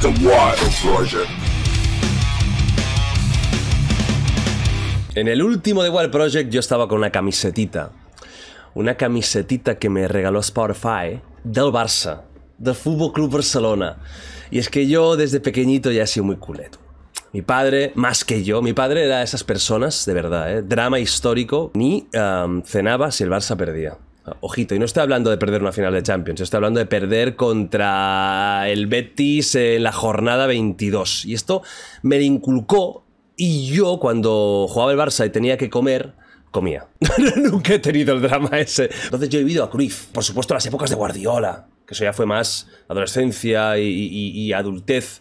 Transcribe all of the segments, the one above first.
The En el último de Wild Project yo estaba con una camisetita. Una camisetita que me regaló Spotify del Barça, del Fútbol Club Barcelona. Y es que yo desde pequeñito ya he sido muy culeto. Mi padre, más que yo, mi padre era de esas personas, de verdad, ¿eh? drama histórico, ni um, cenaba si el Barça perdía. Ojito, y no estoy hablando de perder una final de Champions, estoy hablando de perder contra el Betis en la jornada 22. Y esto me lo inculcó y yo cuando jugaba el Barça y tenía que comer, comía. Nunca he tenido el drama ese. Entonces yo he vivido a Cruz, por supuesto las épocas de Guardiola, que eso ya fue más adolescencia y, adultez,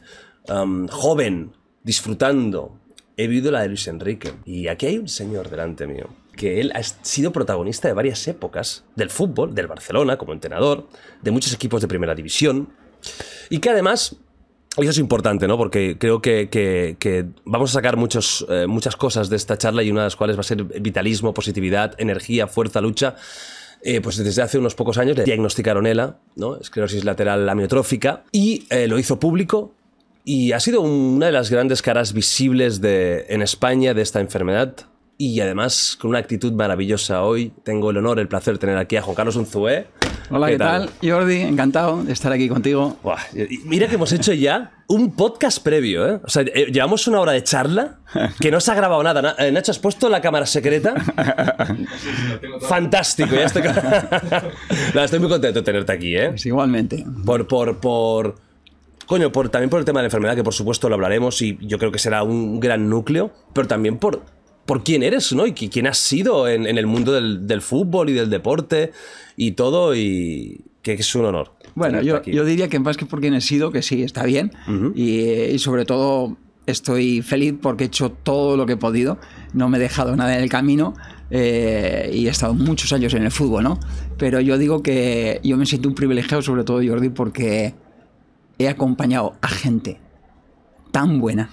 joven, disfrutando. He vivido la de Luis Enrique. Y aquí hay un señor delante mío que él ha sido protagonista de varias épocas del fútbol, del Barcelona como entrenador, de muchos equipos de primera división, y que además y eso es importante, ¿no? Porque creo que, vamos a sacar muchos, eh, muchas cosas de esta charla y una de las cuales va a ser vitalismo, positividad, energía, fuerza, lucha. Eh, pues desde hace unos pocos años le diagnosticaron ELA, ¿no? Esclerosis lateral amiotrófica, y eh, lo hizo público. Y ha sido una de las grandes caras visibles de, en España de esta enfermedad, y además con una actitud maravillosa hoy. Tengo el honor, el placer de tener aquí a Juan Carlos Unzué. Hola, ¿qué, tal? Jordi, encantado de estar aquí contigo. mira que hemos hecho ya un podcast previo, ¿eh? O sea, eh, llevamos una hora de charla que no se ha grabado nada. Eh, Nacho, has puesto la cámara secreta. Fantástico, ya estoy... estoy muy contento de tenerte aquí, ¿eh? Pues igualmente. Por, por, por... Coño, por, también por el tema de la enfermedad, que por supuesto lo hablaremos y yo creo que será un gran núcleo, pero también por por quién eres, ¿no? Y quién has sido en, el mundo del, fútbol y del deporte y todo, y que es un honor. Bueno, yo, yo, diría que más que por quién he sido, que sí, está bien. Eh, y, sobre todo estoy feliz porque he hecho todo lo que he podido, no me he dejado nada en el camino. Eh, y he estado muchos años en el fútbol, ¿no? Pero yo digo que yo me siento un privilegiado, sobre todo Jordi, porque he acompañado a gente tan buena,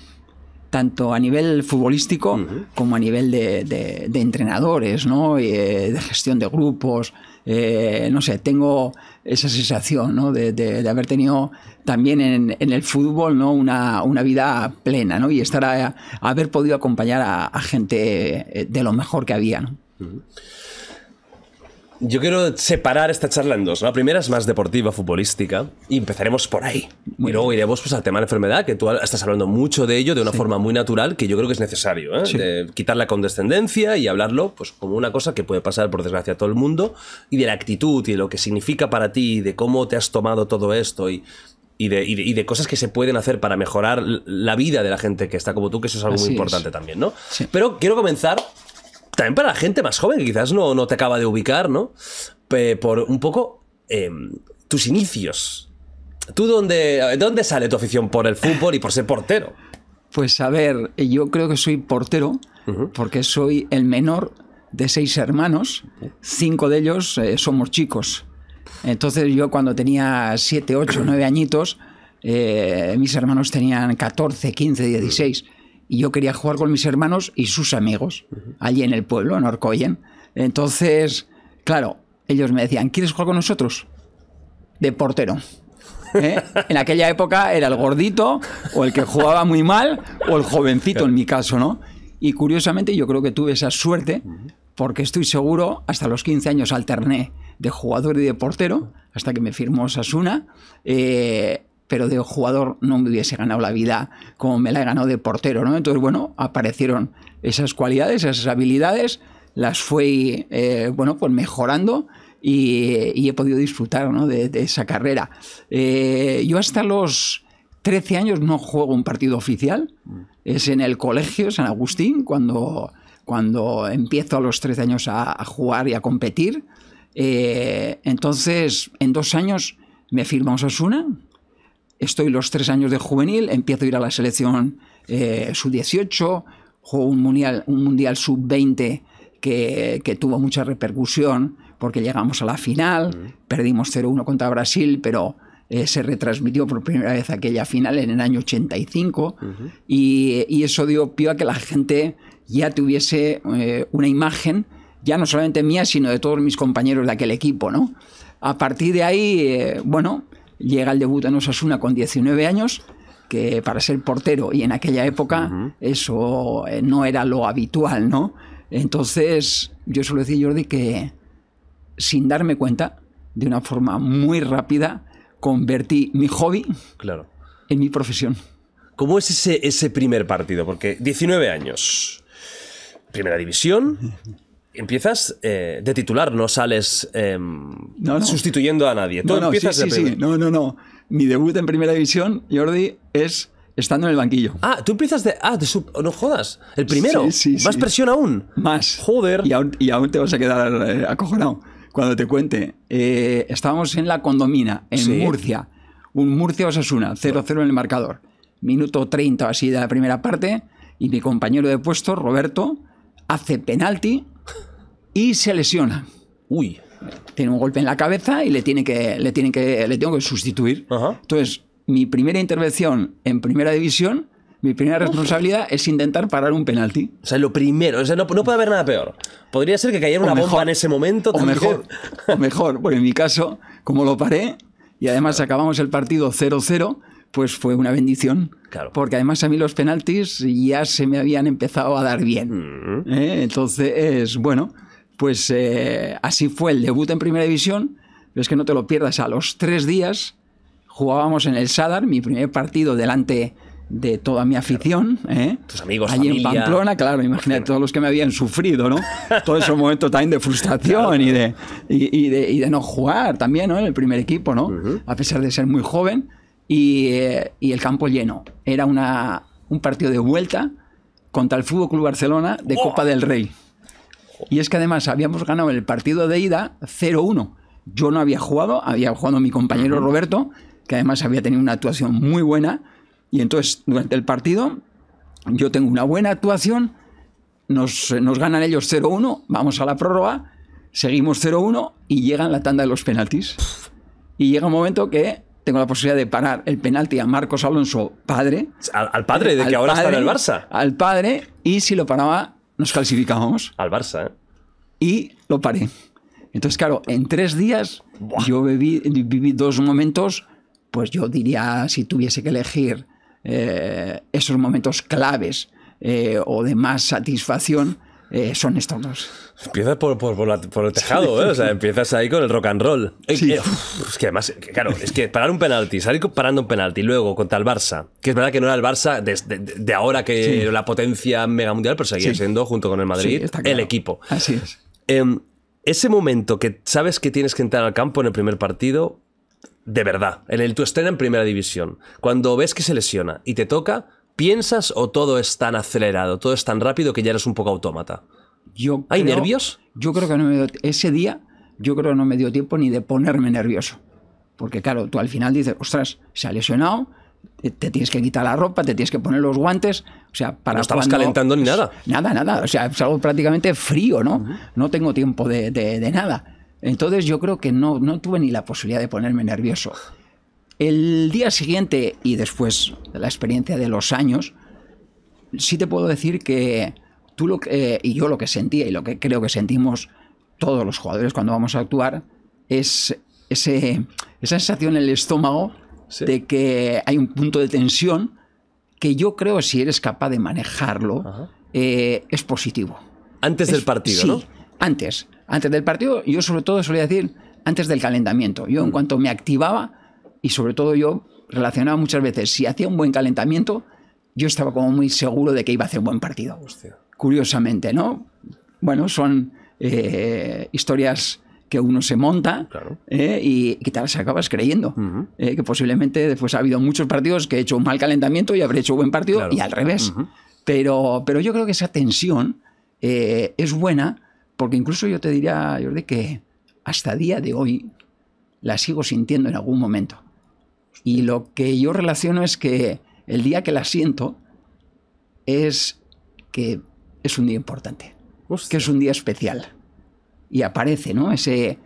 tanto a nivel futbolístico como a nivel de, entrenadores, ¿no? Eh, de gestión de grupos. Eh, no sé, tengo esa sensación de, haber tenido también en, el fútbol ¿no? una, vida plena ¿no? y estar haber podido acompañar a, gente eh, de lo mejor que había. ¿no? Yo quiero separar esta charla en dos. La primera es más deportiva, futbolística, y empezaremos por ahí. y luego iremos pues, al tema de la enfermedad, que tú estás hablando mucho de ello de una forma muy natural, que yo creo que es necesario. ¿eh? quitar la condescendencia y hablarlo pues, como una cosa que puede pasar, por desgracia, a todo el mundo, y de la actitud y de lo que significa para ti, y de cómo te has tomado todo esto y y de, cosas que se pueden hacer para mejorar la vida de la gente que está como tú, que eso es algo muy importante también, ¿no? Pero quiero comenzar también para la gente más joven, que quizás no, no te acaba de ubicar, ¿no? por un poco em, tus inicios. ¿Tú dónde, dónde sale tu afición por el fútbol y por ser portero? Pues a ver, yo creo que soy portero porque soy el menor de seis hermanos, cinco de ellos eh, somos chicos. Entonces yo cuando tenía siete, ocho, nueve añitos, eh, mis hermanos tenían 14, 15, 16 y yo quería jugar con mis hermanos y sus amigos allí en el pueblo, en Orcoyen. Entonces, claro, ellos me decían, ¿quieres jugar con nosotros? De portero. ¿eh? En aquella época era el gordito o el que jugaba muy mal o el jovencito en mi caso, ¿no? Y curiosamente yo creo que tuve esa suerte porque estoy seguro, hasta los 15 años alterné de jugador y de portero hasta que me firmó Sasuna. Eh, pero de jugador no me hubiese ganado la vida como me la he ganado de portero, ¿no? Entonces, bueno, aparecieron esas cualidades, esas habilidades, las fui, eh, bueno, pues mejorando y, he podido disfrutar ¿no? de, esa carrera. Eh, yo hasta los 13 años no juego un partido oficial, mm. es en el colegio San Agustín, cuando, cuando empiezo a los 13 años a, jugar y a competir. Eh, entonces, en dos años me firma Osuna, estoy los tres años de juvenil, empiezo a ir a la selección eh, sub-18, juego un mundial, un mundial sub-20 que, tuvo mucha repercusión porque llegamos a la final, perdimos 0-1 contra Brasil, pero eh, se retransmitió por primera vez aquella final en el año 85 y, eso dio pie a que la gente ya tuviese eh, una imagen, ya no solamente mía, sino de todos mis compañeros de aquel equipo, ¿no? A partir de ahí, bueno, llega al debut en Osasuna con 19 años, que para ser portero y en aquella época eso eh, no era lo habitual, ¿no? Entonces, yo suelo decir, Jordi, que sin darme cuenta, de una forma muy rápida, convertí mi hobby claro. en mi profesión. ¿Cómo es ese, ese primer partido? Porque 19 años, primera división, empiezas eh, de titular, no sales em, sustituyendo a nadie. Tú no, empiezas sí, no, no, no. Mi debut en primera división, Jordi, es estando en el banquillo. Ah, tú empiezas de. Ah, oh, no jodas. El primero. Más presión aún. Más. Joder. Y aún, te vas a quedar eh, acojonado cuando te cuente. Eh, estábamos en la condomina, en Murcia. Un Murcia Osasuna, 0-0 en el marcador. Minuto 30 así de la primera parte. Y mi compañero de puesto, Roberto, hace penalti y se lesiona. Uy, tiene un golpe en la cabeza y le tiene que le tienen que le tengo que sustituir. Entonces, mi primera intervención en primera división, mi primera responsabilidad es intentar parar un penalti. O sea, lo primero, o sea, no, puede haber nada peor. Podría ser que cayera una bomba en ese momento. O mejor, o mejor. Bueno, en mi caso, como lo paré y además acabamos el partido 0-0, pues fue una bendición. Claro. Porque además a mí los penaltis ya se me habían empezado a dar bien. Mm. ¿Eh? Entonces, bueno, pues eh, así fue el debut en Primera División. Pero es que no te lo pierdas. A los tres días jugábamos en el Sadar, mi primer partido delante de toda mi afición. ¿eh? Tus amigos, Allí en Pamplona, claro, imagínate todos los que me habían sufrido, ¿no? Todo ese momento también de frustración y, de, no jugar también, ¿no? En el primer equipo, ¿no? A pesar de ser muy joven. Eh, y, el campo lleno. Era una, un partido de vuelta contra el Fútbol Club Barcelona de ¡Oh! Copa del Rey. Y es que además habíamos ganado el partido de ida 0-1. Yo no había jugado, había jugado mi compañero Roberto, que además había tenido una actuación muy buena. Y entonces, durante el partido, yo tengo una buena actuación, nos, ganan ellos 0-1, vamos a la prórroga, seguimos 0-1 y llegan la tanda de los penaltis. Y llega un momento que tengo la posibilidad de parar el penalti a Marcos Alonso, padre. Al, padre, de que ahora está en el Barça. Al padre, y si lo paraba nos clasificamos. Al Barça, ¿eh? Y lo paré. Entonces, claro, en tres días yo viví, dos momentos, pues yo diría, si tuviese que elegir eh, esos momentos claves eh, o de más satisfacción, eh, son estos dos. Empiezas por, por, el tejado, ¿eh? O sea, empiezas ahí con el rock and roll. Eh, eh, es que además, claro, es que parar un penalti, salir parando un penalti, luego contra el Barça, que es verdad que no era el Barça de, ahora que la potencia mega mundial, pero seguía siendo, junto con el Madrid, el equipo. Así es. Em, ese momento que sabes que tienes que entrar al campo en el primer partido, de verdad, en el tu estrena en primera división, cuando ves que se lesiona y te toca, piensas o todo es tan acelerado, todo es tan rápido que ya eres un poco autómata? Yo ¿Hay nervios? Yo creo que no me ese día yo creo no me dio tiempo ni de ponerme nervioso. Porque claro, tú al final dices, ostras, se ha lesionado, te tienes que quitar la ropa, te tienes que poner los guantes, o sea, para... No estabas calentando ni nada. Nada, nada, o sea, salgo prácticamente frío, ¿no? No tengo tiempo de, de, de, nada. Entonces yo creo que no, no tuve ni la posibilidad de ponerme nervioso. El día siguiente y después de la experiencia de los años, sí te puedo decir que tú lo que, eh, y yo lo que sentía y lo que creo que sentimos todos los jugadores cuando vamos a actuar es esa sensación en el estómago de que hay un punto de tensión que yo creo si eres capaz de manejarlo eh, es positivo. Antes del partido, sí, Antes. Antes del partido, yo sobre todo solía decir antes del calentamiento. Yo en mm. cuanto me activaba, y sobre todo yo relacionaba muchas veces, si hacía un buen calentamiento, yo estaba como muy seguro de que iba a hacer un buen partido. Curiosamente, ¿no? Bueno, son eh, historias que uno se monta eh, y que tal se acabas creyendo. Eh, que posiblemente después ha habido muchos partidos que he hecho un mal calentamiento y habré hecho un buen partido y al revés. pero, pero yo creo que esa tensión es buena porque incluso yo te diría, Jordi, que hasta día de hoy la sigo sintiendo en algún momento. Y lo que yo relaciono es que el día que la siento es que es un día importante, que es un día especial. Y aparece, ¿no? Ese,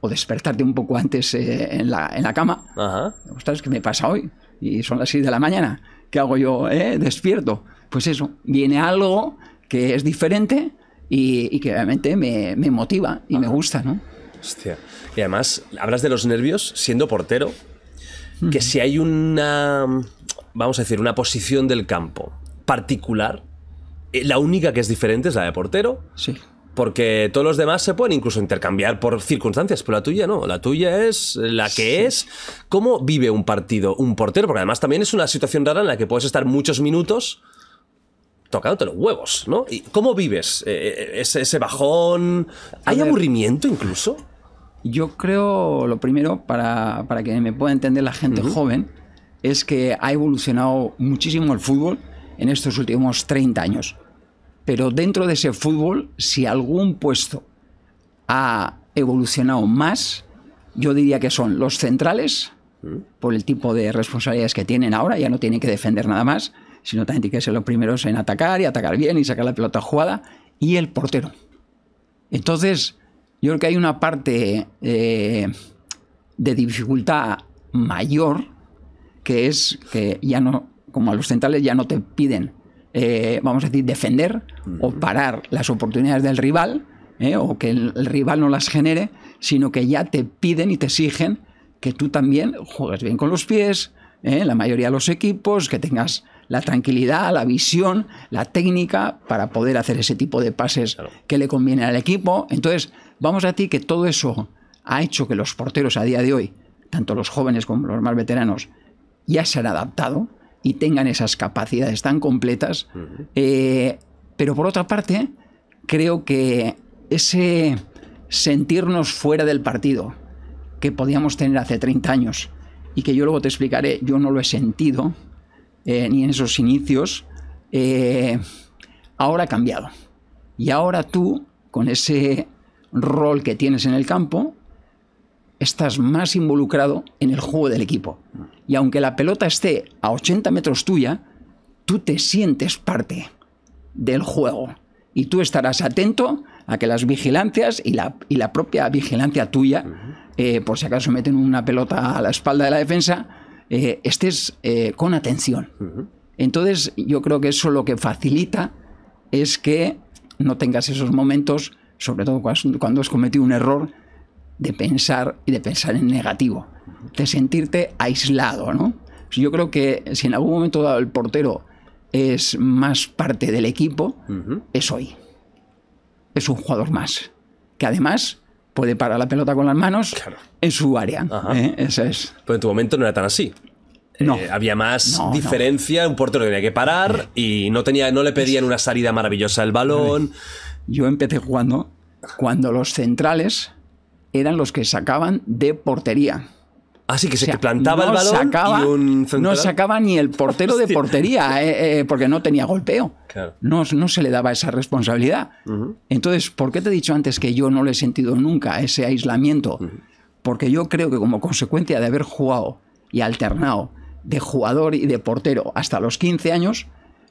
o despertarte un poco antes eh, en, la, cama. Ajá. ¿Sabes qué me pasa hoy? Y son las 6 de la mañana. ¿Qué hago yo? Eh, despierto. Pues eso, viene algo que es diferente y, que realmente me, motiva y me gusta, ¿no? Hostia. Y además, hablas de los nervios siendo portero que si hay una, vamos a decir, una posición del campo particular, eh, la única que es diferente es la de portero. Sí. Porque todos los demás se pueden incluso intercambiar por circunstancias, pero la tuya no. La tuya es la que es. ¿Cómo vive un partido un portero? Porque además también es una situación rara en la que puedes estar muchos minutos tocándote los huevos, ¿no? ¿Y ¿Cómo vives eh, eh, ese, bajón? ¿Hay aburrimiento incluso? Yo creo, lo primero, para, que me pueda entender la gente joven, es que ha evolucionado muchísimo el fútbol en estos últimos 30 años. Pero dentro de ese fútbol, si algún puesto ha evolucionado más, yo diría que son los centrales, por el tipo de responsabilidades que tienen ahora, ya no tienen que defender nada más, sino también tienen que ser los primeros en atacar y atacar bien y sacar la pelota jugada, y el portero. Entonces, yo creo que hay una parte eh, de dificultad mayor que es que ya no, como a los centrales ya no te piden, eh, vamos a decir, defender o parar las oportunidades del rival eh, o que el, rival no las genere, sino que ya te piden y te exigen que tú también juegues bien con los pies, la mayoría de los equipos, que tengas la tranquilidad, la visión, la técnica para poder hacer ese tipo de pases que le conviene al equipo. Entonces, Vamos a ti que todo eso ha hecho que los porteros a día de hoy, tanto los jóvenes como los más veteranos, ya se han adaptado y tengan esas capacidades tan completas. Eh, pero por otra parte, creo que ese sentirnos fuera del partido que podíamos tener hace 30 años y que yo luego te explicaré, yo no lo he sentido eh, ni en esos inicios, eh, ahora ha cambiado. Y ahora tú, con ese rol que tienes en el campo, estás más involucrado en el juego del equipo. Y aunque la pelota esté a 80 metros tuya, tú te sientes parte del juego. Y tú estarás atento a que las vigilancias y la, la propia vigilancia tuya, eh, por si acaso meten una pelota a la espalda de la defensa, eh, estés eh, con atención. Entonces yo creo que eso lo que facilita es que no tengas esos momentos sobre todo cuando has cometido un error de pensar y de pensar en negativo, de sentirte aislado, ¿no? Yo creo que si en algún momento el portero es más parte del equipo, es hoy. Es un jugador más, que además puede parar la pelota con las manos en su área. ¿eh? es. Pero en tu momento no era tan así. Eh, no, había más diferencia, un portero tenía que parar eh. y no, tenía, no le pedían una salida maravillosa al balón yo empecé jugando cuando los centrales eran los que sacaban de portería. Así ah, que se plantaba el balón y un central... No sacaba ni el portero de portería, eh, eh, porque no tenía golpeo. No, se le daba esa responsabilidad. Entonces, ¿por qué te he dicho antes que yo no le he sentido nunca ese aislamiento? Porque yo creo que como consecuencia de haber jugado y alternado de jugador y de portero hasta los 15 años,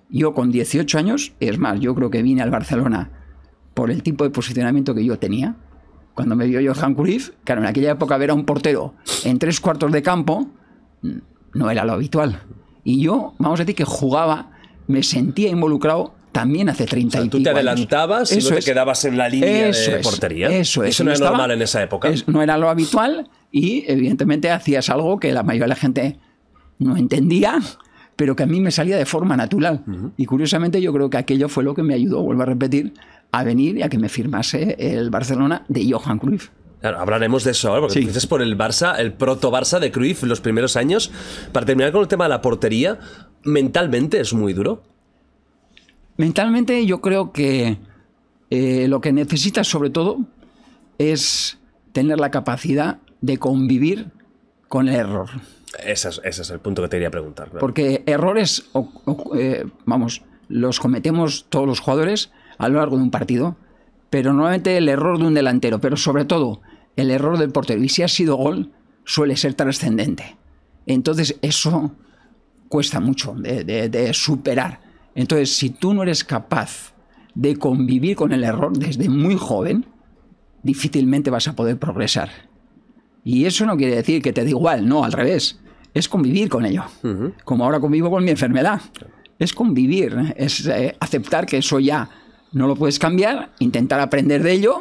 yo con 18 años, es más, yo creo que vine al Barcelona por el tipo de posicionamiento que yo tenía. Cuando me vio Johan Cruyff, claro, en aquella época ver a un portero en tres cuartos de campo mm, no era lo habitual. Y yo, vamos a decir que jugaba, me sentía involucrado también hace 30 años. sea, Tú te adelantabas y eso no te quedabas en la línea de portería. Eso Eso no era estaba, normal en esa época. no era lo habitual y evidentemente hacías algo que la mayoría de la gente no entendía, pero que a mí me salía de forma natural. Y curiosamente yo creo que aquello fue lo que me ayudó, vuelvo a repetir, a venir y a que me firmase el Barcelona de Johan Cruyff. hablaremos de eso ahora, ¿eh? porque sí. por el Barça, el proto-Barça de Cruyff los primeros años. Para terminar con el tema de la portería, ¿mentalmente es muy duro? Mentalmente yo creo que eh, lo que necesitas sobre todo es tener la capacidad de convivir con el error. Ese es, el punto que te quería preguntar. Porque errores, eh, vamos, los cometemos todos los jugadores, a lo largo de un partido, pero normalmente el error de un delantero, pero sobre todo el error del portero. Y si ha sido gol, suele ser trascendente. Entonces eso cuesta mucho de, superar. Entonces, si tú no eres capaz de convivir con el error desde muy joven, difícilmente vas a poder progresar. Y eso no quiere decir que te dé igual, no, al revés. Es convivir con ello. Como ahora convivo con mi enfermedad. Es convivir, es eh, aceptar que eso ya no lo puedes cambiar, intentar aprender de ello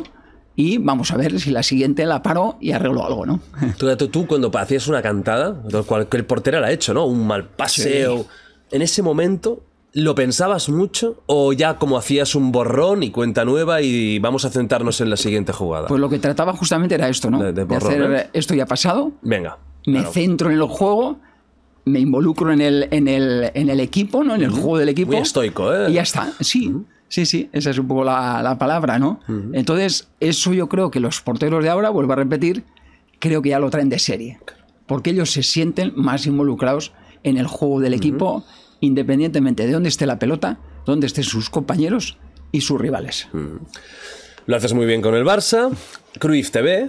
y vamos a ver si la siguiente la paro y arreglo algo, ¿no? Tú, tú cuando hacías una cantada, cualquier portero la ha hecho, ¿no? Un mal paseo. En ese momento, ¿lo pensabas mucho o ya como hacías un borrón y cuenta nueva y vamos a centrarnos en la siguiente jugada? Pues lo que trataba justamente era esto, ¿no? De, hacer esto ya pasado. Venga. Me centro en el juego, me involucro en el, en el, en el equipo, ¿no? En el juego del equipo. Muy estoico, ¿eh? Y ya está, sí. Sí, sí, esa es un poco la, palabra, ¿no? Entonces, eso yo creo que los porteros de ahora, vuelvo a repetir, creo que ya lo traen de serie. Porque ellos se sienten más involucrados en el juego del equipo, independientemente de dónde esté la pelota, dónde estén sus compañeros y sus rivales. Lo haces muy bien con el Barça. Cruyff TV,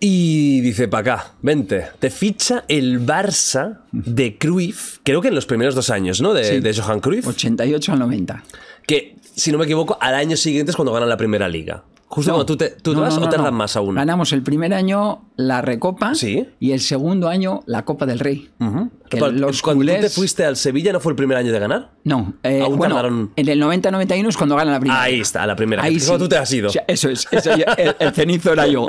y dice para acá, vente, te ficha el Barça de Cruyff, creo que en los primeros dos años, ¿no? De, de Johan Cruyff. 88 al 90. Que, si no me equivoco, al año siguiente es cuando ganan la primera liga. Justo tú te, tú te vas no, o tardas más aún. Ganamos el primer año la Recopa ¿Sí? y el segundo año la Copa del Rey. Uh los cuando te fuiste al Sevilla, ¿no fue el primer año de ganar? No. Eh, aún bueno, En el 90-91 es cuando ganan la primera. Ahí está, la primera. Ahí sí. tú te has ido. eso es. el, cenizo era yo.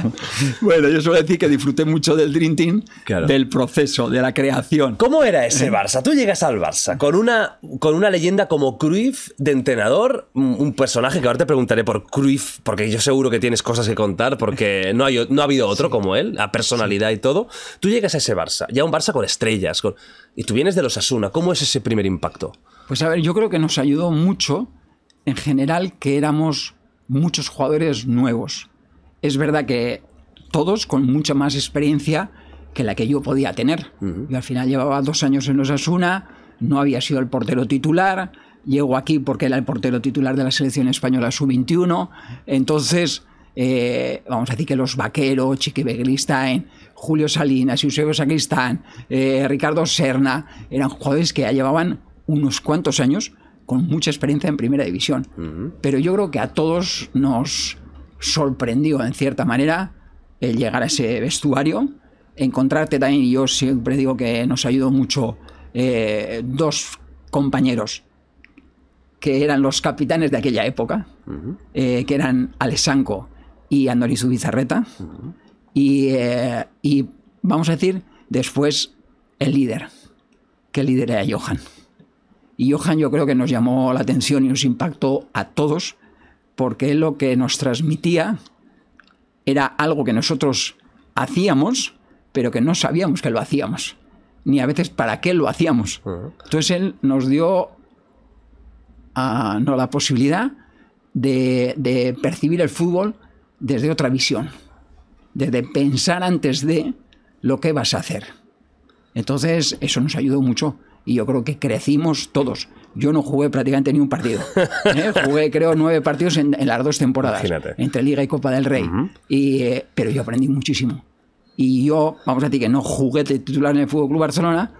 bueno, yo suelo decir que disfruté mucho del Dream Team, del proceso, de la creación. ¿Cómo era ese Barça? Tú llegas al Barça con una, con una leyenda como Cruyff de entrenador, un personaje que ahora te preguntaré por Cruyff porque yo seguro que tienes cosas que contar, porque no, no ha habido otro como él, la personalidad y todo. Tú llegas a ese Barça, ya un Barça con estrellas, y tú vienes de los Asuna. ¿Cómo es ese primer impacto? Pues a ver, yo creo que nos ayudó mucho, en general, que éramos muchos jugadores nuevos. Es verdad que todos con mucha más experiencia que la que yo podía tener. Yo al final llevaba dos años en los Asuna, no había sido el portero titular Llego aquí porque era el portero titular de la selección española su 21 Entonces, eh, vamos a decir que los vaqueros, Chique Begristain, Julio Salinas, Eusebio Sacristán, eh, Ricardo Serna, eran jugadores que llevaban unos cuantos años con mucha experiencia en primera división. Pero yo creo que a todos nos sorprendió en cierta manera el llegar a ese vestuario, encontrarte también, y yo siempre digo que nos ayudó mucho eh, dos compañeros que eran los capitanes de aquella época, eh, que eran Alessanco y Andorizu Bizarreta, y, eh, y, vamos a decir, después el líder, que el líder era Johan. Y Johan yo creo que nos llamó la atención y nos impactó a todos, porque lo que nos transmitía era algo que nosotros hacíamos, pero que no sabíamos que lo hacíamos, ni a veces para qué lo hacíamos. Entonces él nos dio no, la posibilidad de, percibir el fútbol desde otra visión, desde pensar antes de lo que vas a hacer. Entonces, eso nos ayudó mucho y yo creo que crecimos todos. Yo no jugué prácticamente ni un partido. ¿eh? Jugué, creo, nueve partidos en, las dos temporadas, entre Liga y Copa del Rey. y, eh, pero yo aprendí muchísimo. Y yo, vamos a decir que no jugué de titular en el Fútbol Club Barcelona,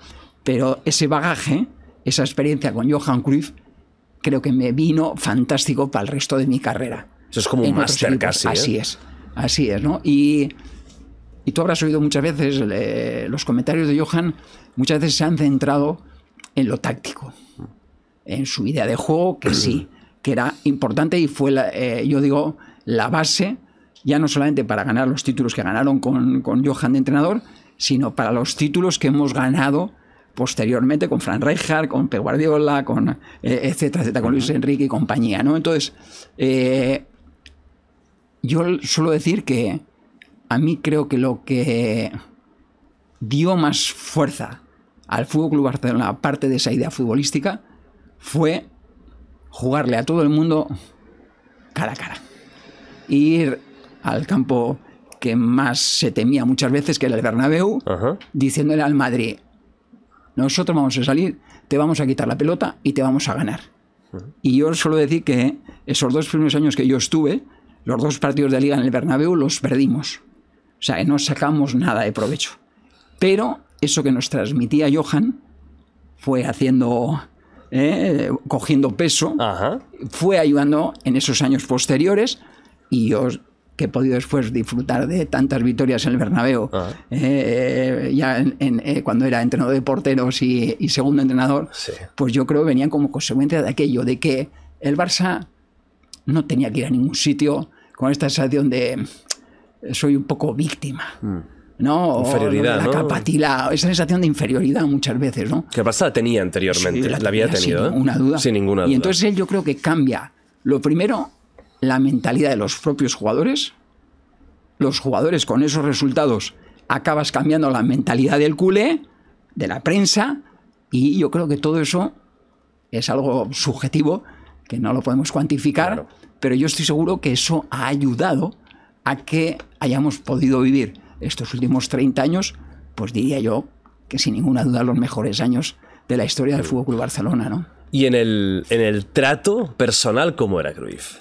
pero ese bagaje, esa experiencia con Johan Cruyff, creo que me vino fantástico para el resto de mi carrera. Eso es como un máster casi. Eh? Así es, así es, Y, tú habrás oído muchas veces eh, los comentarios de Johan, muchas veces se han centrado en lo táctico, en su idea de juego, que sí, que era importante y fue, eh, yo digo, la base, ya no solamente para ganar los títulos que ganaron con, con Johan de entrenador, sino para los títulos que hemos ganado posteriormente con Fran Rijkaard, con Pep Guardiola, con eh, etcétera, con Luis Enrique y compañía, ¿no? Entonces, eh, yo suelo decir que a mí creo que lo que dio más fuerza al Fútbol Club Barcelona, aparte de esa idea futbolística, fue jugarle a todo el mundo cara a cara. Ir al campo que más se temía muchas veces, que era el Bernabéu, diciéndole al Madrid, nosotros vamos a salir, te vamos a quitar la pelota y te vamos a ganar. Y yo suelo decir que esos dos primeros años que yo estuve, los dos partidos de liga en el Bernabéu los perdimos. O sea, no sacamos nada de provecho. Pero eso que nos transmitía Johan fue haciendo, eh, cogiendo peso, fue ayudando en esos años posteriores y yo he podido después disfrutar de tantas victorias en el Bernabéu. Ah. Eh, ya eh, cuando era entrenador de porteros y, segundo entrenador, pues yo creo que venían como consecuencia de aquello, de que el Barça no tenía que ir a ningún sitio con esta sensación de soy un poco víctima. Mm. o ¿no? Inferioridad, la ¿no? esa sensación de inferioridad muchas veces, ¿no? Que pasada tenía anteriormente, la, había tenido. ¿eh? una duda. Sin ninguna duda. Y entonces él yo creo que cambia. Lo primero la mentalidad de los propios jugadores, los jugadores con esos resultados acabas cambiando la mentalidad del culé, de la prensa, y yo creo que todo eso es algo subjetivo, que no lo podemos cuantificar, pero yo estoy seguro que eso ha ayudado a que hayamos podido vivir estos últimos 30 años, pues diría yo que sin ninguna duda los mejores años de la historia del Fútbol Club Barcelona, ¿no? Y en el, en el trato personal, ¿cómo era Cruyff?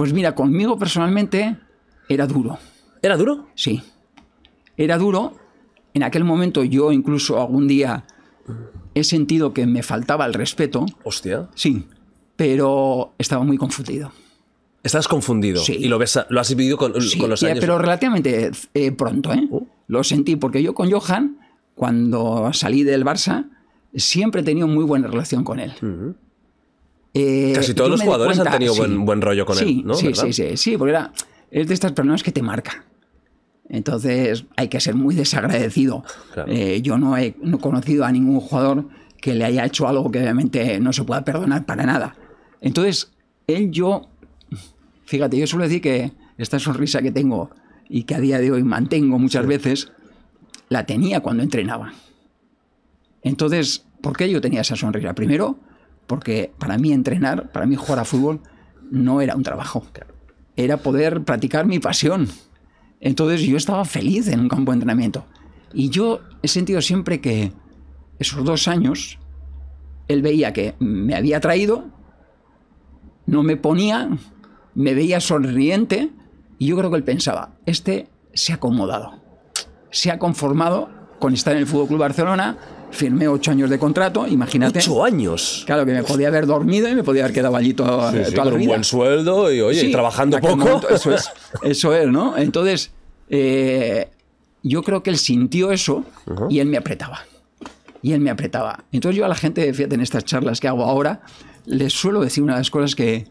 Pues mira, conmigo personalmente era duro. ¿Era duro? Sí. Era duro. En aquel momento yo incluso algún día he sentido que me faltaba el respeto. Hostia. Sí, pero estaba muy confundido. Estás confundido. Sí. Y lo, has vivido con, los años. Pero relativamente eh, pronto, ¿eh? Oh. Lo sentí, porque yo con Johan, cuando salí del Barça, siempre he tenido muy buena relación con él. Eh, Casi todos los jugadores han tenido buen, rollo con él, ¿no? Sí, sí, sí, porque era, es de estas personas que te marca. Entonces hay que ser muy desagradecido. Eh, yo no he, conocido a ningún jugador que le haya hecho algo que obviamente no se pueda perdonar para nada. Entonces, él yo, fíjate, yo suelo decir que esta sonrisa que tengo y que a día de hoy mantengo muchas veces, la tenía cuando entrenaba. Entonces, ¿por qué yo tenía esa sonrisa? Primero, porque para mí entrenar, para mí jugar a fútbol, no era un trabajo. Era poder practicar mi pasión. Entonces yo estaba feliz en un campo de entrenamiento. Y yo he sentido siempre que esos dos años, él veía que me había traído, no me ponía, me veía sonriente, y yo creo que él pensaba, este se ha acomodado, se ha conformado con estar en el Fútbol Club Barcelona, firmé ocho años de contrato, imagínate. ¿Ocho años? Claro, que me podía haber dormido y me podía haber quedado allí todo eh, un buen sueldo y, oye, trabajando poco. eso es, eso es, ¿no? Entonces, eh, yo creo que él sintió eso y él me apretaba. Y él me apretaba. Entonces yo a la gente, fíjate, en estas charlas que hago ahora, les suelo decir una de las cosas que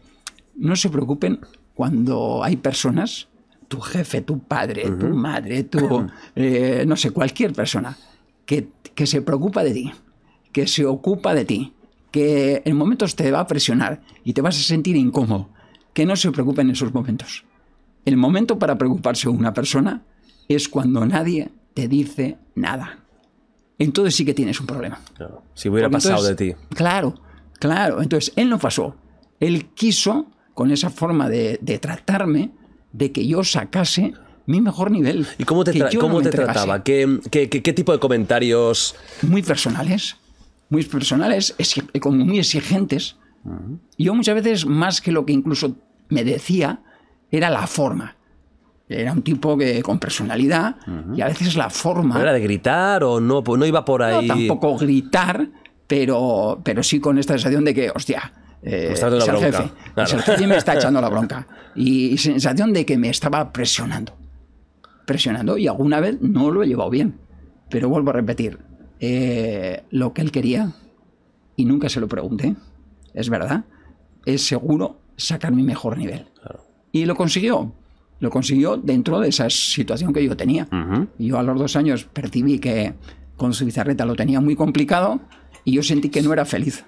no se preocupen cuando hay personas, tu jefe, tu padre, tu madre, tu, eh, no sé, cualquier persona, que, se preocupa de ti, que se ocupa de ti, que en momentos te va a presionar y te vas a sentir incómodo, que no se preocupe en esos momentos. El momento para preocuparse una persona es cuando nadie te dice nada. Entonces sí que tienes un problema. Si hubiera pasado de ti. Claro, claro. Entonces él no pasó. Él quiso, con esa forma de tratarme, de que yo sacase mi mejor nivel. ¿Y cómo te, cómo te trataba? ¿Qué, ¿Qué, tipo de comentarios? Muy personales, muy personales, como muy exigentes. Ah. Yo muchas veces, más que lo que incluso me decía, era la forma. Era un tipo que con personalidad y a veces la forma. ¿Era de gritar o no, no iba por ahí? tampoco gritar, pero, pero sí con esta sensación de que, hostia, eh, es el jefe. el jefe me está echando la bronca. Y sensación de que me estaba presionando presionando y alguna vez no lo he llevado bien. Pero vuelvo a repetir, eh, lo que él quería, y nunca se lo pregunté, es verdad, es seguro sacar mi mejor nivel. Y lo consiguió. Lo consiguió dentro de esa situación que yo tenía. Yo a los dos años percibí que con su bizarreta lo tenía muy complicado y yo sentí que no era feliz.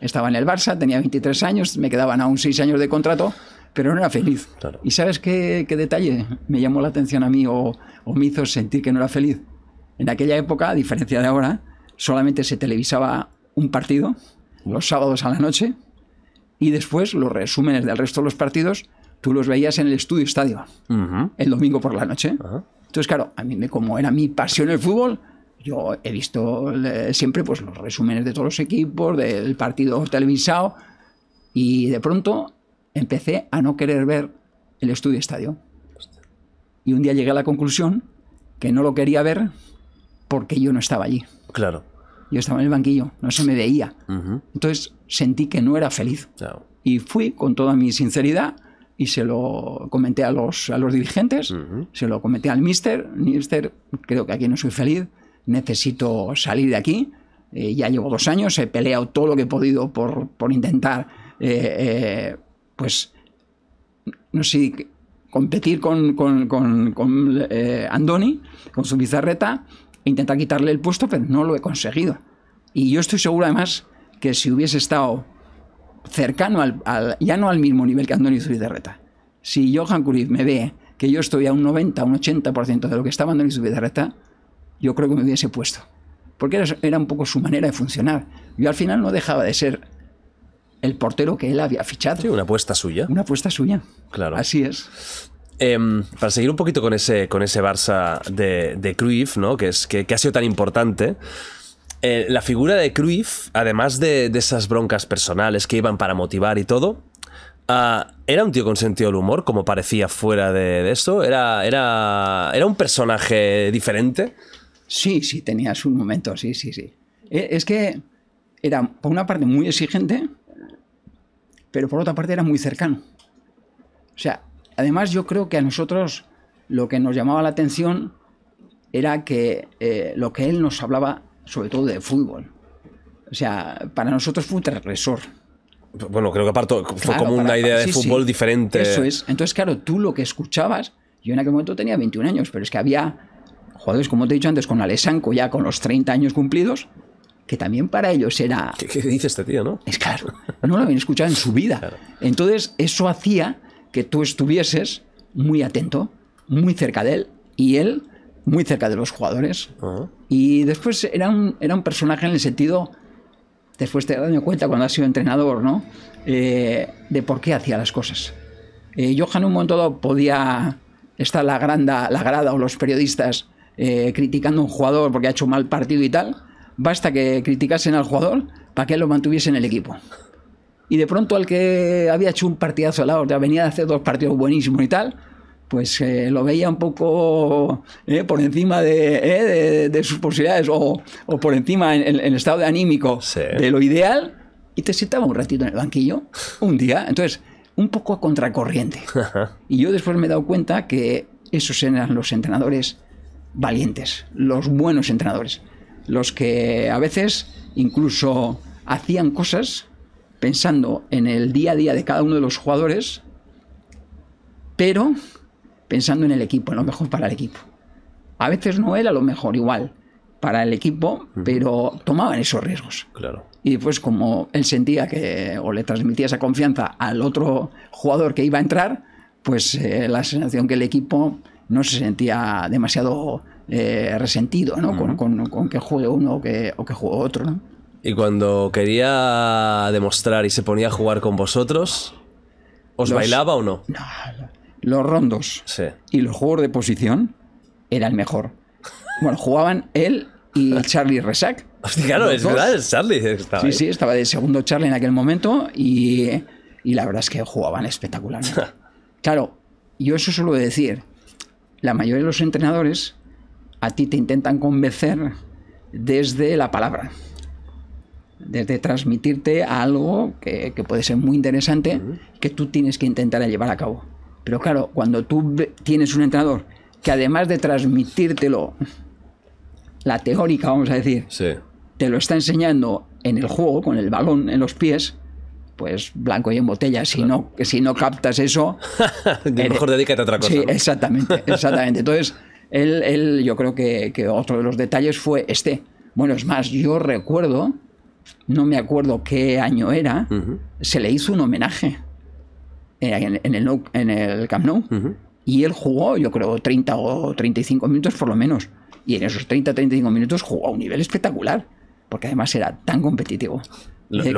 Estaba en el Barça, tenía 23 años, me quedaban aún 6 años de contrato pero no era feliz. ¿Y sabes qué, qué, detalle me llamó la atención a mí o, me hizo sentir que no era feliz? En aquella época, a diferencia de ahora, solamente se televisaba un partido los sábados a la noche y después los resúmenes del resto de los partidos tú los veías en el estudio estadio el domingo por la noche. Entonces, claro, a mí como era mi pasión el fútbol, yo he visto siempre pues, los resúmenes de todos los equipos, del partido televisado, y de pronto empecé a no querer ver el estudio estadio. Y un día llegué a la conclusión que no lo quería ver porque yo no estaba allí. Claro. Yo estaba en el banquillo, no se me veía. Entonces sentí que no era feliz. Y fui con toda mi sinceridad y se lo comenté a los, a los dirigentes, se lo comenté al mister. Mister, creo que aquí no soy feliz, necesito salir de aquí. Eh, ya llevo dos años, he peleado todo lo que he podido por, por intentar eh, eh, pues, no sé, competir con, con, con, eh, Andoni, con su bizarreta, e intentar quitarle el puesto, pero no lo he conseguido. Y yo estoy seguro además que si hubiese estado cercano ya no al mismo nivel que Andoni bizarreta si Johan Cruyff me ve que yo estoy a un 90, un 80% de lo que estaba Andoni bizarreta yo creo que me hubiese puesto. Porque era, era un poco su manera de funcionar. Yo al final no dejaba de ser el portero que él había fichado. Sí, una apuesta suya. Una apuesta suya. Claro. Así es. Em, para seguir un poquito con ese, con ese Barça de, de Cruyff, ¿no? que, es, que, ha sido tan importante, eh, la figura de Cruyff, además de, esas broncas personales que iban para motivar y todo, ah, era un tío con sentido del humor, como parecía fuera de, de esto, era, era, era un personaje diferente. Sí, sí, tenía su momento. sí, sí, sí. E, es que era, por una parte, muy exigente, pero por otra parte era muy cercano. O sea, además yo creo que a nosotros lo que nos llamaba la atención era que eh, lo que él nos hablaba, sobre todo de fútbol. O sea, para nosotros fue un transgresor. Bueno, creo que aparte fue como una idea de fútbol diferente. Eso es. Entonces, claro, tú lo que escuchabas, yo en aquel momento tenía 21 años, pero es que había jugadores, como te he dicho antes, con Alessanco ya con los 30 años cumplidos, que también para ellos era... ¿Qué, dice este tío, no? Es claro, no lo habían escuchado en su vida. Entonces, eso hacía que tú estuvieses muy atento, muy cerca de él, y él muy cerca de los jugadores. Y después era un, era un personaje en el sentido, después te das cuenta cuando has sido entrenador, ¿no? Eh, de por qué hacía las cosas. Eh, Johan un momento podía estar la, granda, la grada o los periodistas eh, criticando a un jugador porque ha hecho mal partido y tal, Basta que criticasen al jugador para que lo mantuviesen en el equipo. Y de pronto al que había hecho un partidazo al lado, venía de hacer dos partidos buenísimos y tal, pues eh, lo veía un poco eh, por encima eh, de, sus posibilidades o, por encima en, el estado de anímico de lo ideal y te sentaba un ratito en el banquillo un día. Entonces, un poco a contracorriente. Y yo después me he dado cuenta que esos eran los entrenadores valientes, los buenos entrenadores los que a veces incluso hacían cosas pensando en el día a día de cada uno de los jugadores, pero pensando en el equipo, en lo mejor para el equipo. A veces no era lo mejor igual para el equipo, pero tomaban esos riesgos. Claro. Y pues como él sentía que o le transmitía esa confianza al otro jugador que iba a entrar, pues eh, la sensación que el equipo no se sentía demasiado eh, resentido ¿no? con, que juegue uno o que, o que juegue otro. ¿no? Y cuando quería demostrar y se ponía a jugar con vosotros, ¿os bailaba o no? No, los rondos y los juegos de posición era el mejor. Bueno, jugaban él y Charlie Resac. claro, es verdad, Charlie estaba Sí, sí, estaba de segundo Charlie en aquel momento y, y la verdad es que jugaban espectacularmente. claro, yo eso suelo decir. La mayoría de los entrenadores a ti te intentan convencer desde la palabra, desde transmitirte algo que, puede ser muy interesante, que tú tienes que intentar llevar a cabo. Pero claro, cuando tú tienes un entrenador que además de transmitírtelo, la teórica, vamos a decir, te lo está enseñando en el juego, con el balón en los pies, pues blanco y en botella. Si, no, si no captas eso. mejor dedícate a otra cosa. Sí, exactamente, exactamente. Entonces, él, yo creo que, que, otro de los detalles fue este. Bueno, es más, yo recuerdo, no me acuerdo qué año era, se le hizo un homenaje eh, en, el, en el, Camp Nou. Y él jugó, yo creo, 30 o 35 minutos por lo menos. Y en esos 30-35 minutos jugó a un nivel espectacular. Porque además era tan competitivo. Eh,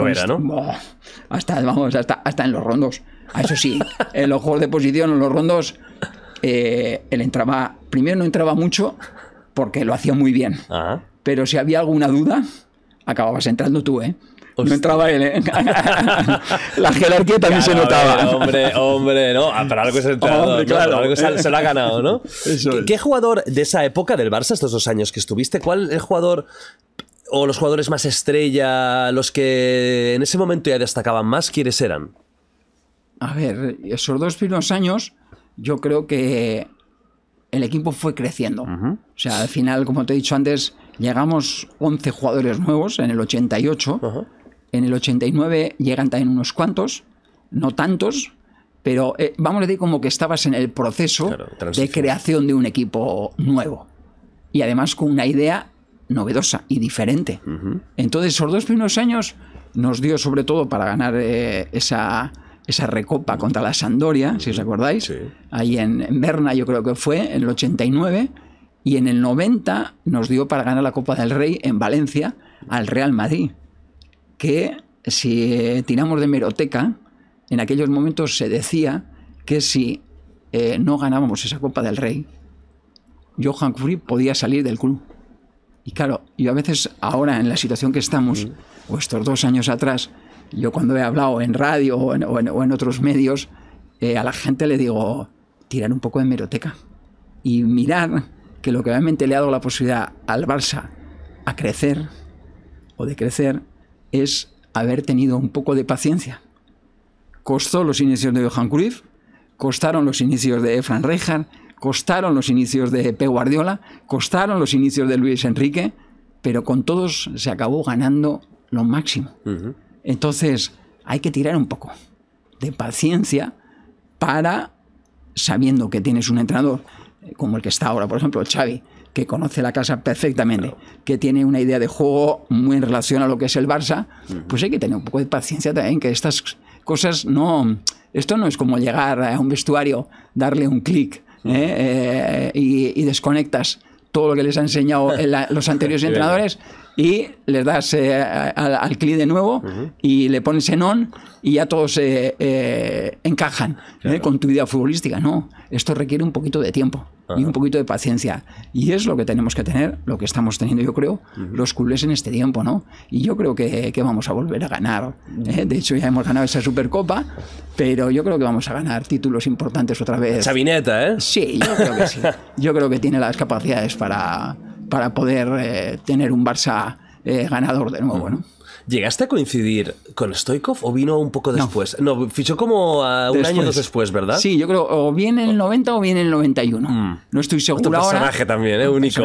hasta, vamos, hasta, hasta en los rondos. Eso sí, en los juegos de posición, en los rondos, eh, él entraba, primero no entraba mucho porque lo hacía muy bien, ah. pero si había alguna duda, acababas entrando tú, ¿eh? No entraba él, ¿eh? La jerarquía también se notaba. Eh, hombre, hombre, ¿no? Ah, pero algo se, lo ha ganado, ¿no? ¿Qué, jugador de esa época del Barça, estos dos años que estuviste, cuál el jugador o los jugadores más estrella, los que en ese momento ya destacaban más, quiénes eran? A ver, esos dos primeros años yo creo que el equipo fue creciendo. O sea, al final, como te he dicho antes, llegamos 11 jugadores nuevos en el 88. En el 89 llegan también unos cuantos, no tantos, pero eh, vamos a decir como que estabas en el proceso de creación de un equipo nuevo. Y además con una idea novedosa y diferente. Entonces, esos dos primeros años nos dio sobre todo para ganar eh, esa esa recopa contra la Sandoria, si os acordáis, ahí en, Berna yo creo que fue, en el 89, y en el 90 nos dio para ganar la Copa del Rey en Valencia al Real Madrid, que si eh, tiramos de meroteca, en aquellos momentos se decía que si eh, no ganábamos esa Copa del Rey, Johan Cruyff podía salir del club. Y claro, yo a veces ahora en la situación que estamos, o estos dos años atrás, yo cuando he hablado en radio o en, otros medios, eh, a la gente le digo, tirar un poco de meroteca y mirar que lo que realmente le ha dado la posibilidad al Barça a crecer o de crecer es haber tenido un poco de paciencia. Costó los inicios de Johan Cruyff, costaron los inicios de Efran Rijkaard, costaron los inicios de P. Guardiola, costaron los inicios de Luis Enrique, pero con todos se acabó ganando lo máximo. Entonces, hay que tirar un poco de paciencia para, sabiendo que tienes un entrenador, eh, como el que está ahora, por ejemplo, Xavi, que conoce la casa perfectamente, que tiene una idea de juego muy en relación a lo que es el Barça, pues hay que tener un poco de paciencia también, que estas cosas no... Esto no es como llegar a un vestuario, darle un clic ¿eh? Eh, y, desconectas todo lo que les ha enseñado los anteriores entrenadores y les das eh, al, al clic de nuevo y le pones en on y ya todos eh, eh, encajan con tu idea futbolística. No, esto requiere un poquito de tiempo y un ah. poquito de paciencia. Y es lo que tenemos que tener, lo que estamos teniendo, yo creo, los culés en este tiempo, ¿no? Y yo creo que, que vamos a volver a ganar. De hecho, ya hemos ganado esa Supercopa, pero yo creo que vamos a ganar títulos importantes otra vez. Sabineta, ¿eh? Sí, yo creo que sí. Yo creo que tiene las capacidades para para poder eh, tener un Barça eh, ganador de nuevo, ¿no? ¿Llegaste a coincidir con Stoikov o vino un poco después? No, fichó como ah, un año después, ¿verdad? Sí, yo creo, o bien en el 90 o bien en el 91. Mm. No estoy seguro Un personaje también, ¿eh? único.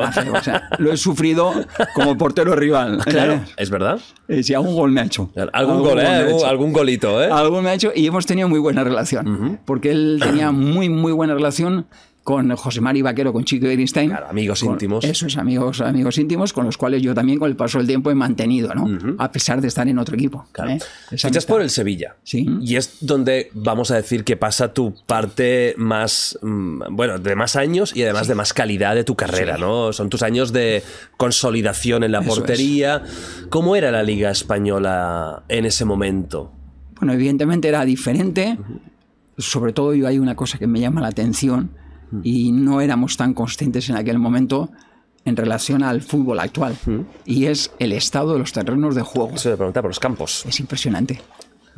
lo he sufrido como portero rival. Claro, es verdad. sí, algún gol me ha hecho. Algún, gol, algún golito, ¿eh? Algún me ha hecho y hemos tenido muy buena relación. Porque él tenía muy, muy buena relación con José Mari Vaquero, con Chico Einstein. amigos íntimos. esos amigos, amigos íntimos, con los cuales yo también con el paso del tiempo he mantenido, ¿no? A pesar de estar en otro equipo. Claro. Fichas ¿eh? por el Sevilla. Sí. Y es donde vamos a decir que pasa tu parte más, mm, bueno, de más años y además de más calidad de tu carrera, ¿no? Son tus años de consolidación en la portería. ¿Cómo era la Liga Española en ese momento? Bueno, evidentemente era diferente. Sobre todo yo hay una cosa que me llama la atención Hmm. y no éramos tan conscientes en aquel momento en relación al fútbol actual. Hmm. Y es el estado de los terrenos de juego. Eso de preguntar por los campos. Es impresionante.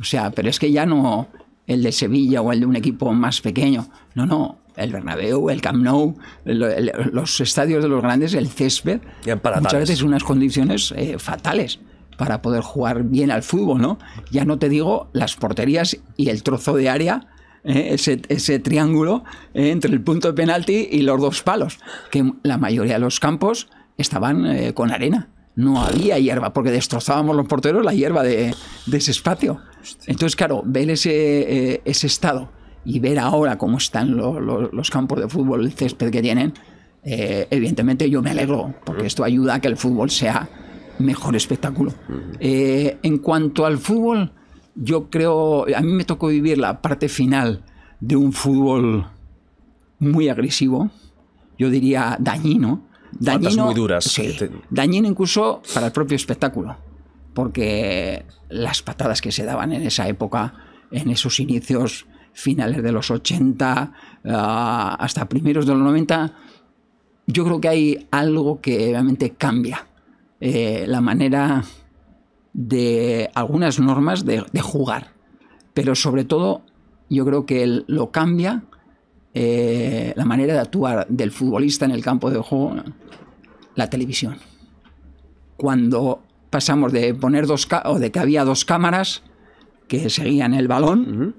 O sea, pero es que ya no el de Sevilla o el de un equipo más pequeño. No, no. El Bernabéu, el Camp Nou, los estadios de los grandes, el césped. Muchas veces unas condiciones eh, fatales para poder jugar bien al fútbol, ¿no? Ya no te digo las porterías y el trozo de área ¿eh? ese, ese, triángulo ¿eh? entre el punto de penalti y los dos palos, que la mayoría de los campos estaban eh, con arena. No había hierba, porque destrozábamos los porteros la hierba de, ese espacio. Entonces, claro, ver ese, ese, estado y ver ahora cómo están los campos de fútbol, el césped que tienen, evidentemente yo me alegro, porque mm. esto ayuda a que el fútbol sea mejor espectáculo. Mm. en cuanto al fútbol, yo creo, a mí me tocó vivir la parte final de un fútbol muy agresivo, yo diría dañino. Dañino, muy duras. dañino incluso para el propio espectáculo, porque las patadas que se daban en esa época, en esos inicios finales de los 80 ah, hasta primeros de los 90, yo creo que hay algo que realmente cambia. Eh, la manera de algunas normas de, jugar. Pero sobre todo, yo creo que lo cambia eh, la manera de actuar del futbolista en el campo de juego, la televisión. Cuando pasamos de poner dos o de que había dos cámaras que seguían el balón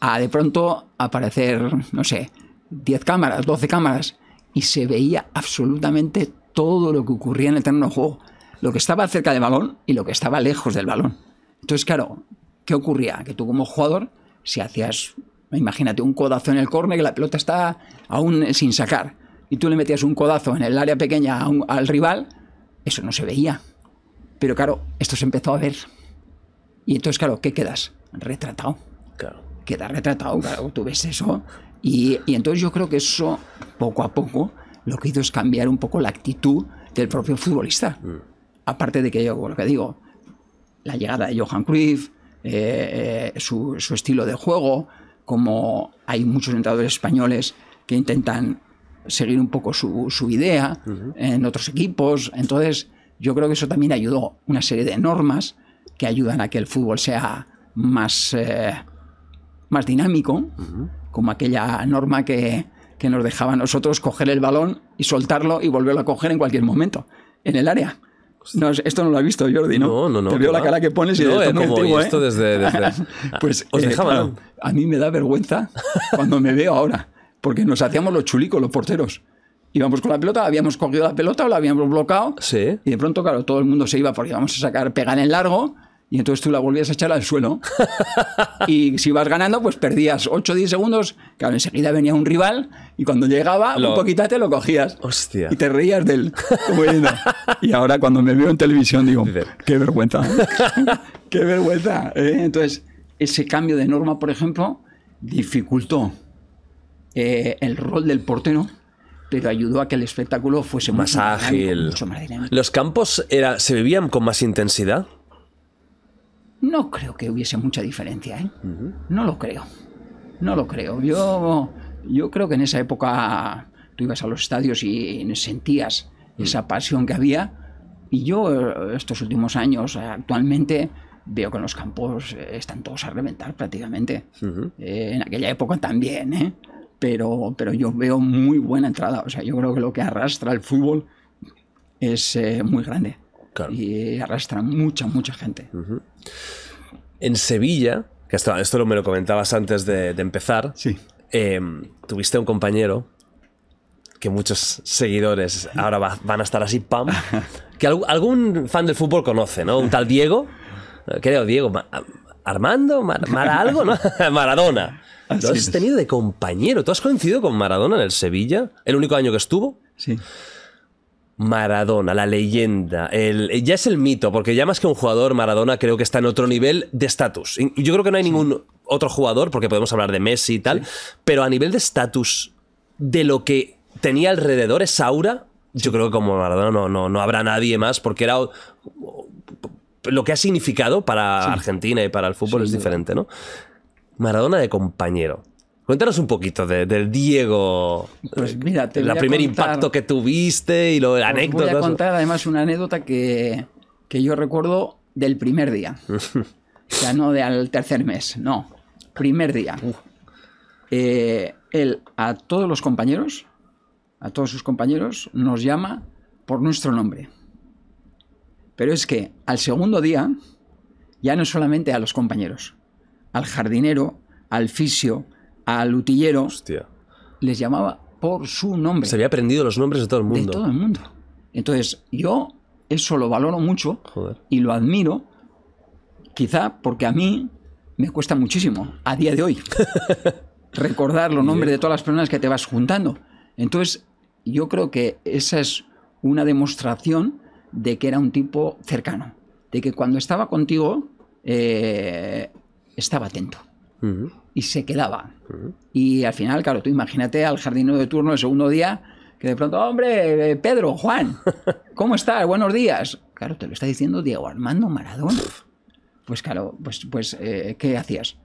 a de pronto aparecer, no sé, 10 cámaras, 12 cámaras y se veía absolutamente todo lo que ocurría en el terreno de juego lo que estaba cerca del balón y lo que estaba lejos del balón. Entonces, claro, ¿qué ocurría? Que tú como jugador, si hacías, imagínate, un codazo en el córner, que la pelota está aún sin sacar, y tú le metías un codazo en el área pequeña al rival, eso no se veía. Pero claro, esto se empezó a ver. Y entonces, claro, ¿qué quedas? Retratado. Claro. Quedas retratado, claro, tú ves eso. Y, entonces yo creo que eso, poco a poco, lo que hizo es cambiar un poco la actitud del propio futbolista. Mm. Aparte de que yo, lo que digo, la llegada de Johan Cruyff, eh, eh, su, estilo de juego, como hay muchos entrenadores españoles que intentan seguir un poco su, idea en otros equipos. Entonces, yo creo que eso también ayudó una serie de normas que ayudan a que el fútbol sea más, eh, más dinámico, como aquella norma que, que nos dejaba a nosotros coger el balón y soltarlo y volverlo a coger en cualquier momento en el área. Pues no, esto no lo ha visto Jordi, ¿no? No, no, no. Te veo la cara que pones y no, eh, esto, esto ¿eh? desde, pues Os eh, a mí me da vergüenza cuando me veo ahora, porque nos hacíamos los chulicos, los porteros. Íbamos con la pelota, habíamos cogido la pelota, o la habíamos bloqueado. Sí. Y de pronto, claro, todo el mundo se iba porque íbamos a sacar pegar en largo y entonces tú la volvías a echar al suelo. y si vas ganando, pues perdías 8 o 10 segundos. Claro, enseguida venía un rival y cuando llegaba, un poquito te lo cogías. Hostia. Y te reías de él. y ahora cuando me veo en televisión digo, qué vergüenza. ¿eh? qué vergüenza. ¿eh? Entonces, ese cambio de norma, por ejemplo, dificultó eh, el rol del portero pero ayudó a que el espectáculo fuese más ágil. ¿Los campos era, se vivían con más intensidad? No creo que hubiese mucha diferencia, ¿eh? No lo creo. No lo creo. Yo, yo creo que en esa época tú ibas a los estadios y sentías mm. esa pasión que había. Y yo estos últimos años, actualmente, veo que los campos están todos a reventar prácticamente. Eh, en aquella época también, ¿eh? Pero, pero yo veo muy buena entrada. O sea, yo creo que lo que arrastra el fútbol es muy grande. Y arrastra mucha, mucha gente. En Sevilla, que esto, me lo comentabas antes de, empezar, sí. Em, tuviste un compañero que muchos seguidores ahora van a estar así, pam, que algún fan del fútbol conoce, ¿no? Un tal Diego, creo Diego, Armando, algo, ¿no? Maradona. Lo has tenido de compañero. ¿Tú has coincidido con Maradona en el Sevilla? ¿El único año que estuvo? Sí. Maradona, la leyenda, eh, ya es el mito, porque ya más que un jugador, Maradona creo que está en otro nivel de estatus. Yo creo que no hay ningún otro jugador, porque podemos hablar de Messi y tal, pero a nivel de estatus de lo que tenía alrededor esa aura, yo creo que como Maradona no, no, habrá nadie más, porque era lo que ha significado para Argentina y para el fútbol es diferente, ¿no? Maradona de compañero. Cuéntanos un poquito del Diego. Pues eh, mira, el primer impacto que tuviste y lo anécdota. anécdotas. Voy a contar además una anécdota que, yo recuerdo del primer día. o sea, no del tercer mes, no. Primer día. Eh, él a todos los compañeros, a todos sus compañeros, nos llama por nuestro nombre. Pero es que al segundo día, ya no solamente a los compañeros, al jardinero, al fisio, al utillero les llamaba por su nombre. Se había aprendido los nombres de todo el mundo. todo el mundo. Entonces, yo eso lo valoro mucho y lo admiro, quizá porque a mí me cuesta muchísimo, a día de hoy, recordar los nombres de todas las personas que te vas juntando. Entonces, yo creo que esa es una demostración de que era un tipo cercano, de que cuando estaba contigo eh, estaba atento y se quedaba. Y al final, claro, tú imagínate al jardinero de turno el segundo día que de pronto, hombre, eh, Pedro, Juan, ¿cómo estás? Buenos días. Claro, te lo está diciendo Diego Armando Maradona. Pues claro, pues, pues eh, ¿qué hacías?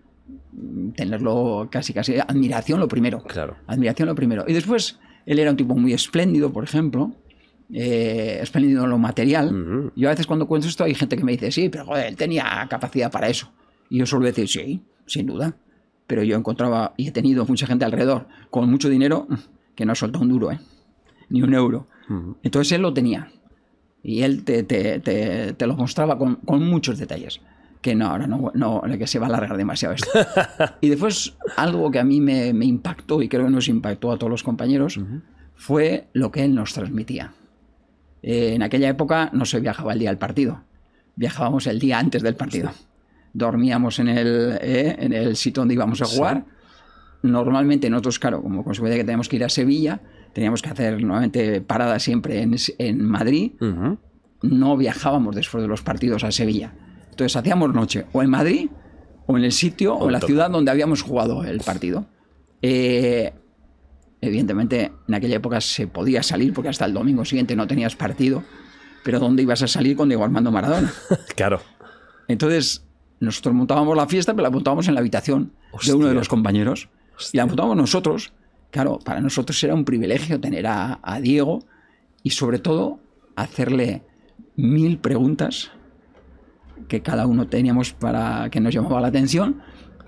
Tenerlo casi, casi, admiración lo primero. Claro. Admiración lo primero. Y después, él era un tipo muy espléndido, por ejemplo. Eh, espléndido en lo material. Yo a veces cuando cuento esto hay gente que me dice, sí, pero joder, él tenía capacidad para eso. Y yo suelo decir, sí, sin duda pero yo encontraba y he tenido mucha gente alrededor con mucho dinero que no ha soltado un duro, ¿eh? ni un euro. Entonces él lo tenía y él te, lo mostraba con, muchos detalles. Que no, ahora no, que se va a alargar demasiado esto. y después, algo que a mí me, impactó y creo que nos impactó a todos los compañeros fue lo que él nos transmitía. Eh, en aquella época no se viajaba el día del partido, viajábamos el día antes del partido dormíamos en el, eh, en el sitio donde íbamos a jugar. Normalmente nosotros, claro, como consecuencia que teníamos que ir a Sevilla, teníamos que hacer nuevamente parada siempre en, en Madrid. No viajábamos después de los partidos a Sevilla. Entonces hacíamos noche o en Madrid, o en el sitio, o, en la ciudad donde habíamos jugado el partido. Eh, evidentemente, en aquella época se podía salir porque hasta el domingo siguiente no tenías partido. Pero ¿dónde ibas a salir con Diego Armando Maradona? claro. Entonces, nosotros montábamos la fiesta, pero la montábamos en la habitación de uno de los compañeros. Y la montábamos nosotros. Claro, para nosotros era un privilegio tener a, Diego y sobre todo hacerle mil preguntas que cada uno teníamos para que nos llamaba la atención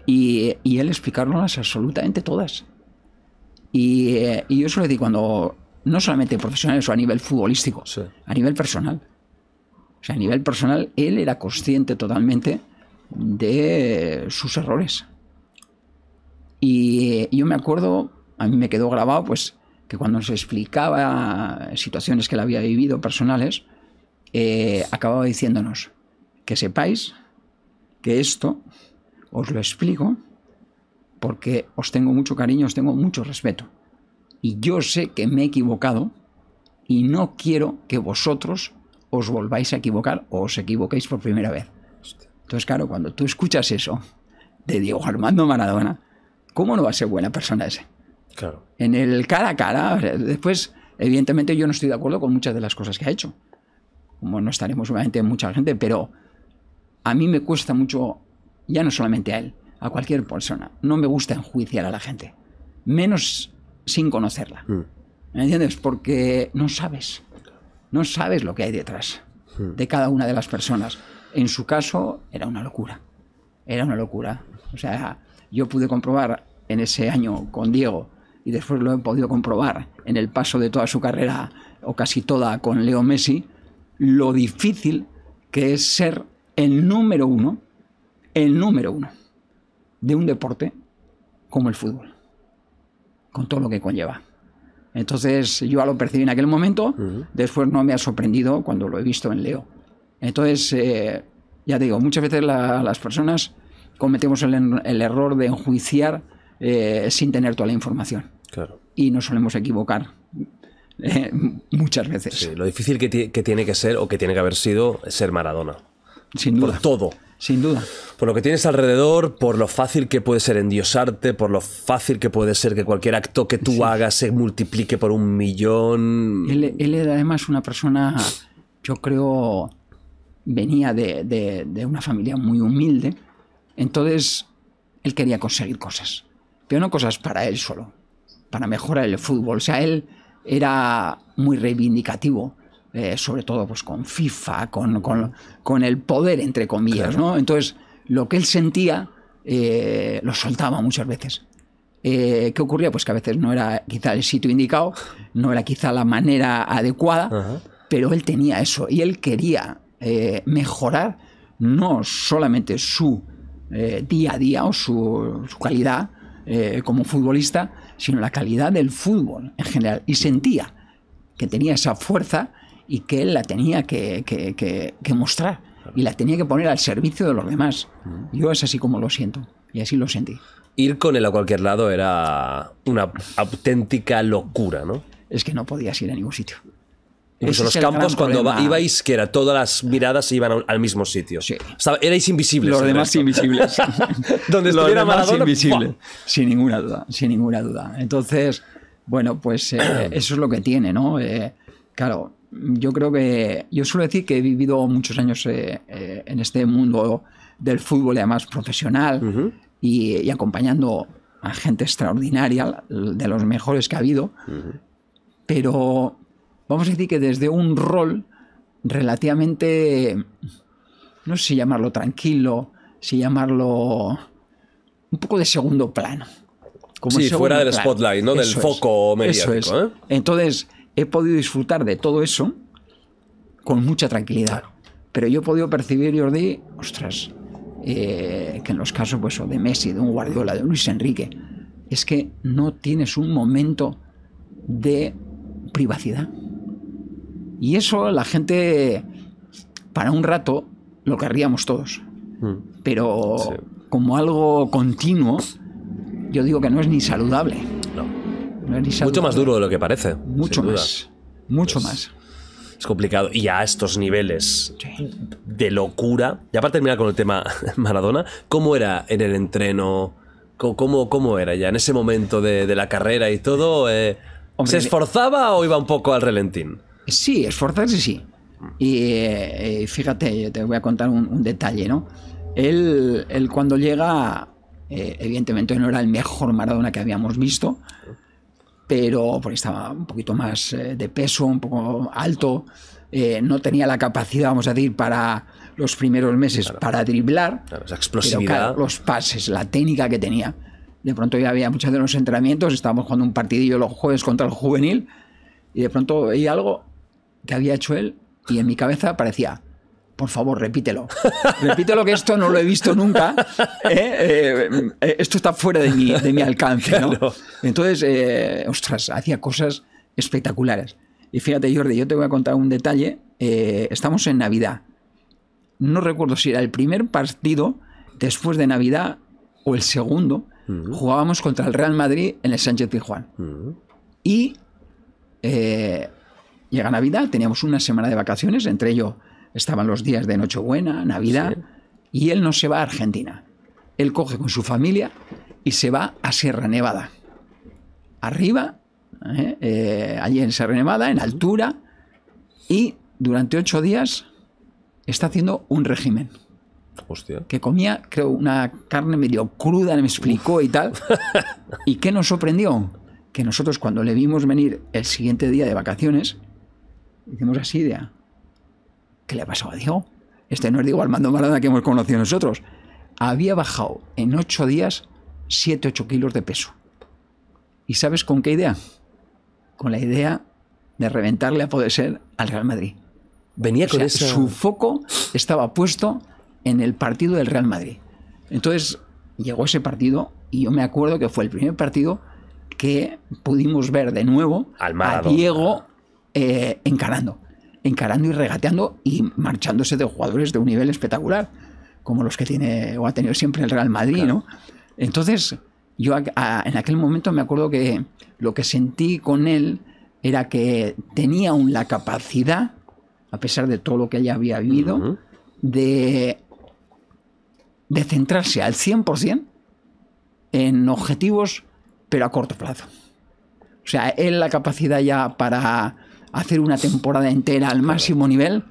y, él explicárnoslas absolutamente todas. Y, eh, y, yo suelo decir cuando, no solamente profesionales o a nivel futbolístico, a nivel personal. O sea, a nivel personal, él era consciente totalmente de sus errores. Y yo me acuerdo, a mí me quedó grabado, pues, que cuando se explicaba situaciones que él había vivido personales, eh, acababa diciéndonos que sepáis que esto os lo explico porque os tengo mucho cariño, os tengo mucho respeto. Y yo sé que me he equivocado y no quiero que vosotros os volváis a equivocar o os equivoquéis por primera vez. Entonces, claro, cuando tú escuchas eso de Diego Armando Maradona, ¿cómo no va a ser buena persona ese? Claro. En el cara a cara, después, evidentemente yo no estoy de acuerdo con muchas de las cosas que ha hecho, como no estaremos solamente mucha gente, pero a mí me cuesta mucho, ya no solamente a él, a cualquier persona, no me gusta enjuiciar a la gente, menos sin conocerla. Hmm. ¿Me entiendes? Porque no sabes, no sabes lo que hay detrás hmm. de cada una de las personas en su caso era una locura. Era una locura. O sea, yo pude comprobar en ese año con Diego y después lo he podido comprobar en el paso de toda su carrera o casi toda con Leo Messi, lo difícil que es ser el número uno, el número uno de un deporte como el fútbol, con todo lo que conlleva. Entonces yo lo percibí en aquel momento, después no me ha sorprendido cuando lo he visto en Leo. Entonces, eh, ya digo, muchas veces las personas cometemos el, error de enjuiciar eh, sin tener toda la información. Y nos solemos equivocar. Eh, muchas veces. Sí, lo difícil que, tiene que ser o que tiene que haber sido ser Maradona. Sin duda. Por todo. Sin duda. Por lo que tienes alrededor, por lo fácil que puede ser endiosarte, por lo fácil que puede ser que cualquier acto que tú hagas se multiplique por un millón. Él, él era además una persona, yo creo, venía de, una familia muy humilde, entonces él quería conseguir cosas, pero no cosas para él solo, para mejorar el fútbol. O sea, él era muy reivindicativo, eh, sobre todo pues, con FIFA, con, el poder, entre comillas. ¿no? Entonces, lo que él sentía eh, lo soltaba muchas veces. Eh, ¿Qué ocurría? Pues que a veces no era quizá el sitio indicado, no era quizá la manera adecuada, pero él tenía eso y él quería eh, mejorar no solamente su eh, día a día o su, calidad eh, como futbolista, sino la calidad del fútbol en general. Y sentía que tenía esa fuerza y que él la tenía que, que mostrar y la tenía que poner al servicio de los demás. Yo es así como lo siento y así lo sentí. Ir con él a cualquier lado era una auténtica locura, ¿no? Es que no podías ir a ningún sitio. Incluso los campos, cuando ibais, que era todas las miradas se iban al mismo sitio. Sí. erais invisibles. Los demás invisibles. Donde los estuviera demás Maradona, invisible. Sin ninguna duda, sin ninguna duda. Entonces, bueno, pues eh, eso es lo que tiene, ¿no? Eh, claro, yo creo que. Yo suelo decir que he vivido muchos años eh, en este mundo del fútbol, además profesional, y, acompañando a gente extraordinaria, de los mejores que ha habido. Pero vamos a decir que desde un rol relativamente, no sé si llamarlo tranquilo, si llamarlo un poco de segundo plano. Como sí, fuera del spotlight, ¿no? del foco mediático. ¿eh? Entonces, he podido disfrutar de todo eso con mucha tranquilidad. Pero yo he podido percibir, Jordi, ostras, eh, que en los casos pues, de Messi, de un Guardiola, de Luis Enrique, es que no tienes un momento de privacidad. Y eso la gente, para un rato, lo querríamos todos. Mm. Pero como algo continuo, yo digo que no es ni saludable. No. no es saludable. Mucho más duro de lo que parece. Mucho más. Mucho más es complicado. Y a estos niveles de locura. Ya para terminar con el tema Maradona, ¿cómo era en el entreno? ¿Cómo, cómo era ya en ese momento de, la carrera y todo? Eh, ¿Se esforzaba o iba un poco al relentín? Sí, esforzarse sí. Y eh, eh, fíjate, te voy a contar un, detalle, ¿no? Él, cuando llega, eh, evidentemente no era el mejor Maradona que habíamos visto, pero porque estaba un poquito más de peso, un poco alto, no tenía la capacidad, vamos a decir, para los primeros meses para driblar, claro, los pases, la técnica que tenía. De pronto ya había muchos de los entrenamientos, estábamos jugando un partidillo los jueves contra el juvenil, y de pronto veía algo que había hecho él y en mi cabeza parecía, por favor, repítelo. Repítelo que esto no lo he visto nunca. ¿eh? Eh, eh, esto está fuera de mi, de mi alcance. Entonces, ostras, hacía cosas espectaculares. Y fíjate, Jordi, yo te voy a contar un detalle. estamos en Navidad. No recuerdo si era el primer partido después de Navidad o el segundo. Jugábamos contra el Real Madrid en el Sánchez Pizjuán. Y Llega Navidad, teníamos una semana de vacaciones, entre ellos estaban los días de Nochebuena, Navidad, y él no se va a Argentina. Él coge con su familia y se va a Sierra Nevada. Arriba, ¿eh? Eh, allí en Sierra Nevada, en altura, y durante ocho días está haciendo un régimen. Hostia. Que comía, creo, una carne medio cruda, me explicó y tal. ¿Y qué nos sorprendió? Que nosotros cuando le vimos venir el siguiente día de vacaciones, Hicimos así idea ¿qué le ha pasado a Diego? Este no es Diego Armando Maradona que hemos conocido nosotros. Había bajado en ocho días 7-8 kilos de peso. ¿Y sabes con qué idea? Con la idea de reventarle a poder ser al Real Madrid. Venía con Su foco estaba puesto en el partido del Real Madrid. Entonces llegó ese partido y yo me acuerdo que fue el primer partido que pudimos ver de nuevo al a Diego eh, encarando, encarando y regateando y marchándose de jugadores de un nivel espectacular, como los que tiene o ha tenido siempre el Real Madrid, ¿no? Entonces, yo en aquel momento me acuerdo que lo que sentí con él era que tenía aún la capacidad, a pesar de todo lo que ella había vivido, de, de centrarse al 100% en objetivos, pero a corto plazo. O sea, él la capacidad ya para hacer una temporada entera al máximo nivel,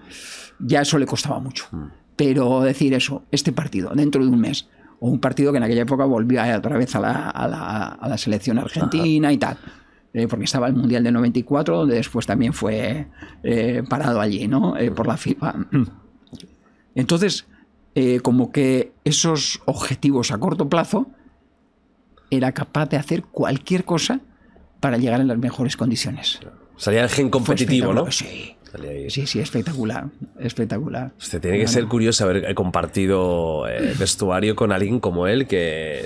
ya eso le costaba mucho. Mm. Pero decir eso, este partido, dentro de un mes, o un partido que en aquella época volvía otra vez a la, selección argentina y tal. Eh, porque estaba el Mundial de 94, donde después también fue eh, parado allí, ¿no? Eh, mm. por la FIFA. Entonces, como que esos objetivos a corto plazo, era capaz de hacer cualquier cosa para llegar en las mejores condiciones. Salía el gen competitivo, ¿no? Sí. Sí, espectacular, espectacular. Se tiene que ser curioso haber eh, compartido eh, el vestuario con alguien como él, que,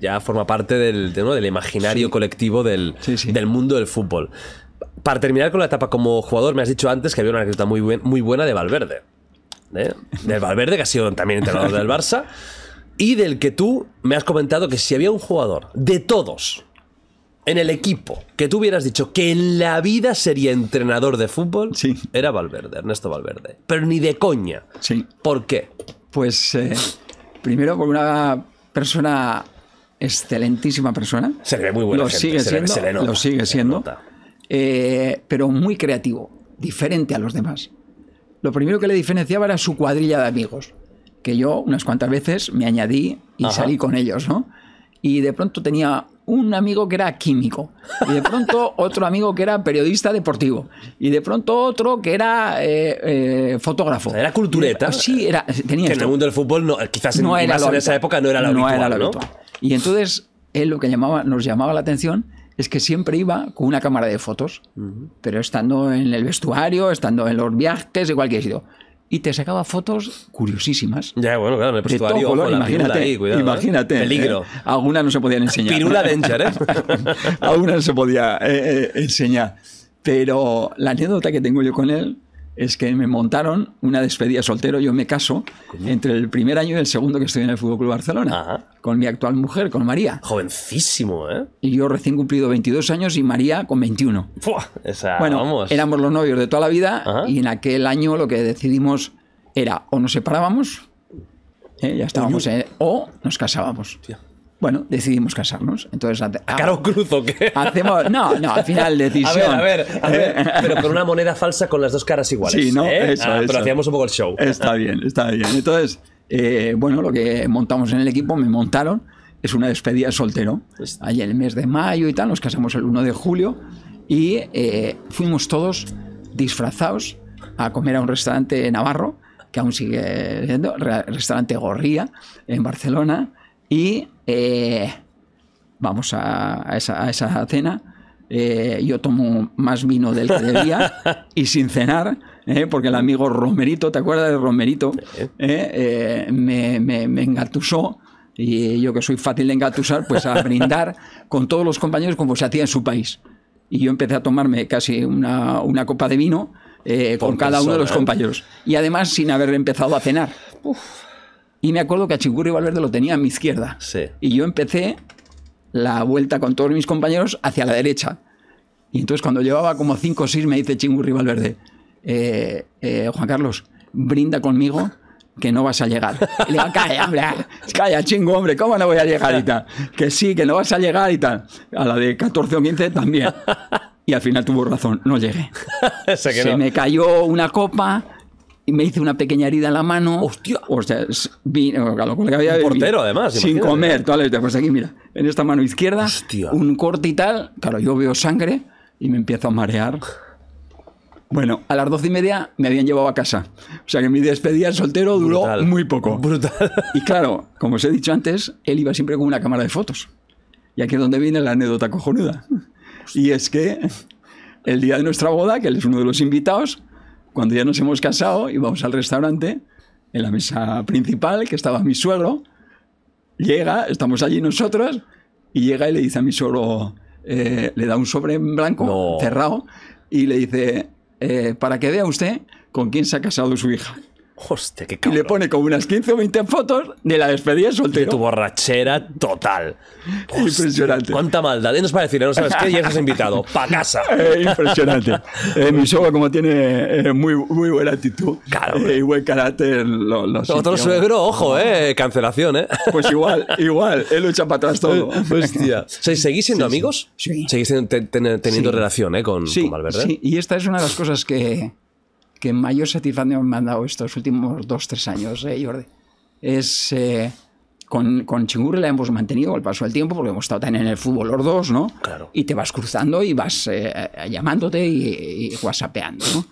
ya, forma parte del, del imaginario colectivo del, del, mundo del fútbol. Para terminar con la etapa como jugador, me has dicho antes que había una anécdota muy, muy buena de Valverde. ¿eh? Del Valverde, que ha sido también entrenador del Barça, y del que tú me has comentado que si había un jugador de todos en el equipo que tú hubieras dicho que en la vida sería entrenador de fútbol, sí. era Valverde, Ernesto Valverde. Pero ni de coña. Sí. ¿Por qué? Pues eh, primero por una persona, excelentísima persona. Se muy buena lo Sigue siendo, lo sigue siendo. Eh, pero muy creativo, diferente a los demás. Lo primero que le diferenciaba era su cuadrilla de amigos, que yo unas cuantas veces me añadí y salí con ellos, ¿no? Y de pronto tenía un amigo que era químico, y de pronto otro amigo que era periodista deportivo, y de pronto otro que era eh, eh, fotógrafo. era cultureta. Sí, era, tenía que en el mundo del fútbol, quizás en, esa época, no era la Y entonces, él lo que llamaba, nos llamaba la atención es que siempre iba con una cámara de fotos, pero estando en el vestuario, estando en los viajes, de cualquier sitio y te sacaba fotos curiosísimas. Ya, bueno, claro, en el imagínate, ¿eh? imagínate. ¿eh? Peligro. algunas no se podían enseñar. Pirula de encher, ¿eh? algunas no se podía eh, enseñar. Pero la anécdota que tengo yo con él es que me montaron una despedida soltero, yo me caso, entre el primer año y el segundo que estoy en el Fútbol Club Barcelona, con mi actual mujer, con María. Jovencísimo, ¿eh? Y yo recién cumplido 22 años y María con 21. bueno, éramos los novios de toda la vida y en aquel año lo que decidimos era o nos separábamos, ¿eh? ya estábamos, o nos casábamos. Bueno, decidimos casarnos. Entonces, a, caro cruz o qué? no, no, al final decisión. A ver, a ver, pero con una moneda falsa con las dos caras iguales. Sí, ¿no? ¿eh? Eso, ah, Pero hacíamos un poco el show. Está bien, está bien. Entonces, eh, bueno, lo que montamos en el equipo, me montaron, es una despedida soltero. Allí el mes de mayo y tal, nos casamos el 1 de julio y eh, fuimos todos disfrazados a comer a un restaurante navarro, que aún sigue siendo, restaurante Gorría, en Barcelona y eh, vamos a, esa, cena. Eh, yo tomo más vino del que debía y sin cenar, eh, porque el amigo Romerito, ¿te acuerdas de Romerito? me, engatusó y yo que soy fácil de engatusar, pues a brindar con todos los compañeros como se hacía en su país. Y yo empecé a tomarme casi una, copa de vino con cada uno de los compañeros. Y además sin haber empezado a cenar. Uf. Y me acuerdo que a Chingurri Valverde lo tenía a mi izquierda. Y yo empecé la vuelta con todos mis compañeros hacia la derecha. Y entonces cuando llevaba como 5 o 6 me dice Chingurri Valverde, eh, eh, Juan Carlos, brinda conmigo que no vas a llegar. Y le digo, calla, hombre, calla, chingo, hombre, ¿cómo no voy a llegar y tal? Que sí, que no vas a llegar y tal. A la de 14 o 15 también. Y al final tuvo razón, no llegué. Se me cayó una copa, y me hice una pequeña herida en la mano. ¡Hostia! O sea, lo había un portero, además. Sin comer, pues aquí, mira, en esta mano izquierda, Hostia. un corte y tal. Claro, yo veo sangre y me empiezo a marear. Bueno, a las doce y media me habían llevado a casa. O sea que mi despedida soltero duró muy poco. Brutal. Y claro, como os he dicho antes, él iba siempre con una cámara de fotos. Y aquí es donde viene la anécdota cojonuda. Y es que el día de nuestra boda, que él es uno de los invitados, cuando ya nos hemos casado, y vamos al restaurante, en la mesa principal, que estaba mi suegro, llega, estamos allí nosotros, y llega y le dice a mi suegro, eh, le da un sobre en blanco, cerrado, y le dice, eh, para que vea usted con quién se ha casado su hija. Hostia, qué cabrón. Y le pone como unas 15 o 20 fotos de la despedida soltero. De tu borrachera total. impresionante. Cuánta maldad. Nos va a decir, no sabes qué, ya has invitado. Pa' casa. Eh, impresionante. Eh, mi suegro, como tiene eh, muy, muy buena actitud claro, y buen carácter, lo, Otro suegro, ojo, eh. Cancelación, eh. Pues igual, igual. Él lo echa para atrás todo. Hostia. ¿Seguís siendo amigos? Sí. ¿Seguís teniendo, relación, eh, con, con Valverde? Sí, y esta es una de las cosas que que mayor satisfacción me han dado estos últimos dos, tres años, eh, Jordi. Es. Eh, con, con la hemos mantenido al paso del tiempo porque hemos estado también en el fútbol los dos, ¿no? Claro. Y te vas cruzando y vas eh, llamándote y, whatsappeando, ¿no?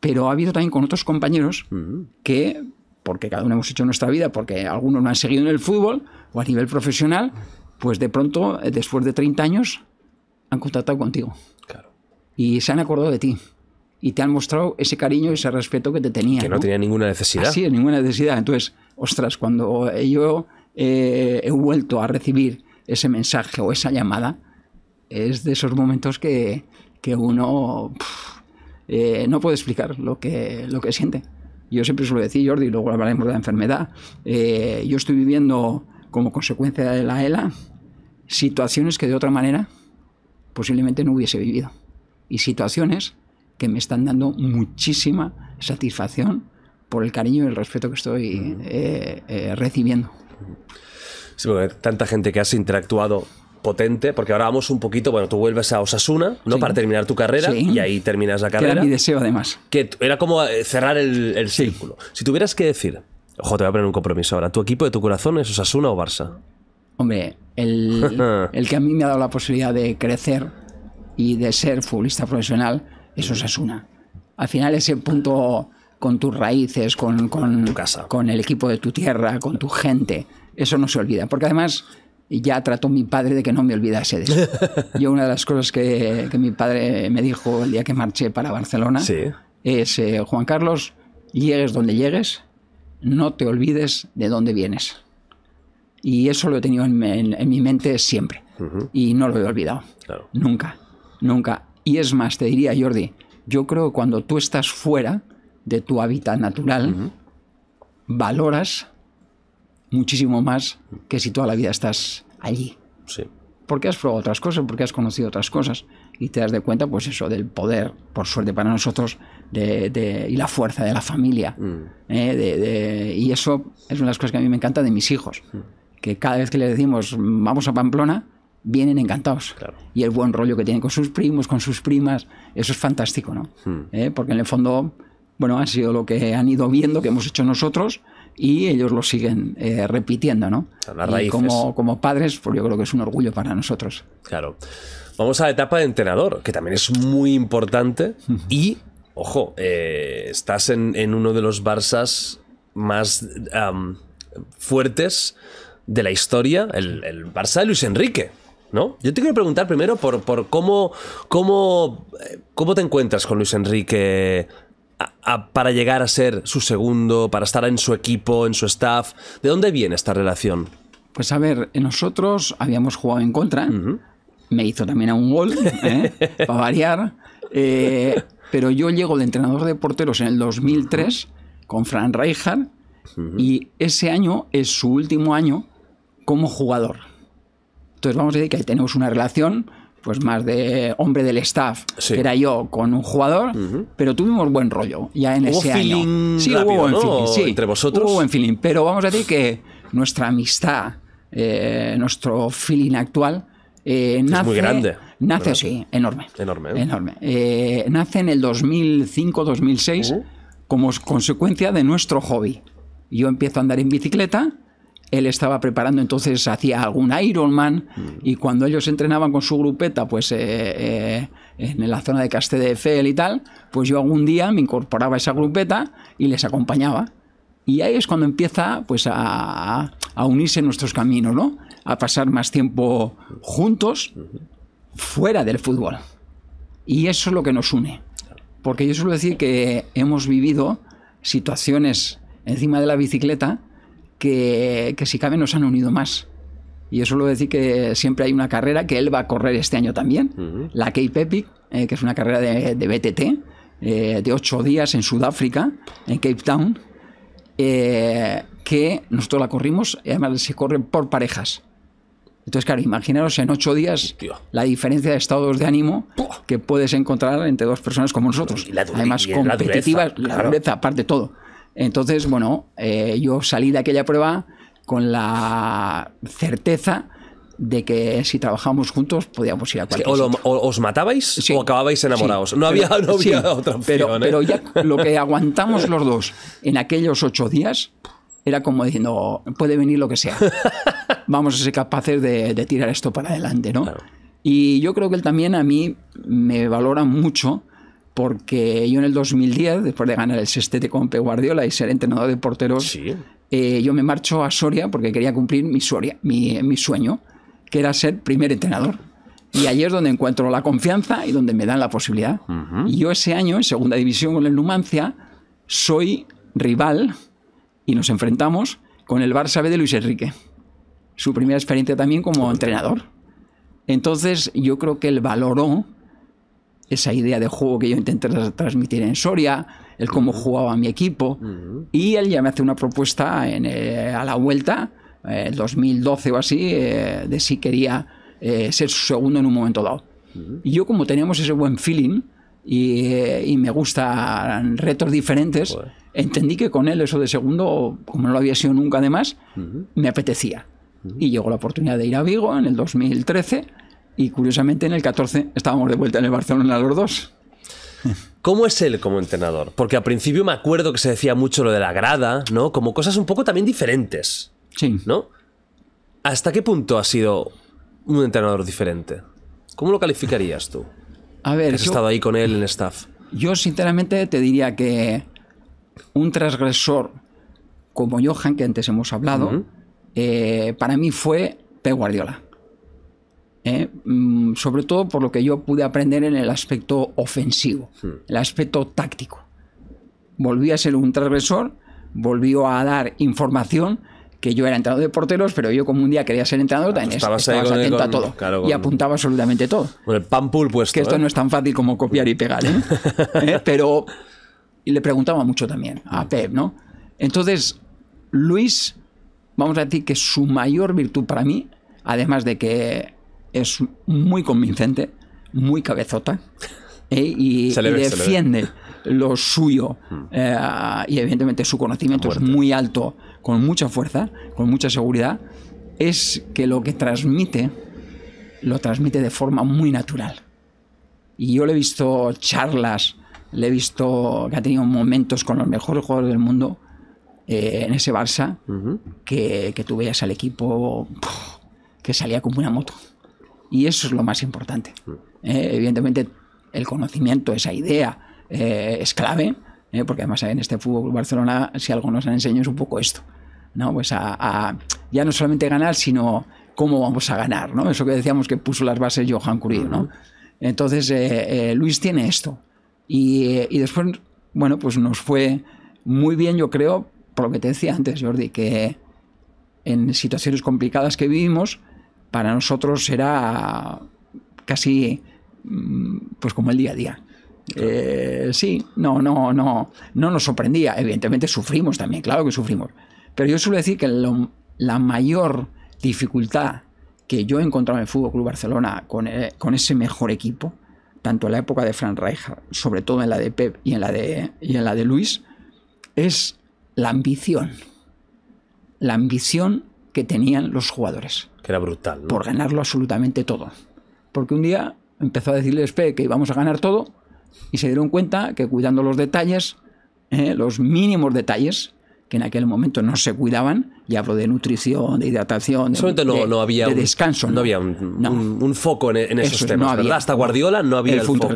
Pero ha habido también con otros compañeros mm. que, porque cada uno hemos hecho nuestra vida, porque algunos no han seguido en el fútbol o a nivel profesional, pues de pronto, después de 30 años, han contactado contigo. Claro. Y se han acordado de ti y te han mostrado ese cariño y ese respeto que te tenía. Que no, tenía ninguna necesidad. Sí, ninguna necesidad. Entonces, ostras, cuando yo eh, he vuelto a recibir ese mensaje o esa llamada, es de esos momentos que, uno eh, no puede explicar lo que, lo que siente. Yo siempre suelo decir, Jordi, luego hablaremos de la enfermedad, eh, yo estoy viviendo como consecuencia de la ELA situaciones que de otra manera posiblemente no hubiese vivido. Y situaciones me están dando muchísima satisfacción por el cariño y el respeto que estoy eh, eh, recibiendo. Sí, porque tanta gente que has interactuado potente, porque ahora vamos un poquito, bueno, tú vuelves a Osasuna, ¿no? Para terminar tu carrera y ahí terminas la carrera. Que era mi deseo además. Que era como eh, cerrar el, círculo. Si tuvieras que decir, ojo, te voy a poner un compromiso ahora, ¿tu equipo de tu corazón es Osasuna o Barça? Hombre, el, el que a mí me ha dado la posibilidad de crecer y de ser futbolista profesional eso es Asuna. Al final ese punto con tus raíces, con, con el equipo de tu tierra, con tu gente, eso no se olvida. Porque además ya trató mi padre de que no me olvidase de eso. Yo una de las cosas que, mi padre me dijo el día que marché para Barcelona es, eh, Juan Carlos, llegues donde llegues, no te olvides de dónde vienes. Y eso lo he tenido en, mi mente siempre. Y no lo he olvidado. Nunca, nunca. Y es más, te diría, Jordi, yo creo que cuando tú estás fuera de tu hábitat natural, valoras muchísimo más que si toda la vida estás allí. Sí. Porque has probado otras cosas, porque has conocido otras cosas y te das de cuenta, pues eso, del poder, por suerte para nosotros, de, y la fuerza de la familia. Mm. ¿eh? y eso es una de las cosas que a mí me encanta de mis hijos, mm. que cada vez que les decimos, vamos a Pamplona, vienen encantados. Y el buen rollo que tienen con sus primos, con sus primas, eso es fantástico, ¿no? Hmm. ¿Eh? Porque en el fondo, bueno, ha sido lo que han ido viendo, que hemos hecho nosotros, y ellos lo siguen eh, repitiendo, ¿no? Y como, como padres, pues yo creo que es un orgullo para nosotros. Claro. Vamos a la etapa de entrenador, que también es muy importante. Y, ojo, eh, estás en, uno de los Barsas más fuertes de la historia, el, el Barça de Luis Enrique. ¿no? Yo te quiero preguntar primero por, cómo, eh, cómo, te encuentras con Luis Enrique para llegar a ser su segundo, para estar en su equipo, en su staff. ¿De dónde viene esta relación? Pues a ver, nosotros habíamos jugado en contra. Me hizo también a un gol, ¿eh? para variar. Eh, pero yo llego de entrenador de porteros en el 2003 con Fran Rijkaard y ese año es su último año como jugador. Entonces vamos a decir que tenemos una relación pues más de hombre del staff, que era yo con un jugador, pero tuvimos buen rollo ya en ese año. Sí, hubo ¿no? feeling, entre vosotros. Hubo buen feeling, pero vamos a decir que nuestra amistad, eh, nuestro feeling actual, nace, eh, es muy grande. Nace, sí, enorme. Enorme. ¿eh? enorme. nace en el 2005-2006 uh. como consecuencia de nuestro hobby. Yo empiezo a andar en bicicleta él estaba preparando, entonces hacía algún Ironman mm. y cuando ellos entrenaban con su grupeta, pues eh, eh, en la zona de Castelldefels y tal, pues yo algún día me incorporaba a esa grupeta y les acompañaba. Y ahí es cuando empieza pues a, unirse nuestros caminos, ¿no? A pasar más tiempo juntos fuera del fútbol. Y eso es lo que nos une. Porque yo suelo decir que hemos vivido situaciones encima de la bicicleta que, si cabe nos han unido más. Y eso lo decir que siempre hay una carrera que él va a correr este año también, la Cape Epic, eh, que es una carrera de, BTT, eh, de ocho días en Sudáfrica, en Cape Town, eh, que nosotros la corrimos, y además se corre por parejas. Entonces, claro, imaginaros en ocho días la diferencia de estados de ánimo que puedes encontrar entre dos personas como nosotros. además, competitivas, la dureza, la aparte de todo. Entonces, bueno, eh, yo salí de aquella prueba con la certeza de que si trabajábamos juntos podíamos ir a cualquier o, os matabais o acababais enamorados. No había, otra opción. ¿eh? Pero, ya lo que aguantamos los dos en aquellos ocho días era como diciendo, puede venir lo que sea. Vamos a ser capaces de, tirar esto para adelante, ¿no? Y yo creo que él también a mí me valora mucho porque yo en el 2010, después de ganar el sextete con Pep Guardiola y ser entrenador de porteros, eh, yo me marcho a Soria porque quería cumplir mi, Soria, mi, mi, sueño, que era ser primer entrenador. Y ahí es donde encuentro la confianza y donde me dan la posibilidad. Y yo ese año, en segunda división con el Numancia, soy rival y nos enfrentamos con el Barça de Luis Enrique. Su primera experiencia también como entrenador. Entonces yo creo que él valoró esa idea de juego que yo intenté transmitir en Soria, el cómo jugaba mi equipo, y él ya me hace una propuesta eh, a la vuelta, eh, en eh, 2012 o así, eh, de si quería ser su segundo en un momento dado. Y yo como teníamos ese buen feeling y, me gustan retos diferentes, entendí que con él eso de segundo, como no lo había sido nunca además, me apetecía. Y llegó la oportunidad de ir a Vigo en el 2013 y curiosamente en el 14 estábamos de vuelta en el Barcelona los dos. ¿Cómo es él como entrenador? Porque al principio me acuerdo que se decía mucho lo de la grada, ¿no? Como cosas un poco también diferentes. Sí. ¿No? ¿Hasta qué punto ha sido un entrenador diferente? ¿Cómo lo calificarías tú? A ver. Has estado ahí con él en staff. Yo, sinceramente, te diría que un transgresor como Johan, que antes hemos hablado, eh, para mí fue Pep Guardiola. ¿eh? Mm, sobre todo por lo que yo pude aprender en el aspecto ofensivo, hmm. el aspecto táctico. Volví a ser un transgresor, volvió a dar información que yo era entrenador de porteros, pero yo como un día quería ser entrenador, también atento a todo y apuntaba absolutamente todo. el pan Que esto ¿eh? no es tan fácil como copiar y pegar, ¿eh? Pero y le preguntaba mucho también a hmm. Pep, ¿no? Entonces, Luis, vamos a decir que su mayor virtud para mí, además de que es muy convincente, muy cabezota, ¿eh? y, defiende lo suyo. Hmm. Eh, y evidentemente su conocimiento es muy alto, con mucha fuerza, con mucha seguridad. Es que lo que transmite, lo transmite de forma muy natural. Y yo le he visto charlas, le he visto que ha tenido momentos con los mejores jugadores del mundo eh, en ese Barça, que, tú veías al equipo que salía como una moto. Y eso es lo más importante. Mm. Eh, evidentemente, el conocimiento, esa idea, eh, es clave, eh, porque además en este fútbol Barcelona, si algo nos han enseñado es un poco esto. ¿no? Pues a, ya no solamente ganar, sino cómo vamos a ganar. ¿no? Eso que decíamos que puso las bases Johan Cruyff ¿no? Entonces, Luis tiene esto. Y, y después, bueno, pues nos fue muy bien, yo creo, por lo que te decía antes, Jordi, que en situaciones complicadas que vivimos, para nosotros era casi mm, pues como el día a día. Eh, sí, no, no, no, no nos sorprendía. Evidentemente sufrimos también, claro que sufrimos. Pero yo suelo decir que la mayor dificultad que yo he encontrado en el Fútbol Club Barcelona con, eh, ese mejor equipo, tanto en la época de Fran Rijkaard, sobre todo en la de Pep y en la de, y en la de Luis, es la ambición. La ambición que tenían los jugadores. Que era brutal. Por ganarlo absolutamente todo. Porque un día empezó a decirles P que íbamos a ganar todo y se dieron cuenta que cuidando los detalles, ¿eh? los mínimos detalles, que en aquel momento no se cuidaban, y hablo de nutrición, de hidratación, de, descanso. no, había un, foco en, e-, esos temas, ¿verdad? Hasta Guardiola no había el, el foco.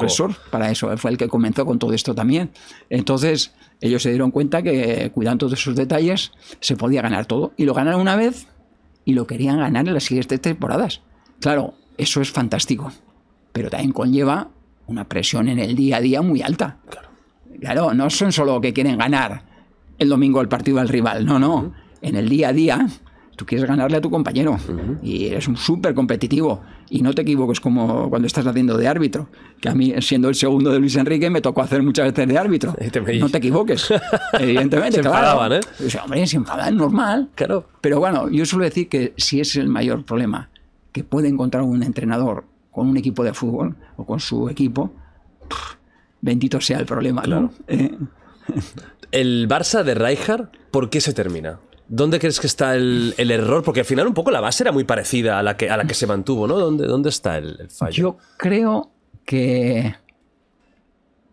para eso, eh, fue el que comenzó con todo esto también. Entonces, ellos se dieron cuenta que eh, cuidando todos esos detalles se podía ganar todo, y lo ganaron una vez, y lo querían ganar en las siguientes temporadas. Claro, eso es fantástico, pero también conlleva una presión en el día a día muy alta. Claro, no son solo que quieren ganar el domingo el partido al rival, no, no. En el día a día tú quieres ganarle a tu compañero y eres un súper competitivo y no te equivoques como cuando estás haciendo de árbitro, que a mí siendo el segundo de Luis Enrique me tocó hacer muchas veces de árbitro. no te equivoques, evidentemente. se enfadaban, ¿eh? hombre, se enfadaban, normal. Claro. Pero bueno, yo suelo decir que si es el mayor problema que puede encontrar un entrenador con un equipo de fútbol o con su equipo, bendito sea el problema. ¿no? Eh. ¿El Barça de Rijkaard por qué se termina? ¿Dónde crees que está el, error? Porque al final un poco la base era muy parecida a la que, a la que se mantuvo, ¿no? ¿Dónde, está el, fallo? Yo creo que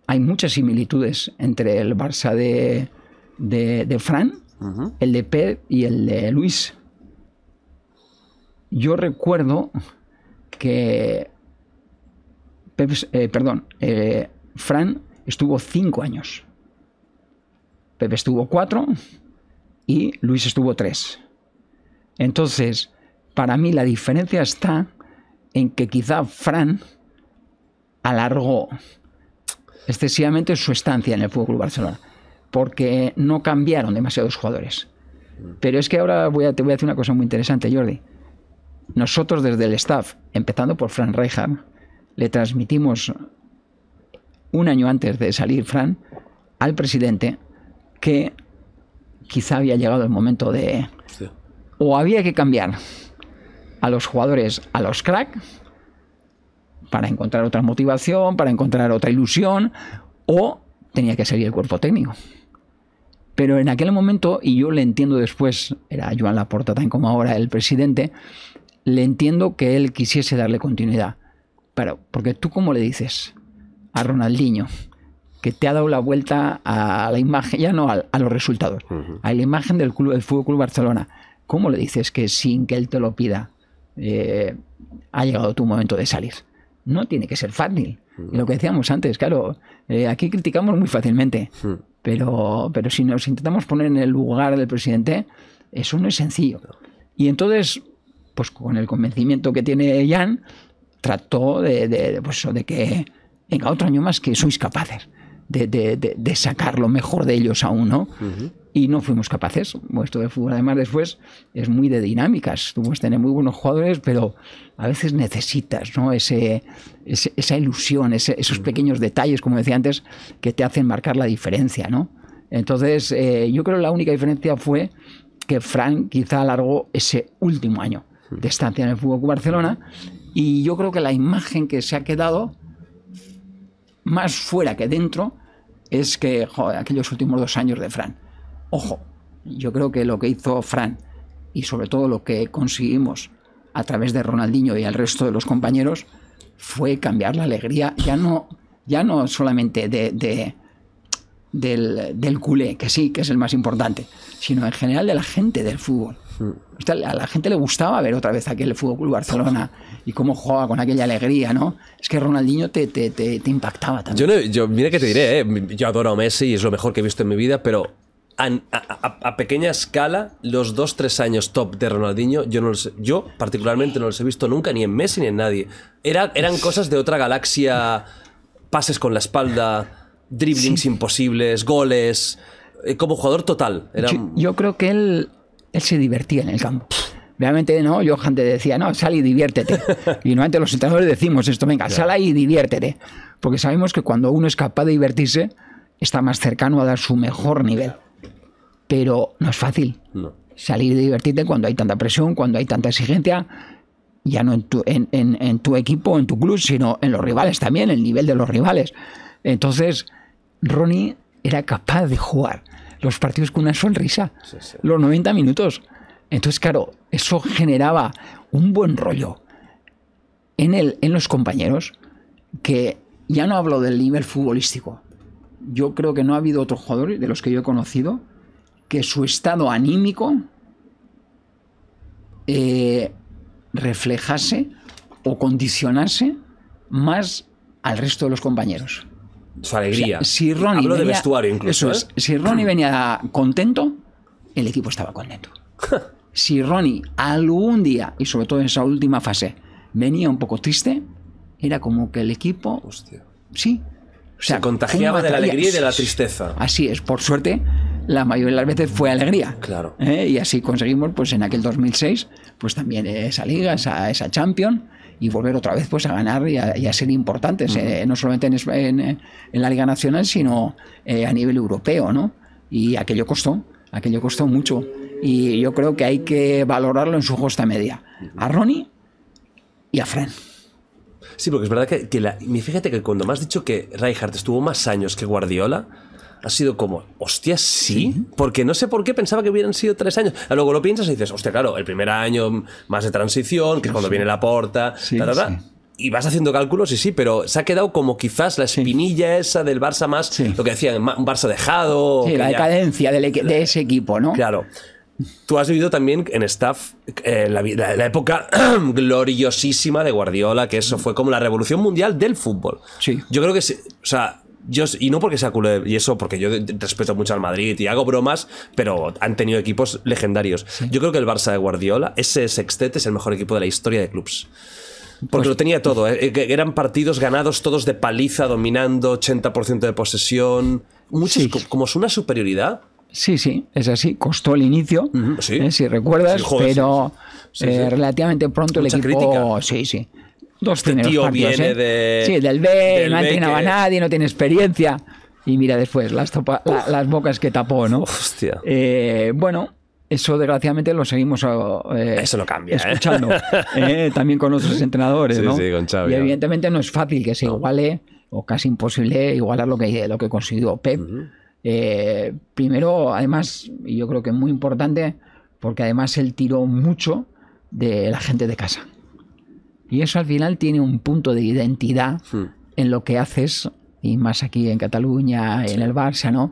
hay muchas similitudes entre el Barça de, de, Fran, el de Pep y el de Luis. Yo recuerdo que Pep, eh, perdón, eh, Fran estuvo cinco años. Pep estuvo cuatro y Luis estuvo tres. Entonces, para mí la diferencia está en que quizá Fran alargó excesivamente su estancia en el Fútbol Barcelona, porque no cambiaron demasiados jugadores. Pero es que ahora voy a, te voy a decir una cosa muy interesante, Jordi. Nosotros desde el staff, empezando por Fran Reinhardt, le transmitimos un año antes de salir Fran al presidente que quizá había llegado el momento de... O había que cambiar a los jugadores, a los crack, para encontrar otra motivación, para encontrar otra ilusión, o tenía que seguir el cuerpo técnico. Pero en aquel momento, y yo le entiendo después, era Joan Laporta tan como ahora el presidente, le entiendo que él quisiese darle continuidad. Pero, porque tú cómo le dices a Ronaldinho, que te ha dado la vuelta a la imagen, ya no a, los resultados, a la imagen del, club, del Fútbol Club Barcelona. ¿Cómo le dices que sin que él te lo pida eh, ha llegado tu momento de salir? No tiene que ser fácil. Lo que decíamos antes, claro, eh, aquí criticamos muy fácilmente, pero, pero si nos intentamos poner en el lugar del presidente, eso no es sencillo. Y entonces, pues con el convencimiento que tiene Jan, trató de, de pues que venga otro año más que sois capaces de, sacar lo mejor de ellos aún, ¿no? Y no fuimos capaces. Esto del fútbol, además, después es muy de dinámicas. Tú puedes tener muy buenos jugadores, pero a veces necesitas ¿no? esa ilusión, esos pequeños detalles, como decía antes, que te hacen marcar la diferencia. ¿no? Entonces, eh, yo creo que la única diferencia fue que Frank quizá alargó ese último año de estancia en el Fútbol Barcelona. Y yo creo que la imagen que se ha quedado más fuera que dentro es que aquellos últimos dos años de Fran. Ojo, yo creo que lo que hizo Fran y sobre todo lo que conseguimos a través de Ronaldinho y al resto de los compañeros fue cambiar la alegría, ya no, ya no solamente de, del, del culé, que sí, que es el más importante, sino en general de la gente del fútbol. Mm. a la gente le gustaba ver otra vez aquel Fútbol Barcelona y cómo jugaba con aquella alegría, ¿no? Es que Ronaldinho te, impactaba también. Yo, no, mira que te diré, ¿eh? yo adoro a Messi y es lo mejor que he visto en mi vida, pero a, pequeña escala, los dos, tres años top de Ronaldinho, yo, no yo particularmente no los he visto nunca, ni en Messi ni en nadie. eran cosas de otra galaxia, pases con la espalda, Dribblings imposibles, goles. Eh, como jugador total. yo creo que él él se divertía en el campo. Realmente no, Johan te decía, no, sal y diviértete. Y nuevamente los entrenadores decimos esto, venga, sal ahí y diviértete. Porque sabemos que cuando uno es capaz de divertirse, está más cercano a dar su mejor nivel. Pero no es fácil salir y divertirte cuando hay tanta presión, cuando hay tanta exigencia, ya no en tu, en tu equipo, en tu club, sino en los rivales también, el nivel de los rivales. Entonces, Ronnie era capaz de jugar los partidos con una sonrisa, los 90 minutos. Entonces, claro, eso generaba un buen rollo en, el, en los compañeros, que ya no hablo del nivel futbolístico. Yo creo que no ha habido otro jugador de los que yo he conocido que su estado anímico eh, reflejase o condicionase más al resto de los compañeros su alegría. si Ronnie Hablo venía, de vestuario incluso. Eso es. ¿eh? Si Ronnie venía contento, el equipo estaba contento. si Ronnie algún día, y sobre todo en esa última fase, venía un poco triste, era como que el equipo. Hostia. Sí. O sea, Se contagiaba de la alegría y de la tristeza. Así es, por suerte, la mayoría de las veces fue alegría. Claro. ¿Eh? Y así conseguimos, pues en aquel 2006, pues también esa liga, esa, esa champion y volver otra vez pues a ganar y a, ser importantes, eh, no solamente en, eh, en, la Liga Nacional, sino eh, a nivel europeo, ¿no? Y aquello costó, aquello costó mucho. Y yo creo que hay que valorarlo en su justa media. A Ronnie y a Fran. Sí, porque es verdad que, que fíjate que cuando me has dicho que Rijkaard estuvo más años que Guardiola, ha sido como, hostia, ¿sí? porque no sé por qué pensaba que hubieran sido tres años. Ah, luego lo piensas y dices, hostia, claro, el primer año más de transición, que es cuando viene la porta, sí, Y vas haciendo cálculos y sí, pero se ha quedado como quizás la espinilla esa del Barça más, lo que decían, un Barça dejado. la decadencia de, ese equipo, ¿no? Claro. Tú has vivido también en staff eh, la, la, época gloriosísima de Guardiola, que eso fue como la revolución mundial del fútbol. Sí. Yo creo que, o sea, y no porque sea culé, y eso, porque yo respeto mucho al Madrid y hago bromas, pero han tenido equipos legendarios. Yo creo que el Barça de Guardiola, ese sextet es el mejor equipo de la historia de clubs. Porque pues lo tenía todo, eh, eran partidos ganados todos de paliza, dominando, 80% de posesión, como es una superioridad. Sí, sí, es así. Costó el inicio, sí. Eh, si recuerdas, pero eh, relativamente pronto el equipo. Crítica. Sí, sí tío viene ¿eh? Sí, del B, no entrenado a nadie, no tiene experiencia. Y mira después las, bocas que tapó, ¿no? Eh, bueno, eso desgraciadamente lo seguimos eh, eso cambia, escuchando. también con otros entrenadores, y evidentemente no es fácil que se iguale o casi imposible igualar lo que, lo que consiguió Pep. primero, además, y yo creo que es muy importante, porque además él tiró mucho de la gente de casa. Y eso al final tiene un punto de identidad en lo que haces, y más aquí en Cataluña, en el Barça, ¿no?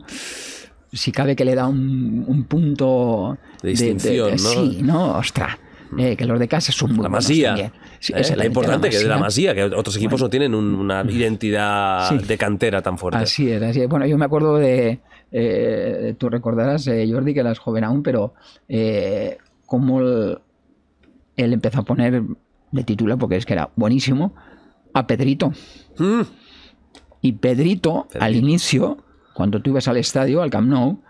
Si cabe que le da un, punto de distinción, ¿no? Sí, ¿no? Ostras. Mm. Eh, que los de casa son muy ¿eh? la masía sí, es importante que es de la masía que otros equipos no tienen una identidad de cantera tan fuerte así es así es. bueno yo me acuerdo de eh, tú recordarás Jordi que eras joven aún pero como él empezó a poner le titula porque es que era buenísimo, a Pedrito. Mm. Y Pedrito, al inicio, cuando tú ibas al estadio, al Camp Nou,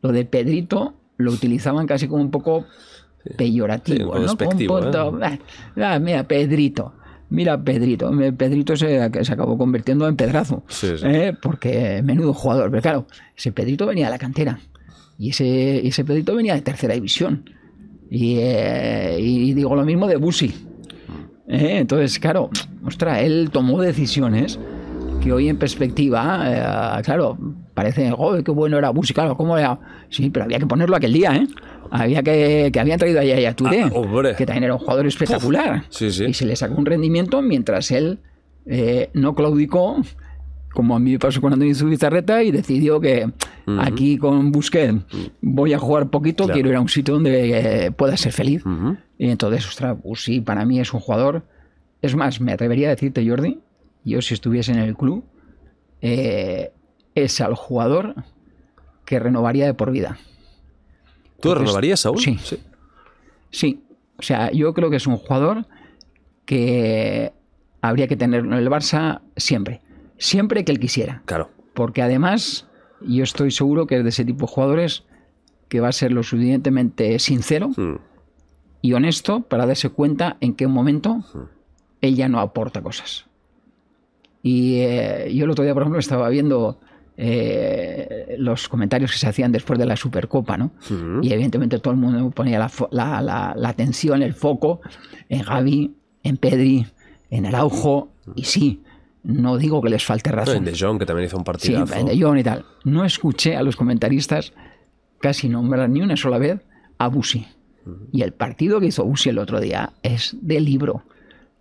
lo de Pedrito lo utilizaban casi como un poco peyorativo, ¿no? mira, Pedrito. Mira, Pedrito. Pedrito se, se acabó convirtiendo en Pedrazo. ¿eh? Porque menudo jugador. Pero claro, ese Pedrito venía de la cantera. Y ese, ese Pedrito venía de tercera división. Y, eh, y digo lo mismo de Busi. Eh, entonces, claro, ostras, él tomó decisiones que hoy en perspectiva, eh, claro, parece, oh, qué bueno era música, ¿cómo era? Sí, pero había que ponerlo aquel día, ¿eh? Había que, que habían traído a Yaya Touré, ah, que también era un jugador espectacular. Y se le sacó un rendimiento mientras él eh, no claudicó como a mí me pasó cuando Andrés y decidió que aquí con Busquets mm. voy a jugar poquito, quiero ir a un sitio donde eh, pueda ser feliz. Y entonces, ostras, pues sí para mí es un jugador. Es más, me atrevería a decirte, Jordi, yo si estuviese en el club, eh, es al jugador que renovaría de por vida. ¿Tú renovarías aún? Sí. sí. Sí. O sea, yo creo que es un jugador que habría que tener en el Barça siempre siempre que él quisiera. Claro. Porque además, yo estoy seguro que es de ese tipo de jugadores que va a ser lo suficientemente sincero hmm. y honesto para darse cuenta en qué momento ella hmm. no aporta cosas. Y eh, yo el otro día, por ejemplo, estaba viendo eh, los comentarios que se hacían después de la Supercopa, ¿no? Hmm. Y evidentemente todo el mundo ponía la, atención, el foco en Gaby, en Pedri, en Araujo, y sí, no digo que les falte razón. de Jong, que también hizo un partido. Sí, de Jong y tal. No escuché a los comentaristas casi nombrar ni una sola vez a Busi. Y el partido que hizo Busi el otro día es de libro.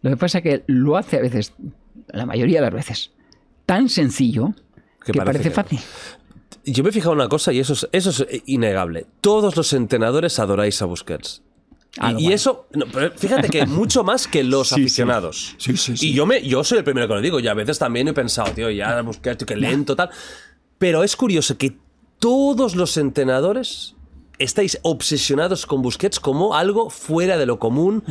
Lo que pasa es que lo hace a veces, la mayoría de las veces, tan sencillo que, parece, fácil. Yo me he fijado una cosa y eso es, eso es innegable. Todos los entrenadores adoráis a Busquets y, ah, eso, fíjate que mucho más que los aficionados. Sí. Sí, y yo, me, yo soy el primero que lo digo, y a veces también he pensado, tío, ya Busquets, que lento, tal. Pero es curioso que todos los entrenadores estáis obsesionados con Busquets como algo fuera de lo común.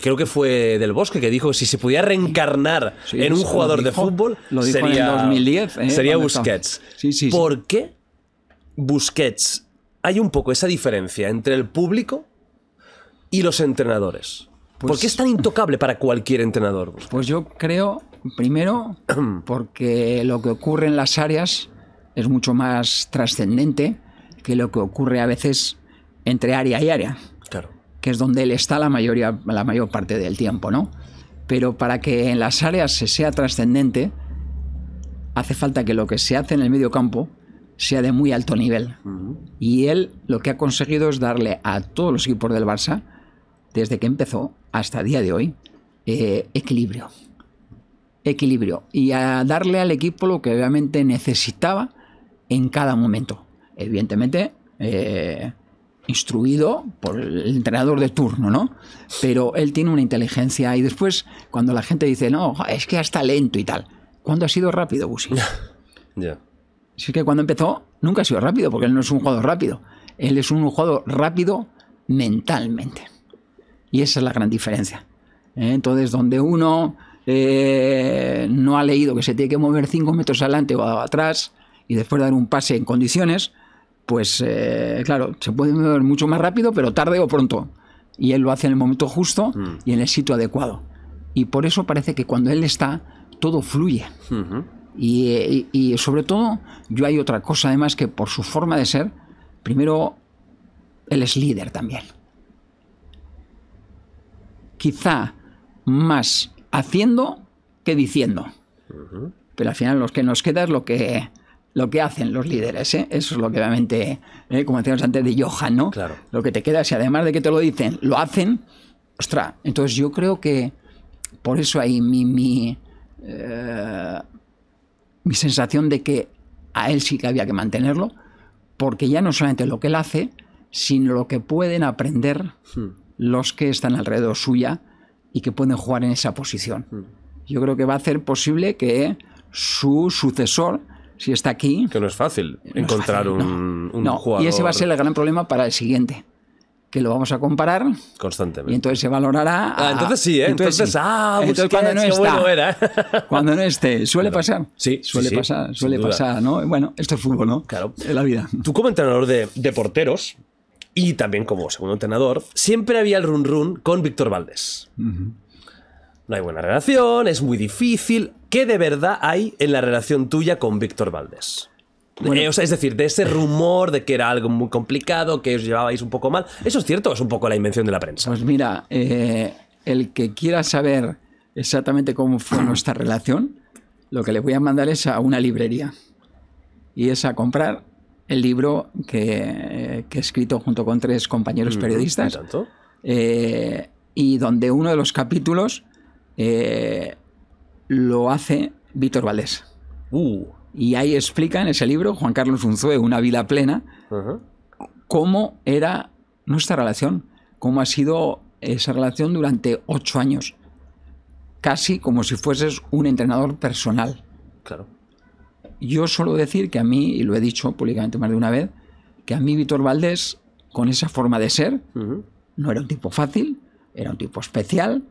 Creo que fue Del Bosque que dijo si se pudiera reencarnar en un jugador de fútbol, sería, 2010, ¿eh? sería Busquets. ¿Por qué Busquets? Hay un poco esa diferencia entre el público y los entrenadores? Pues ¿Por qué es tan intocable para cualquier entrenador? Pues yo creo, primero, porque lo que ocurre en las áreas es mucho más trascendente que lo que ocurre a veces entre área y área. Claro. Que es donde él está la, mayoría, la mayor parte del tiempo, ¿no? Pero para que en las áreas se sea trascendente, hace falta que lo que se hace en el medio campo sea de muy alto nivel. Y él lo que ha conseguido es darle a todos los equipos del Barça desde que empezó hasta día de hoy, eh, equilibrio. Equilibrio. Y a darle al equipo lo que obviamente necesitaba en cada momento. Evidentemente, eh, instruido por el entrenador de turno, ¿no? Pero él tiene una inteligencia. Y después, cuando la gente dice, no, es que hasta lento y tal. ¿Cuándo ha sido rápido, Busi? Ya. es que cuando empezó, nunca ha sido rápido, porque él no es un jugador rápido. Él es un jugador rápido mentalmente. Y esa es la gran diferencia. ¿eh? Entonces, donde uno eh, no ha leído que se tiene que mover cinco metros adelante o atrás y después dar un pase en condiciones, pues eh, claro, se puede mover mucho más rápido, pero tarde o pronto. Y él lo hace en el momento justo mm. y en el sitio adecuado. Y por eso parece que cuando él está, todo fluye. y, sobre todo, yo hay otra cosa además que por su forma de ser, primero, él es líder también quizá más haciendo que diciendo. Pero al final lo que nos queda es lo que, lo que hacen los líderes. ¿eh? Eso es lo que obviamente, ¿eh? como decíamos antes de Johan, ¿no? Lo que te queda, si además de que te lo dicen, lo hacen, ostra. Entonces yo creo que por eso hay mi, eh, mi, sensación de que a él sí que había que mantenerlo, porque ya no solamente lo que él hace, sino lo que pueden aprender. Hmm los que están alrededor suya y que pueden jugar en esa posición. Mm. Yo creo que va a hacer posible que su sucesor, si está aquí... Que no es fácil encontrar un, jugador... Y ese va a ser el gran problema para el siguiente que lo vamos a comparar constantemente. Y entonces se valorará. Ah, entonces sí, ¿eh? Entonces, ah, cuando no está, cuando no esté, suele pasar. Sí, suele pasar, suele pasar, ¿no? Bueno, esto es fútbol, ¿no? Claro, es la vida. Tú como entrenador de porteros, y también como segundo entrenador, siempre había el run run con Víctor Valdés. No hay buena relación, es muy difícil. ¿Qué de verdad hay en la relación tuya con Víctor Valdés? Eh, es decir, de ese rumor de que era algo muy complicado, que os llevabais un poco mal, ¿eso es cierto es un poco la invención de la prensa? Pues mira, eh, el que quiera saber exactamente cómo fue nuestra relación, lo que le voy a mandar es a una librería. Y es a comprar el libro eh, que, he escrito junto con tres compañeros periodistas. Eh, y donde uno de los capítulos eh, lo hace Víctor Valdés. Uh. Y ahí explica en ese libro Juan Carlos Unzué, Una vila plena, cómo era nuestra relación, cómo ha sido esa relación durante ocho años, casi como si fueses un entrenador personal. Claro. Yo suelo decir que a mí, y lo he dicho públicamente más de una vez, que a mí Víctor Valdés, con esa forma de ser, no era un tipo fácil, era un tipo especial,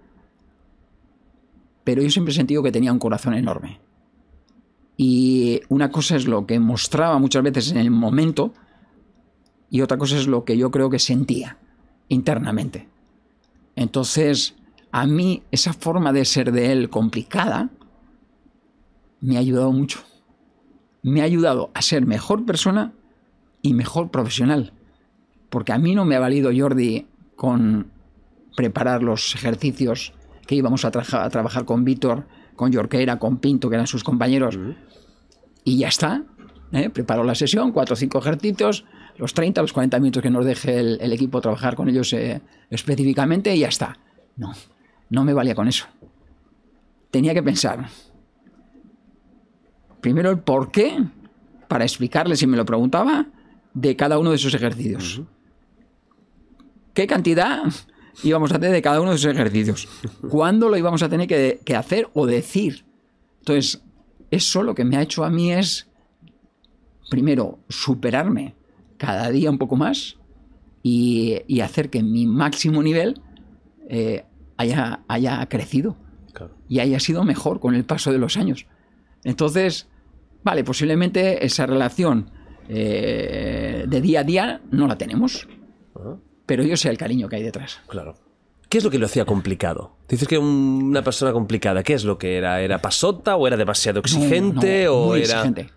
pero yo siempre he sentido que tenía un corazón enorme. Y una cosa es lo que mostraba muchas veces en el momento y otra cosa es lo que yo creo que sentía internamente. Entonces, a mí esa forma de ser de él complicada me ha ayudado mucho me ha ayudado a ser mejor persona y mejor profesional. Porque a mí no me ha valido Jordi con preparar los ejercicios que íbamos a, trabajar con Víctor, con Yorquera, con Pinto, que eran sus compañeros. Y ya está. ¿eh? Preparo la sesión, cuatro o cinco ejercicios, los 30 los 40 minutos que nos deje el, equipo trabajar con ellos eh, específicamente y ya está. No, no me valía con eso. Tenía que pensar, primero el por qué, para explicarle si me lo preguntaba, de cada uno de esos ejercicios. ¿Qué cantidad íbamos a tener de cada uno de esos ejercicios? ¿Cuándo lo íbamos a tener que, hacer o decir? Entonces, eso lo que me ha hecho a mí es, primero, superarme cada día un poco más y, hacer que mi máximo nivel eh, haya, haya crecido y haya sido mejor con el paso de los años. Entonces, Vale, posiblemente esa relación eh, de día a día no la tenemos. Pero yo sé el cariño que hay detrás. Claro. ¿Qué es lo que lo hacía complicado? Dices que una persona complicada, ¿qué es lo que era? ¿Era pasota o era demasiado exigente? o muy exigente.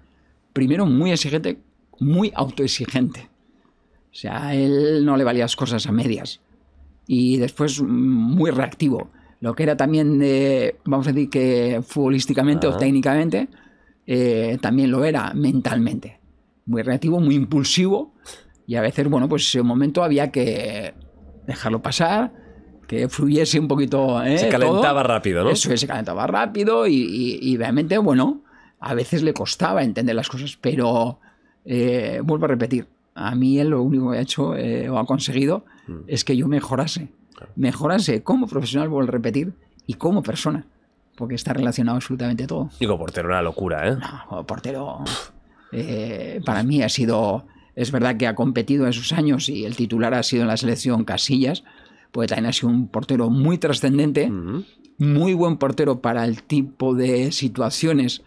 Primero, muy exigente, muy autoexigente. O sea, él no le valía las cosas a medias. Y después, muy reactivo. Lo que era también, de, vamos a decir, que futbolísticamente o técnicamente, eh, también lo era mentalmente. Muy reactivo, muy impulsivo y a veces, bueno, pues ese momento había que dejarlo pasar, que fluyese un poquito. Eh, se calentaba rápido, ¿no? Eso se calentaba rápido y, realmente, bueno, a veces le costaba entender las cosas, pero eh, vuelvo a repetir, a mí él lo único que ha hecho o ha conseguido mm. es que yo mejorase. Mejorase como profesional, vuelvo a repetir, y como persona porque está relacionado absolutamente todo. Digo, portero, una locura, ¿eh? No, portero. Eh, para mí ha sido. Es verdad que ha competido en sus años y el titular ha sido en la selección Casillas, pues también ha sido un portero muy trascendente, muy buen portero para el tipo de situaciones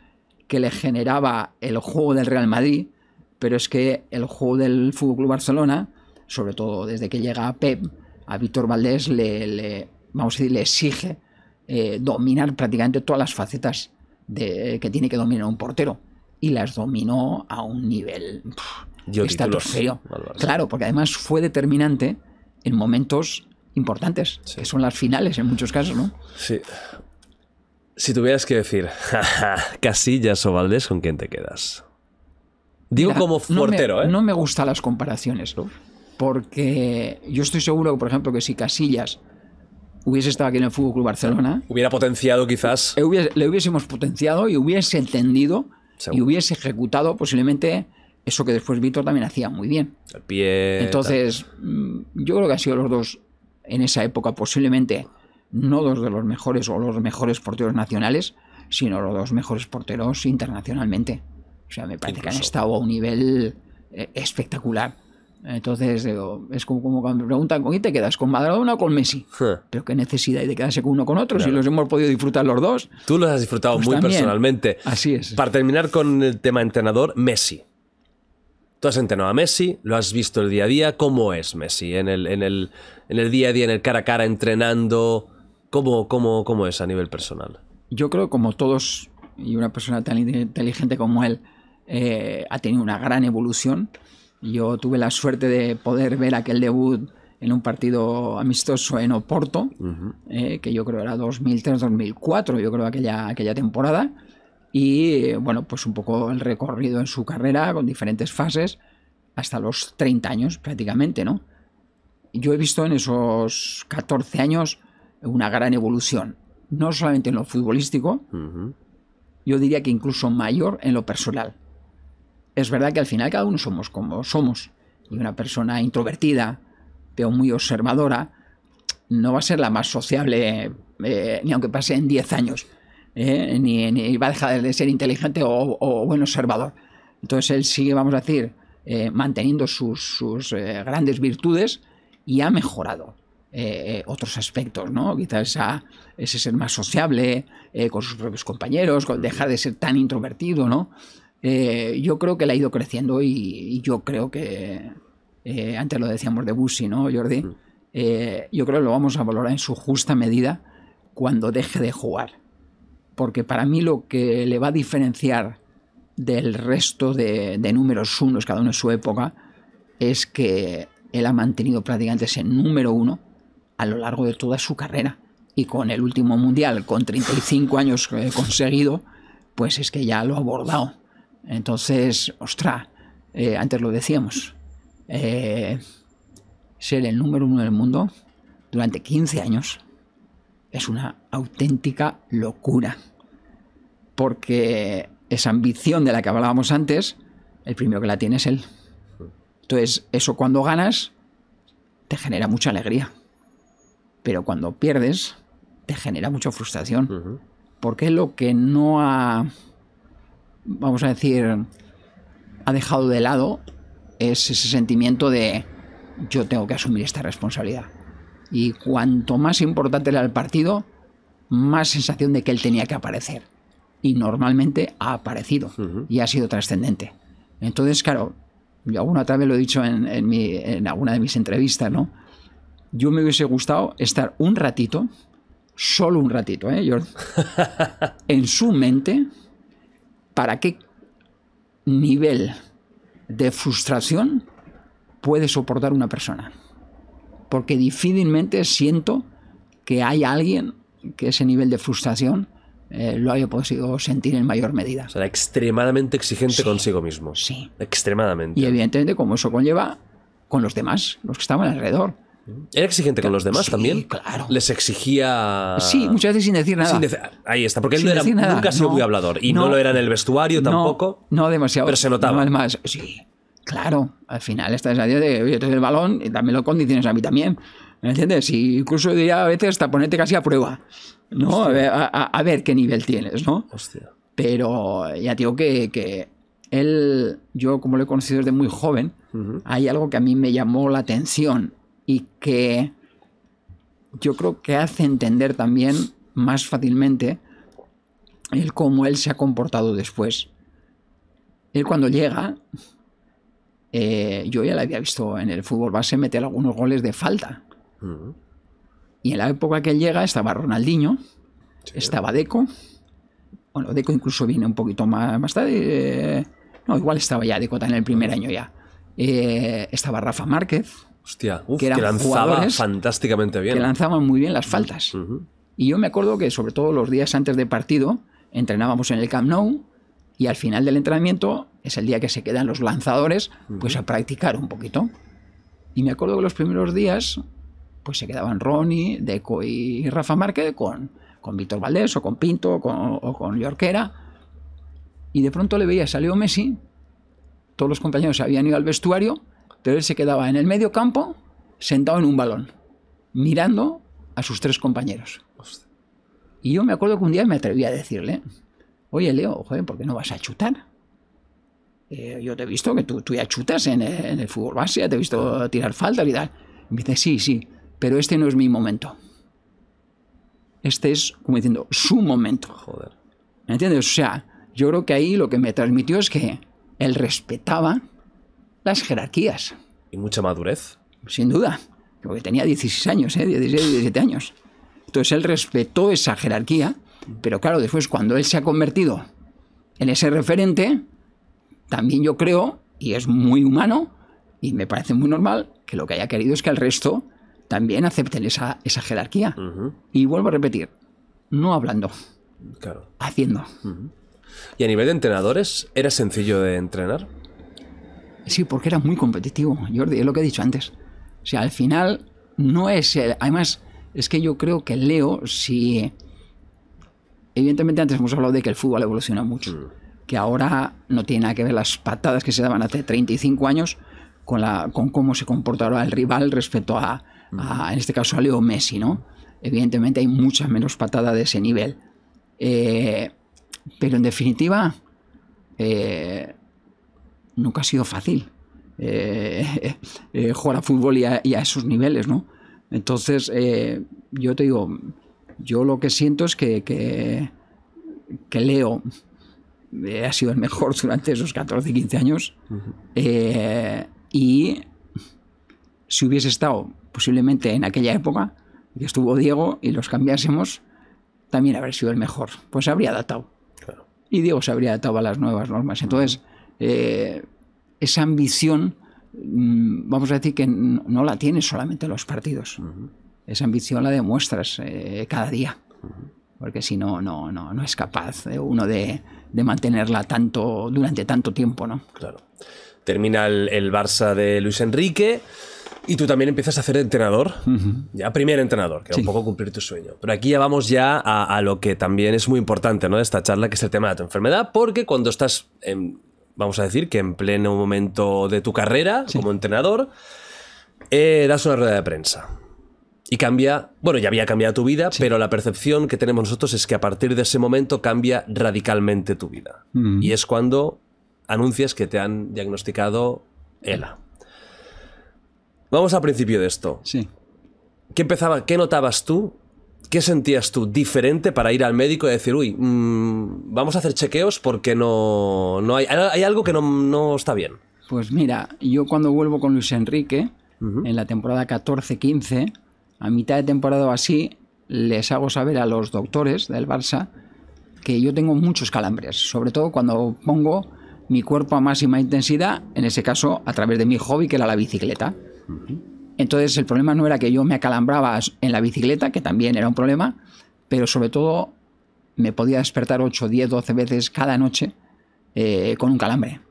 que le generaba el juego del Real Madrid, pero es que el juego del FC Barcelona, sobre todo desde que llega a Pep, a Víctor Valdés le, vamos a decir, le exige eh, dominar prácticamente todas las facetas que tiene que dominar un portero. Y las dominó a un nivel yo feo Claro, porque además fue determinante en momentos importantes, que son las finales en muchos casos, ¿no? Sí. Si tuvieras que decir, Casillas o Valdés, ¿con quién te quedas? Digo como portero, no me, ¿eh? No me gustan las comparaciones, Porque yo estoy seguro, por ejemplo, que si Casillas hubiese estado aquí en el Fútbol Club Barcelona. Hubiera potenciado quizás. Eh, le hubiésemos potenciado y hubiese entendido y hubiese ejecutado posiblemente eso que después Víctor también hacía muy bien. El pie. Entonces, mm, yo creo que han sido los dos en esa época posiblemente no dos de los mejores o los mejores porteros nacionales, sino los dos mejores porteros internacionalmente. O sea, me parece que han estado a un nivel eh, espectacular. Entonces, es como, cuando me preguntan, ¿con te quedas? ¿Con Maradona o con Messi? Pero qué necesidad hay de quedarse con uno con otro si los hemos podido disfrutar los dos. Tú los has disfrutado pues muy personalmente. Así es. Para terminar con el tema entrenador, Messi. Tú has entrenado a Messi, lo has visto el día a día. ¿Cómo es Messi en el, día a día, en el cara a cara, entrenando? ¿Cómo, cómo, es a nivel personal? Yo creo como todos, y una persona tan inteligente como él, eh, ha tenido una gran evolución yo tuve la suerte de poder ver aquel debut en un partido amistoso en Oporto, eh, que yo creo era 2003-2004, yo creo aquella, aquella temporada. Y bueno, pues un poco el recorrido en su carrera con diferentes fases hasta los 30 años prácticamente, ¿no? Yo he visto en esos 14 años una gran evolución, no solamente en lo futbolístico, yo diría que incluso mayor en lo personal es verdad que al final cada uno somos como somos. Y una persona introvertida, pero muy observadora, no va a ser la más sociable, eh, ni aunque pase en 10 años, eh, ni, va a dejar de ser inteligente o, buen observador. Entonces él sigue, vamos a decir, eh, manteniendo sus, grandes virtudes y ha mejorado. otros aspectos, ¿no? Quizás esa, ese ser más sociable con sus propios compañeros, con dejar de ser tan introvertido, ¿no? Eh, yo creo que la ha ido creciendo y, yo creo que, eh, antes lo decíamos de Bussi, ¿no, Jordi? Mm. Eh, yo creo que lo vamos a valorar en su justa medida cuando deje de jugar. Porque para mí lo que le va a diferenciar del resto de, de números unos, cada uno en su época, es que él ha mantenido prácticamente ese número uno a lo largo de toda su carrera. Y con el último mundial, con 35 años conseguido, pues es que ya lo ha abordado. Entonces, ostra, eh, antes lo decíamos, eh, ser el número uno del mundo durante 15 años es una auténtica locura. Porque esa ambición de la que hablábamos antes, el primero que la tiene es él. Entonces, eso cuando ganas, te genera mucha alegría. Pero cuando pierdes, te genera mucha frustración. Porque es lo que no ha vamos a decir, ha dejado de lado ese sentimiento de yo tengo que asumir esta responsabilidad. Y cuanto más importante era el partido, más sensación de que él tenía que aparecer. Y normalmente ha aparecido y ha sido trascendente. Entonces, claro, yo alguna otra vez lo he dicho en, en, alguna de mis entrevistas, ¿no? Yo me hubiese gustado estar un ratito, solo un ratito, ¿eh? Yo, en su mente, ¿Para qué nivel de frustración puede soportar una persona? Porque difícilmente siento que hay alguien que ese nivel de frustración eh, lo haya podido sentir en mayor medida. O extremadamente exigente consigo mismo. Sí. Extremadamente. Y evidentemente, como eso conlleva con los demás, los que estaban alrededor. Era exigente con los demás sí, también. Claro. Les exigía. Sí, muchas veces sin decir nada. Ahí está, porque él nunca ha muy hablador. Y no, lo era en el vestuario tampoco. No, demasiado. Pero se notaba. más. Sí, claro. Al final estás a idea de, oye, el balón y también lo condiciones a mí también. ¿Me entiendes? Y incluso diría a veces hasta ponerte casi a prueba. ¿No? A ver, qué nivel tienes, ¿no? Hostia. Pero ya digo que, que él, yo como lo he conocido desde muy joven, hay algo que a mí me llamó la atención y que yo creo que hace entender también más fácilmente el cómo él se ha comportado después. Él cuando llega, eh, yo ya la había visto en el fútbol base meter algunos goles de falta. Y en la época que él llega estaba Ronaldinho, estaba Deco. Bueno, Deco incluso viene un poquito más, tarde. Eh, no, igual estaba ya Deco en el primer año ya. Eh, estaba Rafa Márquez. Hostia, que, eran fantásticamente bien. Que lanzaban muy bien las mm, faltas. Y yo me acuerdo que, sobre todo los días antes de partido, entrenábamos en el Camp Nou y al final del entrenamiento es el día que se quedan los lanzadores pues a practicar un poquito. Y me acuerdo que los primeros días pues se quedaban Ronnie, Deco y Rafa Márquez con, con Víctor Valdés o con Pinto o con, o Y de pronto le veía, salió Messi, todos los compañeros habían ido al vestuario pero él se quedaba en el medio campo, sentado en un balón, mirando a sus tres compañeros. Y yo me acuerdo que un día me atreví a decirle, oye Leo, joder, ¿por qué no vas a chutar? Eh, yo te he visto que tú, ya chutas en, el fútbol base, te he visto tirar faltas y tal. Y me dice, sí, sí, pero este no es mi momento. Este es, como diciendo, su momento. Joder. ¿Me entiendes? O sea, yo creo que ahí lo que me transmitió es que él respetaba las jerarquías. Y mucha madurez. Sin duda, porque tenía 16 años, ¿eh? 17 años. Entonces él respetó esa jerarquía, pero claro, después cuando él se ha convertido en ese referente, también yo creo, y es muy humano, y me parece muy normal, que lo que haya querido es que el resto también acepten esa, esa jerarquía. Y vuelvo a repetir, no hablando, haciendo. ¿Y a nivel de entrenadores, era sencillo de entrenar? Sí, porque era muy competitivo, Jordi, es lo que he dicho antes. O sea, al final no es... además, es que yo creo que Leo, si... Evidentemente antes hemos hablado de que el fútbol evoluciona mucho, mm. que ahora no tiene nada que ver las patadas que se daban hace 35 años con, la, con cómo se comportará el rival respecto a, mm. en este caso, a Leo Messi, ¿no? Evidentemente hay muchas menos patadas de ese nivel. Eh, pero en definitiva, eh, nunca ha sido fácil eh, eh, jugar a fútbol y a, esos niveles, ¿no? Entonces, eh, yo te digo, yo lo que siento es que, que, Leo ha sido el mejor durante esos 14, 15 años y si hubiese estado posiblemente en aquella época, que estuvo Diego y los cambiásemos, también habría sido el mejor. Pues habría adaptado. Y Diego se habría adaptado a las nuevas normas. Entonces, eh, esa ambición, mm, vamos a decir que no la tienen solamente los partidos. Esa ambición la demuestras eh, cada día. Porque si no, no, no, no es capaz eh, uno de, mantenerla tanto, durante tanto tiempo, ¿no? Claro. Termina el, Barça de Luis Enrique. Y tú también empiezas a hacer entrenador, ya primer entrenador, que es un poco cumplir tu sueño. Pero aquí ya vamos ya a, lo que también es muy importante, ¿no? De esta charla, que es el tema de tu enfermedad, porque cuando estás en, vamos a decir, que en pleno momento de tu carrera como entrenador, eh, das una rueda de prensa. Y cambia, bueno, ya había cambiado tu vida, pero la percepción que tenemos nosotros es que a partir de ese momento cambia radicalmente tu vida. Mm. Y es cuando anuncias que te han diagnosticado ELA. Vamos al principio de esto. Sí. empezaba, ¿Qué notabas tú ¿Qué sentías tú diferente para ir al médico y decir, uy, mm, vamos a hacer chequeos porque no, no hay, algo que no, está bien? Pues mira, yo cuando vuelvo con Luis Enrique, en la temporada 14-15, a mitad de temporada o así, les hago saber a los doctores del Barça que yo tengo muchos calambres, sobre todo cuando pongo mi cuerpo a máxima intensidad, en ese caso a través de mi hobby que era la bicicleta. Entonces el problema no era que yo me acalambraba en la bicicleta, que también era un problema, pero sobre todo me podía despertar 8, 10, 12 veces cada noche eh, con un calambre.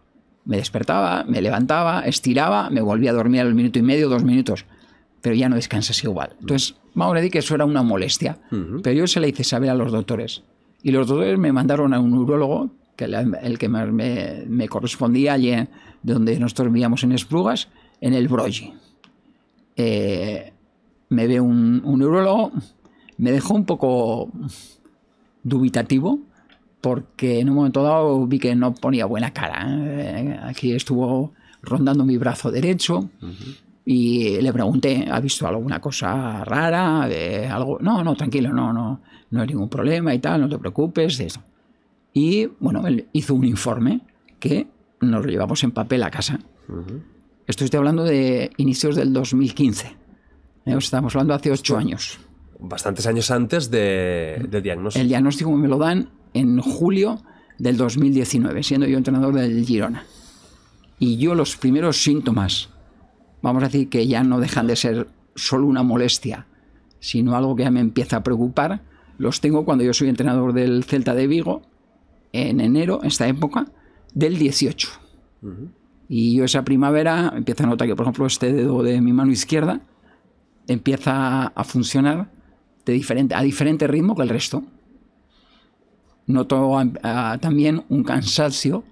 Me despertaba, me levantaba, estiraba, me volvía a dormir al minuto y medio, dos minutos, pero ya no descansas igual. Mm. Entonces, vamos a que eso era una molestia, pero yo se la hice saber a los doctores. Y los doctores me mandaron a un neurólogo, que el que más me, correspondía allí eh, donde nos dormíamos en Esplugas, en el Brogi. Eh, me ve un, neurólogo, me dejó un poco dubitativo porque en un momento dado vi que no ponía buena cara. ¿eh? Aquí estuvo rondando mi brazo derecho y le pregunté, ¿ha visto alguna cosa rara? Eh, algo? No, no, tranquilo, no, no, no hay ningún problema y tal, no te preocupes. Eso. Y bueno, él hizo un informe que nos lo llevamos en papel a casa estoy hablando de inicios del 2015. Eh, estamos hablando hace ocho años. Bastantes años antes de, del diagnóstico. El diagnóstico me lo dan en julio del 2019, siendo yo entrenador del Girona. Y yo los primeros síntomas, vamos a decir que ya no dejan de ser solo una molestia, sino algo que ya me empieza a preocupar, los tengo cuando yo soy entrenador del Celta de Vigo, en enero, esta época, del 18. Y yo esa primavera empiezo a notar que, por ejemplo, este dedo de mi mano izquierda empieza a funcionar de diferente, a diferente ritmo que el resto. Noto también un cansancio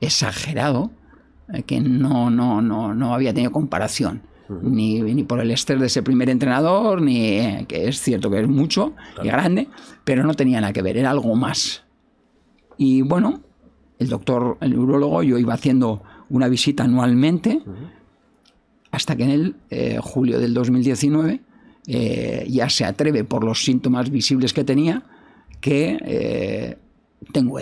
exagerado eh, que no, no, no, no había tenido comparación. ni, ni, por el estrés de ese primer entrenador, ni eh, que es cierto que es mucho y grande, pero no tenía nada que ver, era algo más. Y bueno, el doctor, el urologo, yo iba haciendo una visita anualmente, hasta que en el eh, julio del 2019 eh, ya se atreve por los síntomas visibles que tenía que eh, tengo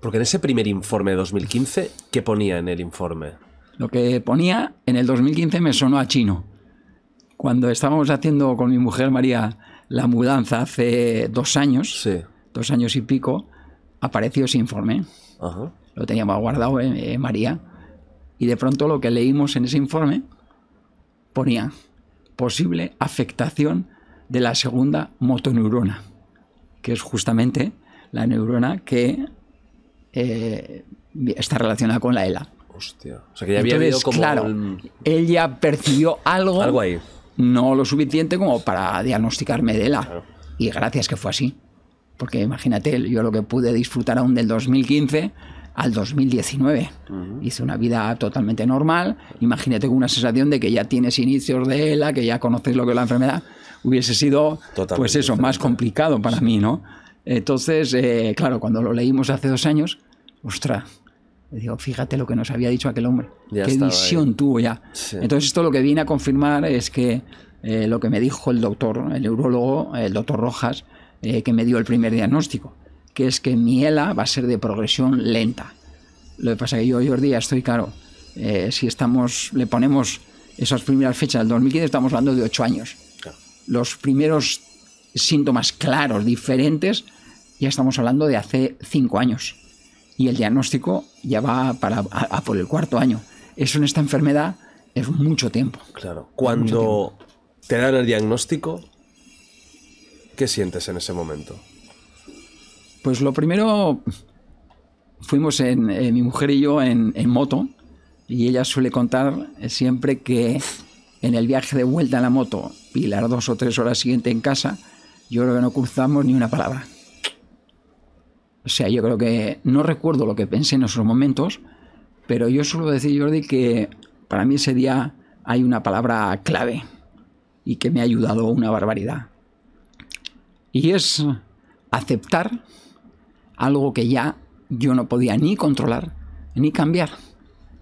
Porque en ese primer informe de 2015, ¿qué ponía en el informe? Lo que ponía en el 2015 me sonó a chino. Cuando estábamos haciendo con mi mujer María la mudanza hace dos años, dos años y pico, apareció ese informe. Lo teníamos guardado, eh, eh María. Y de pronto lo que leímos en ese informe ponía posible afectación de la segunda motoneurona, que es justamente la neurona que eh, está relacionada con la ELA. Hostia. O sea que ya había Entonces, Claro, ella percibió algo. Algo ahí. No lo suficiente como para diagnosticarme de ELA. Y gracias que fue así. Porque imagínate, yo lo que pude disfrutar aún del 2015 al 2019. Hice una vida totalmente normal. Imagínate con una sensación de que ya tienes inicios de ELA, que ya conoces lo que es la enfermedad. Hubiese sido, pues eso, más complicado para mí, ¿no? Entonces, eh, claro, cuando lo leímos hace dos años, ostras, digo, fíjate lo que nos había dicho aquel hombre. Qué visión tuvo ya. Entonces, esto lo que viene a confirmar es que eh, lo que me dijo el doctor, el neurólogo, el doctor Rojas, eh, que me dio el primer diagnóstico que es que miela va a ser de progresión lenta. Lo que pasa es que yo hoy en día estoy, claro, eh, si estamos, le ponemos esas primeras fechas del 2015, estamos hablando de 8 años. Los primeros síntomas claros, diferentes, ya estamos hablando de hace 5 años. Y el diagnóstico ya va para, por el cuarto año. Eso en esta enfermedad es mucho tiempo. Claro. Cuando te dan el diagnóstico, ¿qué sientes en ese momento? Pues lo primero, fuimos en, eh, mi mujer y yo en, moto y ella suele contar siempre que en el viaje de vuelta en la moto y las dos o tres horas siguientes en casa, yo creo que no cruzamos ni una palabra. O sea, yo creo que no recuerdo lo que pensé en esos momentos, pero yo suelo decir, Jordi, que para mí ese día hay una palabra clave y que me ha ayudado una barbaridad. Y es aceptar algo que ya yo no podía ni controlar ni cambiar,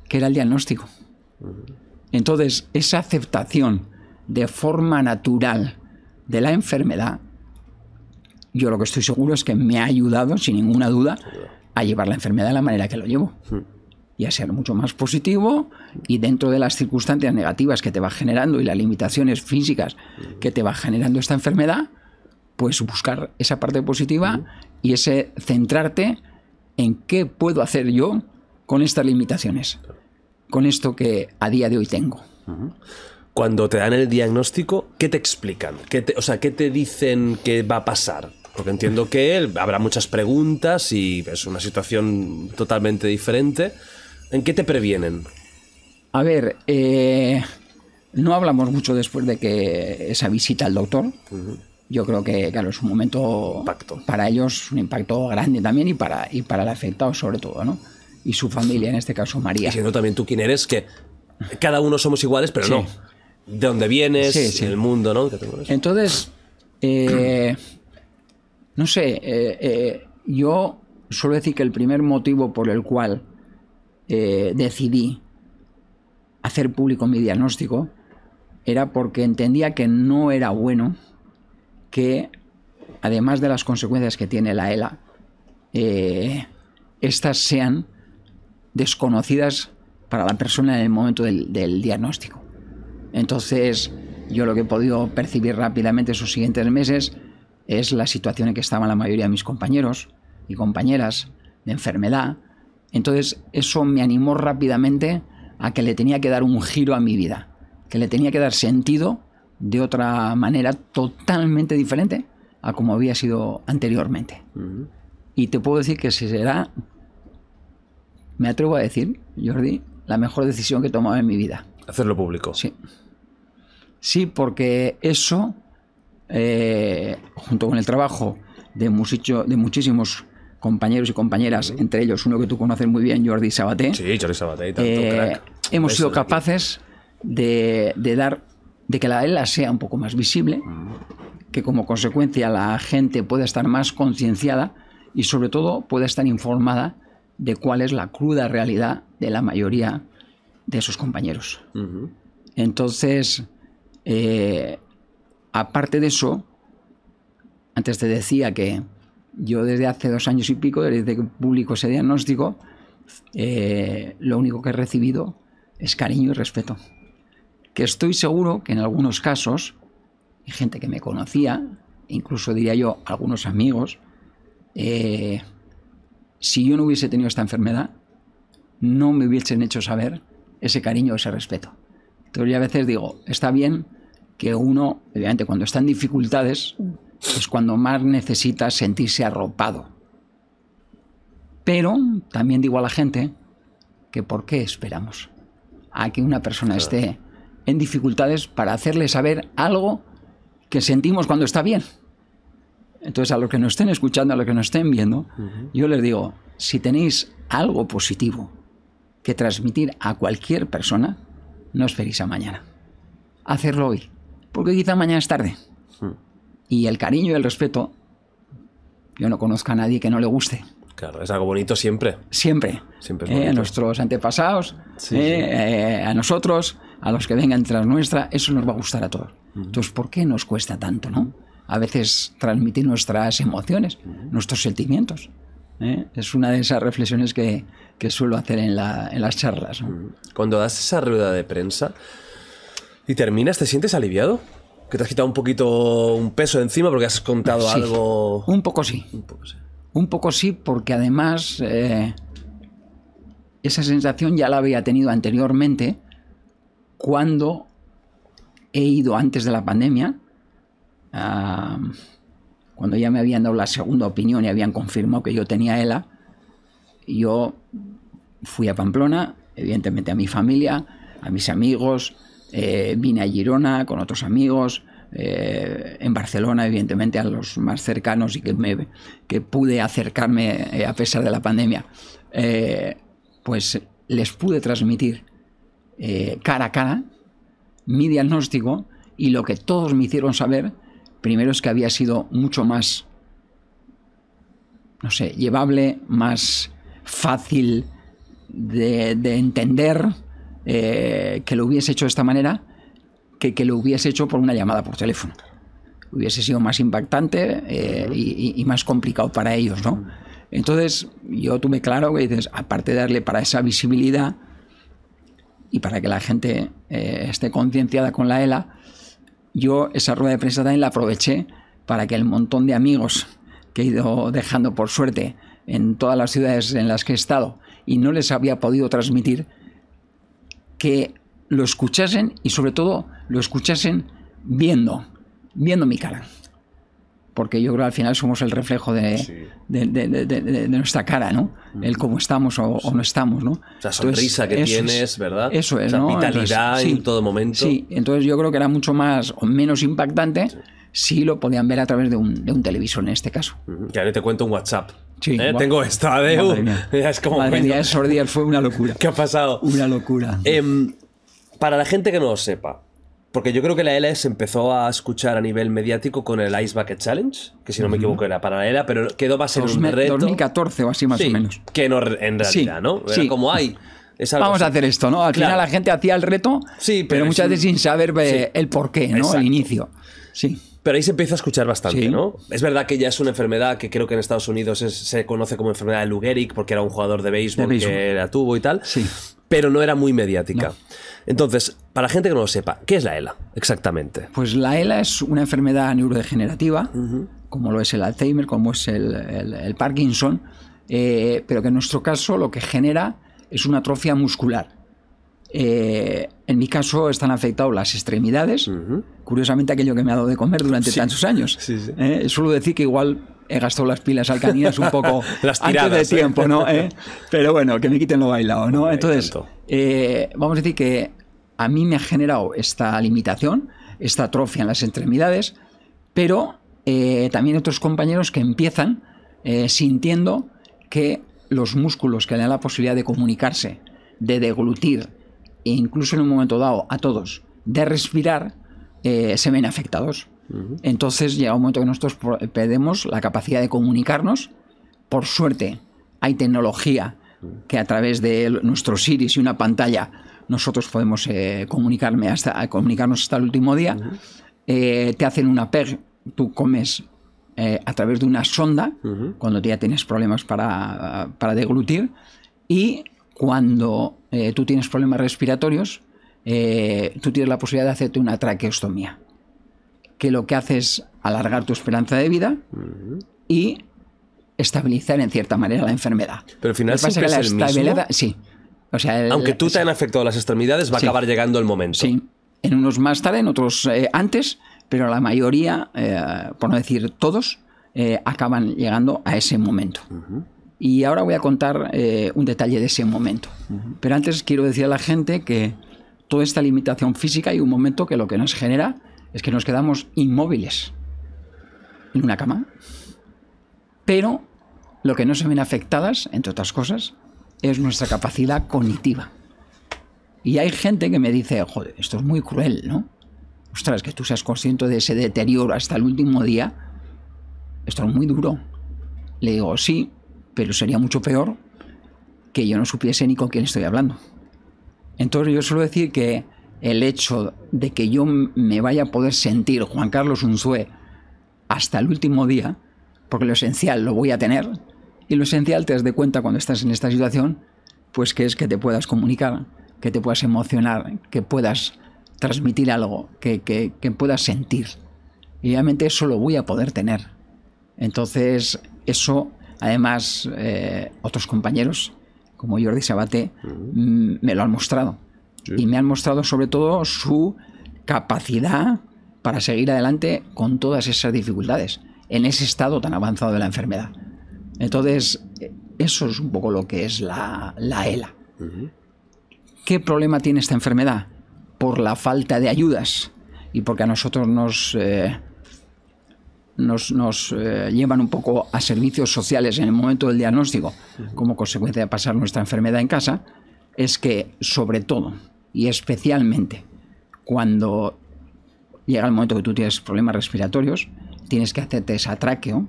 que era el diagnóstico. Entonces, esa aceptación de forma natural de la enfermedad, yo lo que estoy seguro es que me ha ayudado, sin ninguna duda, a llevar la enfermedad de la manera que lo llevo. Y a ser mucho más positivo y dentro de las circunstancias negativas que te va generando y las limitaciones físicas que te va generando esta enfermedad, pues buscar esa parte positiva y ese centrarte en qué puedo hacer yo con estas limitaciones, con esto que a día de hoy tengo. Cuando te dan el diagnóstico, ¿qué te explican? ¿Qué te, o sea, ¿qué te dicen que va a pasar? Porque entiendo que habrá muchas preguntas y es una situación totalmente diferente. ¿En qué te previenen? A ver, eh, no hablamos mucho después de que esa visita al doctor yo creo que, claro, es un momento para ellos, un impacto grande también y para, y para el afectado sobre todo, ¿no? Y su familia, en este caso María. Y siendo también tú quién eres, que cada uno somos iguales, pero no. De dónde vienes, sí, el mundo, ¿no? Entonces, eh, no sé, eh, eh, yo suelo decir que el primer motivo por el cual decidí hacer público mi diagnóstico era porque entendía que no era bueno que, además de las consecuencias que tiene la ELA, eh, estas sean desconocidas para la persona en el momento del, del, diagnóstico. Entonces, yo lo que he podido percibir rápidamente esos siguientes meses es la situación en que estaban la mayoría de mis compañeros y compañeras de enfermedad. Entonces, eso me animó rápidamente a que le tenía que dar un giro a mi vida, que le tenía que dar sentido de otra manera totalmente diferente a como había sido anteriormente. Y te puedo decir que será, me atrevo a decir, Jordi, la mejor decisión que he tomado en mi vida. Hacerlo público. Sí. Sí, porque eso, eh, junto con el trabajo de, musicho, de muchísimos compañeros y compañeras, entre ellos uno que tú conoces muy bien, Jordi Sabaté. Sí, Jordi Sabaté, eh, Hemos sido capaces de, de, dar de que la ELA sea un poco más visible, que como consecuencia la gente pueda estar más concienciada y sobre todo pueda estar informada de cuál es la cruda realidad de la mayoría de sus compañeros. Entonces, eh, aparte de eso, antes te decía que yo desde hace dos años y pico, desde que publico ese diagnóstico, eh, lo único que he recibido es cariño y respeto que estoy seguro que en algunos casos, y gente que me conocía, incluso diría yo algunos amigos, eh, si yo no hubiese tenido esta enfermedad, no me hubiesen hecho saber ese cariño, ese respeto. Entonces yo a veces digo, está bien que uno, obviamente cuando está en dificultades, es cuando más necesita sentirse arropado. Pero también digo a la gente que por qué esperamos a que una persona esté en dificultades para hacerle saber algo que sentimos cuando está bien. Entonces, a los que nos estén escuchando, a los que nos estén viendo, yo les digo, si tenéis algo positivo que transmitir a cualquier persona, no esperéis a mañana. Hacerlo hoy, porque quizá mañana es tarde. Hmm. Y el cariño y el respeto, yo no conozco a nadie que no le guste. Claro, es algo bonito siempre. Siempre. Siempre. a eh, nuestros antepasados, eh, eh, a nosotros, a los que vengan tras nuestra, eso nos va a gustar a todos. Entonces, ¿por qué nos cuesta tanto, no? A veces transmitir nuestras emociones, nuestros sentimientos. ¿eh? Es una de esas reflexiones que, suelo hacer en, la, las charlas. Cuando das esa rueda de prensa y terminas, ¿te sientes aliviado? Que te has quitado un poquito un peso encima porque has contado algo. Un poco sí. Un poco sí. Un poco porque además eh, esa sensación ya la había tenido anteriormente cuando he ido antes de la pandemia, cuando ya me habían dado la segunda opinión y habían confirmado que yo tenía ELA, yo fui a Pamplona, evidentemente a mi familia, a mis amigos, eh, vine a Girona con otros amigos, eh, en Barcelona, evidentemente, a los más cercanos y que, me, que pude acercarme eh, a pesar de la pandemia, pues les pude transmitir eh, cara a cara, mi diagnóstico y lo que todos me hicieron saber, primero es que había sido mucho más, no sé, llevable, más fácil de, entender eh, que lo hubiese hecho de esta manera que que lo hubiese hecho por una llamada por teléfono. Hubiese sido más impactante eh, y, y, más complicado para ellos, ¿no? Entonces, yo tuve claro que dices, aparte de darle para esa visibilidad, y para que la gente eh, esté concienciada con la ELA, yo esa rueda de prensa también la aproveché para que el montón de amigos que he ido dejando por suerte en todas las ciudades en las que he estado y no les había podido transmitir, que lo escuchasen y sobre todo lo escuchasen viendo, viendo mi cara porque yo creo que al final somos el reflejo de, nuestra cara, ¿no? El cómo estamos o, no estamos, ¿no? La sonrisa que tienes, ¿verdad? Eso es, ¿no? Vitalidad en todo momento. Sí, entonces yo creo que era mucho más o menos impactante si lo podían ver a través de un, televisor en este caso. Que ahora te cuento un WhatsApp. ¿Eh? Tengo esta de... es como... Madre mía, fue una locura. ¿Qué ha pasado? Una locura. Em, para la gente que no lo sepa, porque yo creo que la e L se empezó a escuchar a nivel mediático con el Ice Bucket Challenge, que si no me equivoco era para paralela, e pero quedó más en un reto. 2014 o así más o menos. Que en realidad, ¿no? como hay. Vamos a hacer esto, ¿no? Al final la gente hacía el reto, sí, pero, muchas veces sin saber eh, el porqué, ¿no? Al inicio. Sí. Pero ahí se empieza a escuchar bastante, ¿no? Es verdad que ya es una enfermedad que creo que en Estados Unidos se conoce como enfermedad de Lou porque era un jugador de béisbol, que la tuvo y tal. Sí. Pero no era muy mediática. Entonces, para la gente que no lo sepa, ¿qué es la ELA exactamente? Pues la ELA es una enfermedad neurodegenerativa, como lo es el Alzheimer, como es el, Parkinson, eh, pero que en nuestro caso lo que genera es una atrofia muscular. Eh, en mi caso están afectados las extremidades, curiosamente aquello que me ha dado de comer durante tantos años. Sí, eh, suelo decir que igual he gastado las pilas alcaninas un poco las tiradas, antes de tiempo, ¿no? Pero bueno, que me quiten lo bailado, ¿no? Entonces, vamos a decir que a mí me ha generado esta limitación, esta atrofia en las extremidades, pero eh, también otros compañeros que empiezan eh, sintiendo que los músculos que le dan la posibilidad de comunicarse, de deglutir, e incluso en un momento dado a todos, de respirar, eh, se ven afectados. Entonces llega un momento que nosotros perdemos la capacidad de comunicarnos. Por suerte, hay tecnología que a través de nuestro iris y una pantalla nosotros podemos eh, comunicarme hasta, comunicarnos hasta el último día. Eh, te hacen una PER, tú comes eh, a través de una sonda, cuando ya tienes problemas para, deglutir, y cuando tú tienes problemas respiratorios, tú tienes la posibilidad de hacerte una traqueostomía, que lo que hace es alargar tu esperanza de vida y estabilizar en cierta manera la enfermedad Pero al final siempre es el mismo. Sí, o sea, Aunque tú te han afectado las extremidades, va a acabar llegando el momento. Sí, en unos más tarde, en otros eh, antes, pero la mayoría, eh, por no decir todos, eh, acaban llegando a ese momento. Y ahora voy a contar un detalle de ese momento. Pero antes quiero decir a la gente que toda esta limitación física y un momento que lo que nos genera es que nos quedamos inmóviles en una cama, pero lo que no se ven afectadas, entre otras cosas, es nuestra capacidad cognitiva. Y hay gente que me dice, joder, esto es muy cruel, ¿no? Ostras, que tú seas consciente de ese deterioro hasta el último día, esto es muy duro. Le digo, sí, pero sería mucho peor que yo no supiese ni con quién estoy hablando. Entonces yo suelo decir que el hecho de que yo me vaya a poder sentir Juan Carlos Unzué hasta el último día, porque lo esencial lo voy a tener, y lo esencial te das de cuenta cuando estás en esta situación, pues que es que te puedas comunicar, que te puedas emocionar, que puedas transmitir algo, que, que, que puedas sentir. Y obviamente eso lo voy a poder tener. Entonces, eso, además, eh, otros compañeros, como Jordi Sabate, mm, me lo han mostrado. Y me han mostrado sobre todo su capacidad para seguir adelante con todas esas dificultades, en ese estado tan avanzado de la enfermedad. Entonces, eso es un poco lo que es la, ELA. E ¿Qué problema tiene esta enfermedad? Por la falta de ayudas y porque a nosotros nos, eh, nos, eh, llevan un poco a servicios sociales en el momento del diagnóstico, como consecuencia de pasar nuestra enfermedad en casa, es que sobre todo y especialmente cuando llega el momento que tú tienes problemas respiratorios, tienes que hacerte esa tráqueo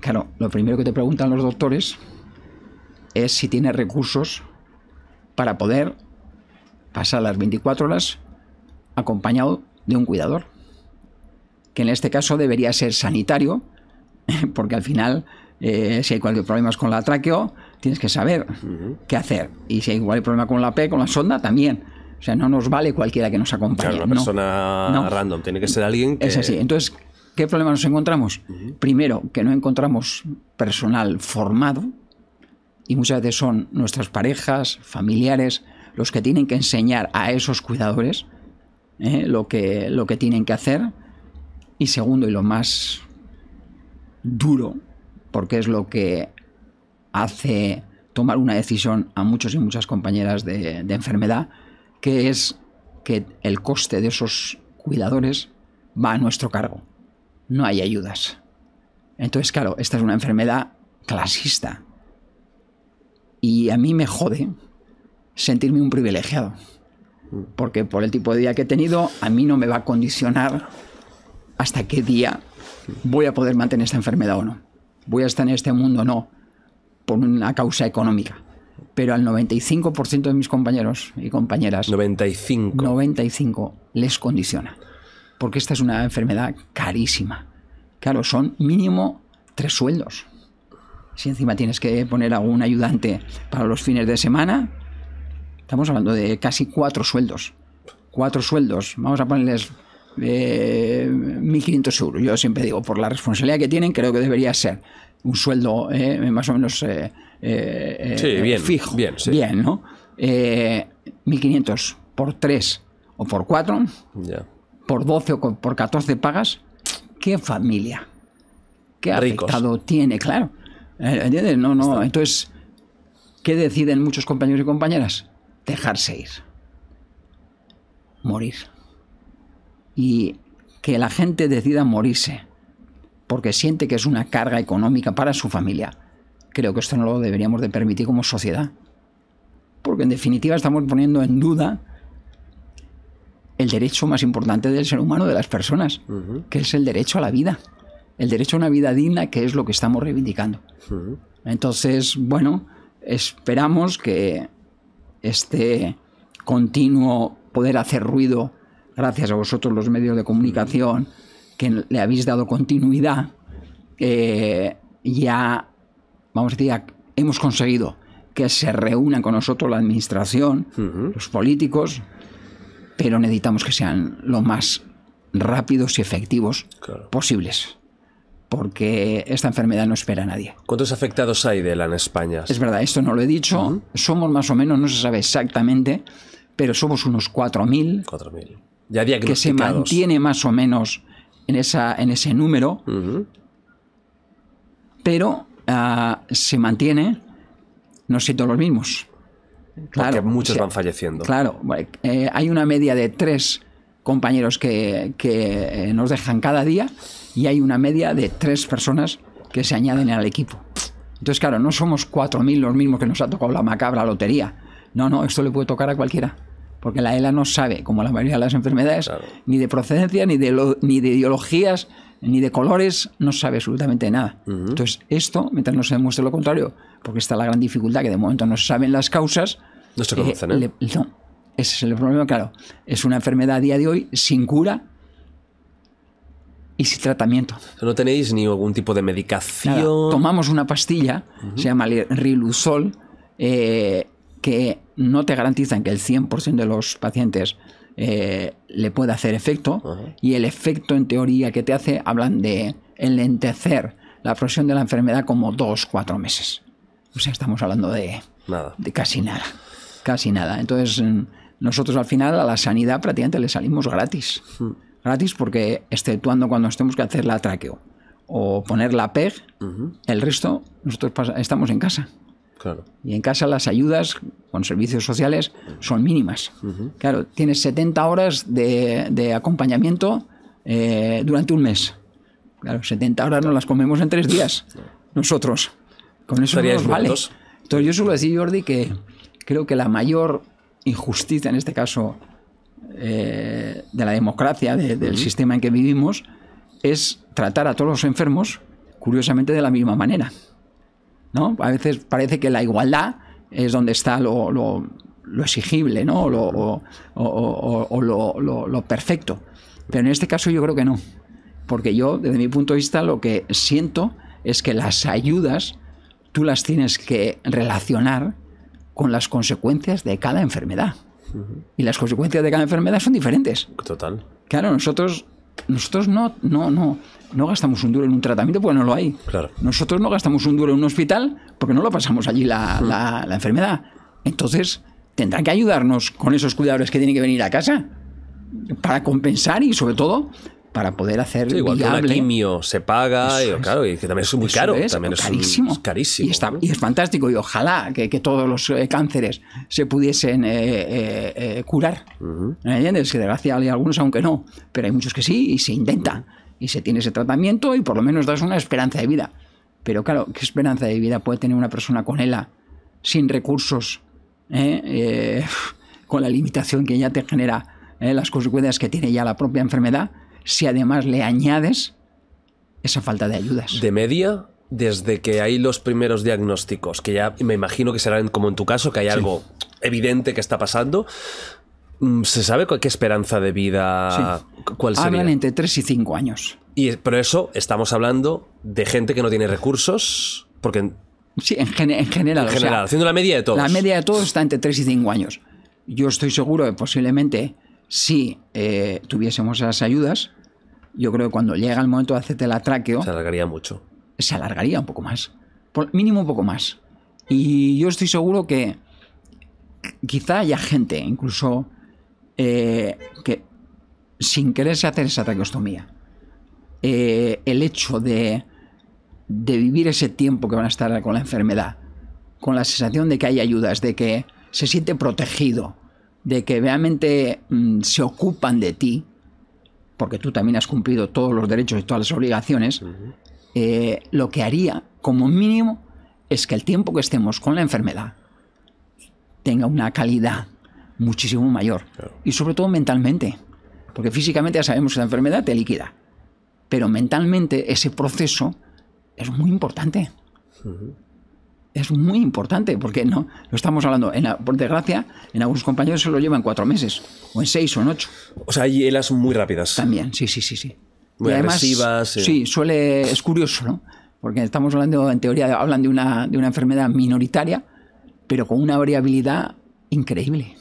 Claro, lo primero que te preguntan los doctores es si tienes recursos para poder pasar las 24 horas acompañado de un cuidador, que en este caso debería ser sanitario, porque al final, eh, si hay cualquier problema con la tráqueo, tienes que saber qué hacer. Y si hay igual problema con la P, con la sonda, también. O sea, no nos vale cualquiera que nos acompañe. Claro, una persona random, tiene que ser alguien que... Es así. Entonces, ¿Qué problema nos encontramos? Primero, que no encontramos personal formado y muchas veces son nuestras parejas, familiares, los que tienen que enseñar a esos cuidadores ¿eh? lo, que, lo que tienen que hacer. Y segundo, y lo más duro, porque es lo que hace tomar una decisión a muchos y muchas compañeras de enfermedad, que es que el coste de esos cuidadores va a nuestro cargo no hay ayudas. Entonces, claro, esta es una enfermedad clasista. Y a mí me jode sentirme un privilegiado. Porque por el tipo de día que he tenido, a mí no me va a condicionar hasta qué día voy a poder mantener esta enfermedad o no. Voy a estar en este mundo o no, por una causa económica. Pero al 95% de mis compañeros y compañeras... 95. 95 les condiciona porque esta es una enfermedad carísima. Claro, son mínimo tres sueldos. Si encima tienes que poner a un ayudante para los fines de semana, estamos hablando de casi cuatro sueldos. Cuatro sueldos, vamos a ponerles 1.500 eh, euros. Yo siempre digo, por la responsabilidad que tienen, creo que debería ser un sueldo eh, más o menos eh, fijo. Bien, bien ¿no? 1.500 por tres o por cuatro. Ya por 12 o por 14 pagas, qué familia, qué afectado tiene, claro. Eh, ¿Entiendes? No, no. Entonces, ¿qué deciden muchos compañeros y compañeras? Dejarse ir. Morir. Y que la gente decida morirse porque siente que es una carga económica para su familia. Creo que esto no lo deberíamos de permitir como sociedad. Porque en definitiva estamos poniendo en duda el derecho más importante del ser humano, de las personas, que es el derecho a la vida, el derecho a una vida digna, que es lo que estamos reivindicando. Entonces, bueno, esperamos que este continuo poder hacer ruido, gracias a vosotros los medios de comunicación, que le habéis dado continuidad, eh, ya, vamos a decir, hemos conseguido que se reúnan con nosotros la administración, los políticos, pero necesitamos que sean lo más rápidos y efectivos posibles. Porque esta enfermedad no espera a nadie. ¿Cuántos afectados hay de la en España? Es verdad, esto no lo he dicho. Somos más o menos, no se sabe exactamente, pero somos unos 4.000. 4.000. Ya Que se mantiene más o menos en, esa, en ese número. Pero ah, se mantiene, no todos los mismos. Claro, porque muchos van falleciendo. Claro, eh, eh, hay una media de tres compañeros que, que, eh, nos dejan cada día y hay una media de tres personas que se añaden al equipo. Entonces, claro, no somos 4.000 los mismos que nos ha tocado la macabra lotería. No, no, esto le puede tocar a cualquiera. Porque la ELA no sabe, como la mayoría de las enfermedades, ni de procedencia, ni de, ni de ideologías, ni de colores, no sabe absolutamente nada. Entonces, esto, mientras no se demuestre lo contrario, porque está la gran dificultad que de momento no se saben las causas, no se conocen, ¿eh? ¿eh? ese es el problema, claro. Es una enfermedad a día de hoy sin cura y sin tratamiento. ¿No tenéis ni algún tipo de medicación? tomamos una pastilla, se llama Riluzol, eh, que no te garantizan que el 100% de los pacientes eh, le pueda hacer efecto, y el efecto en teoría que te hace, hablan de enlentecer la progresión de la enfermedad como 2-4 meses. O sea, estamos hablando de, de casi nada casi nada. Entonces, mm, nosotros al final a la sanidad prácticamente le salimos gratis. Hmm. Gratis porque, exceptuando cuando nos tenemos que hacer la traqueo o poner la PEG, el resto nosotros estamos en casa. Claro. Y en casa las ayudas con servicios sociales son mínimas. Claro, tienes 70 horas de, acompañamiento eh, durante un mes. Claro, 70 horas no las comemos en tres días. Nosotros. Con eso no nos vale. Entonces yo suelo decir, Jordi, que creo que la mayor injusticia, en este caso, eh, de la democracia, del sistema en que vivimos, es tratar a todos los enfermos, curiosamente, de la misma manera. ¿no? A veces parece que la igualdad es donde está lo, exigible, ¿no? Lo, o, o lo, perfecto. Pero en este caso yo creo que no. Porque yo, desde mi punto de vista, lo que siento es que las ayudas tú las tienes que relacionar con las consecuencias de cada enfermedad. Y las consecuencias de cada enfermedad son diferentes. Total. Claro, nosotros, nosotros no, no, no, no gastamos un duro en un tratamiento porque no lo hay. Nosotros no gastamos un duro en un hospital porque no lo pasamos allí la, hmm. la enfermedad. Entonces, tendrán que ayudarnos con esos cuidadores que tienen que venir a casa para compensar y sobre todo para poder hacer el igual quimio se paga y, claro y que también es muy caro es, también es carísimo, Y, es fantástico y ojalá que, que todos los eh, cánceres se pudiesen eh, eh, curar uh entiendes? que hay algunos aunque no pero hay muchos que sí y se intenta y se tiene ese tratamiento y por lo menos das una esperanza de vida pero claro qué esperanza de vida puede tener una persona con ELA sin recursos con la limitación que ya te genera las consecuencias que tiene ya la propia enfermedad si además le añades esa falta de ayudas. De media, desde que hay los primeros diagnósticos, que ya me imagino que serán como en tu caso, que hay algo evidente que está pasando, mm, ¿se sabe qué esperanza de vida cuál sería? Hablan entre 3 y 5 años. Y, por eso, estamos hablando de gente que no tiene recursos, porque... Sí, en, general. En general, haciendo la media de todos. La media de todos está entre 3 y 5 años. Yo estoy seguro que posiblemente, si eh, tuviésemos esas ayudas, yo creo que cuando llega el momento de hacerte el atraqueo. Se alargaría mucho. Se alargaría un poco más. Por, mínimo un poco más. Y yo estoy seguro que quizá haya gente, incluso, eh, que sin quererse hacer esa traqueostomía. Eh, el hecho de, de vivir ese tiempo que van a estar con la enfermedad, con la sensación de que hay ayudas, de que se siente protegido, de que realmente mm, se ocupan de ti, porque tú también has cumplido todos los derechos y todas las obligaciones, eh, lo que haría como mínimo es que el tiempo que estemos con la enfermedad tenga una calidad muchísimo mayor. Y sobre todo mentalmente, porque físicamente ya sabemos que la enfermedad te liquida, pero mentalmente ese proceso es muy importante es muy importante, porque no lo estamos hablando. En por desgracia, en algunos compañeros se lo llevan cuatro meses, o en seis o en ocho. O sea, hay helas muy rápidas. También, sí, sí, sí. sí. Muy además, eh. Sí, suele, es curioso, ¿no? Porque estamos hablando, en teoría, hablan de una, de una enfermedad minoritaria, pero con una variabilidad increíble.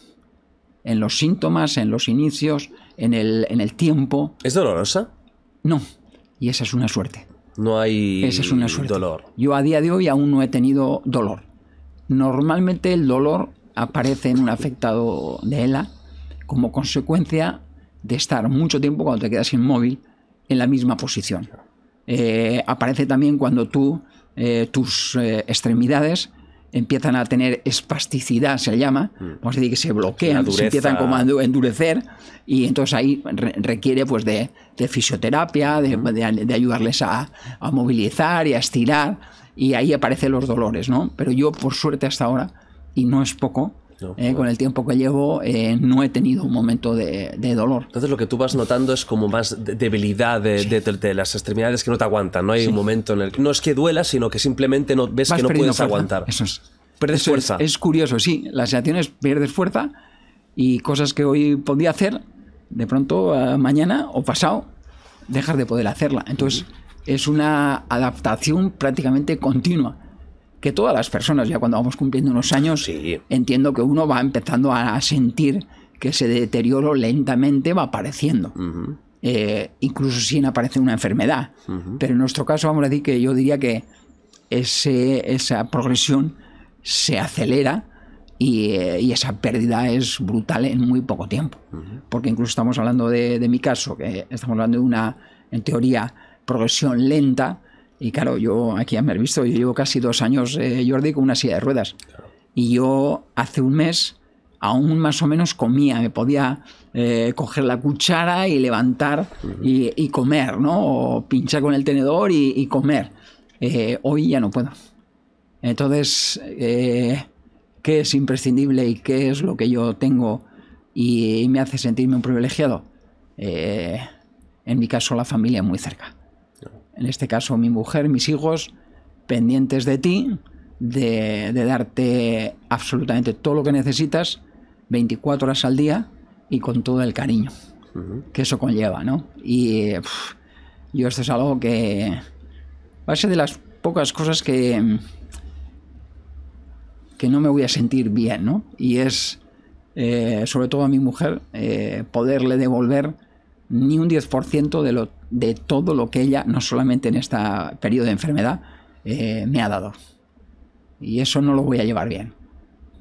En los síntomas, en los inicios, en el, en el tiempo. ¿Es dolorosa? No, y esa es una suerte. No hay Esa es dolor. Yo a día de hoy aún no he tenido dolor. Normalmente el dolor aparece en un afectado de ELA como consecuencia de estar mucho tiempo cuando te quedas inmóvil en la misma posición. Eh, aparece también cuando tú, eh, tus eh, extremidades empiezan a tener espasticidad, se llama, mm. vamos a decir que se bloquean, se empiezan como a endurecer y entonces ahí requiere pues de, fisioterapia, de, ayudarles a, a, movilizar y a estirar y ahí aparecen los dolores, ¿no? Pero yo por suerte hasta ahora, y no es poco, eh, con el tiempo que llevo eh, no he tenido un momento de, dolor. Entonces lo que tú vas notando es como más debilidad de, las extremidades que no te aguantan, no hay un momento en el que no es que duela, sino que simplemente no, ves que no puedes aguantar. Eso es. fuerza. Es, curioso, sí, las sensaciones pierdes fuerza y cosas que hoy podía hacer, de pronto mañana o pasado, dejas de poder hacerla. Entonces es una adaptación prácticamente continua que todas las personas, ya cuando vamos cumpliendo unos años, entiendo que uno va empezando a sentir que ese deterioro lentamente va apareciendo. Eh, incluso si aparece una enfermedad. Pero en nuestro caso, vamos a decir que yo diría que ese, esa progresión se acelera y, eh, esa pérdida es brutal en muy poco tiempo. Porque incluso estamos hablando de, mi caso, que estamos hablando de una, en teoría, progresión lenta, y claro, yo aquí me he visto, yo llevo casi dos años, eh, Jordi, con una silla de ruedas. Y yo hace un mes aún más o menos comía, me podía eh, coger la cuchara y levantar y, comer, ¿no? O pinchar con el tenedor y, comer. Eh, hoy ya no puedo. Entonces, ¿qué es imprescindible y qué es lo que yo tengo y, me hace sentirme un privilegiado? en mi caso, la familia muy cerca en este caso mi mujer, mis hijos, pendientes de ti, de, darte absolutamente todo lo que necesitas, 24 horas al día y con todo el cariño que eso conlleva, ¿no? Y yo esto es algo que va a ser de las pocas cosas que que no me voy a sentir bien, ¿no? Y es, eh, sobre todo a mi mujer, eh, poderle devolver ni un 10% de, lo, de todo lo que ella, no solamente en este periodo de enfermedad, eh, me ha dado. Y eso no lo voy a llevar bien.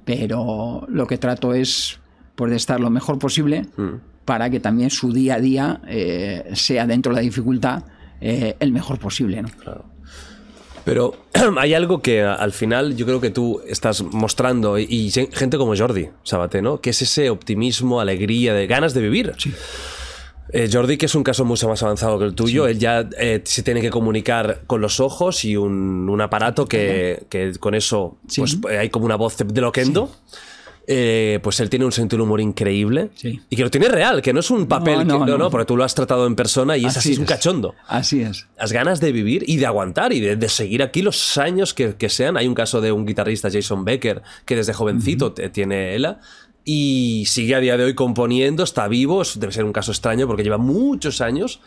Pero lo que trato es pues, de estar lo mejor posible mm. para que también su día a día eh, sea dentro de la dificultad eh, el mejor posible. ¿no? Pero hay algo que al final yo creo que tú estás mostrando y, gente como Jordi Sabate, ¿no? Que es ese optimismo, alegría, de ganas de vivir. Sí. Eh, Jordi, que es un caso mucho más avanzado que el tuyo, él ya eh, se tiene que comunicar con los ojos y un, aparato que, con eso pues, eh, hay como una voz de loquendo. pues él tiene un sentido del humor increíble y que lo tiene real, que no es un papel, no, no, porque tú lo has tratado en persona y es así, es. un cachondo. Así es. Las ganas de vivir y de aguantar y de, seguir aquí los años que, sean. Hay un caso de un guitarrista, Jason Becker, que desde jovencito tiene ELA, y sigue a día de hoy componiendo, está vivo, debe ser un caso extraño porque lleva muchos años.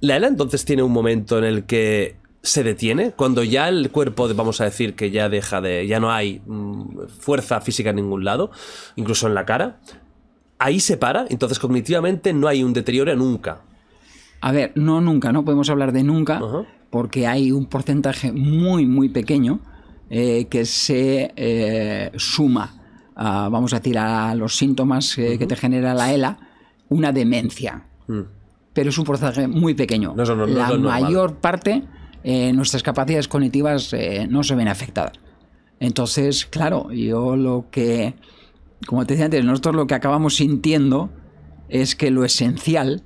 Laila entonces tiene un momento en el que se detiene, cuando ya el cuerpo, vamos a decir que ya deja de, ya no hay mm, fuerza física en ningún lado, incluso en la cara, ahí se para, entonces cognitivamente no hay un deterioro nunca. A ver, no nunca, no podemos hablar de nunca, porque hay un porcentaje muy, muy pequeño eh, que se eh, suma vamos a decir, a los síntomas eh, que, te genera la ELA, una demencia. Mm. Pero es un porcentaje muy pequeño. la mayor parte, eh, nuestras capacidades cognitivas eh, no se ven afectadas. Entonces, claro, yo lo que, como te decía antes, nosotros lo que acabamos sintiendo es que lo esencial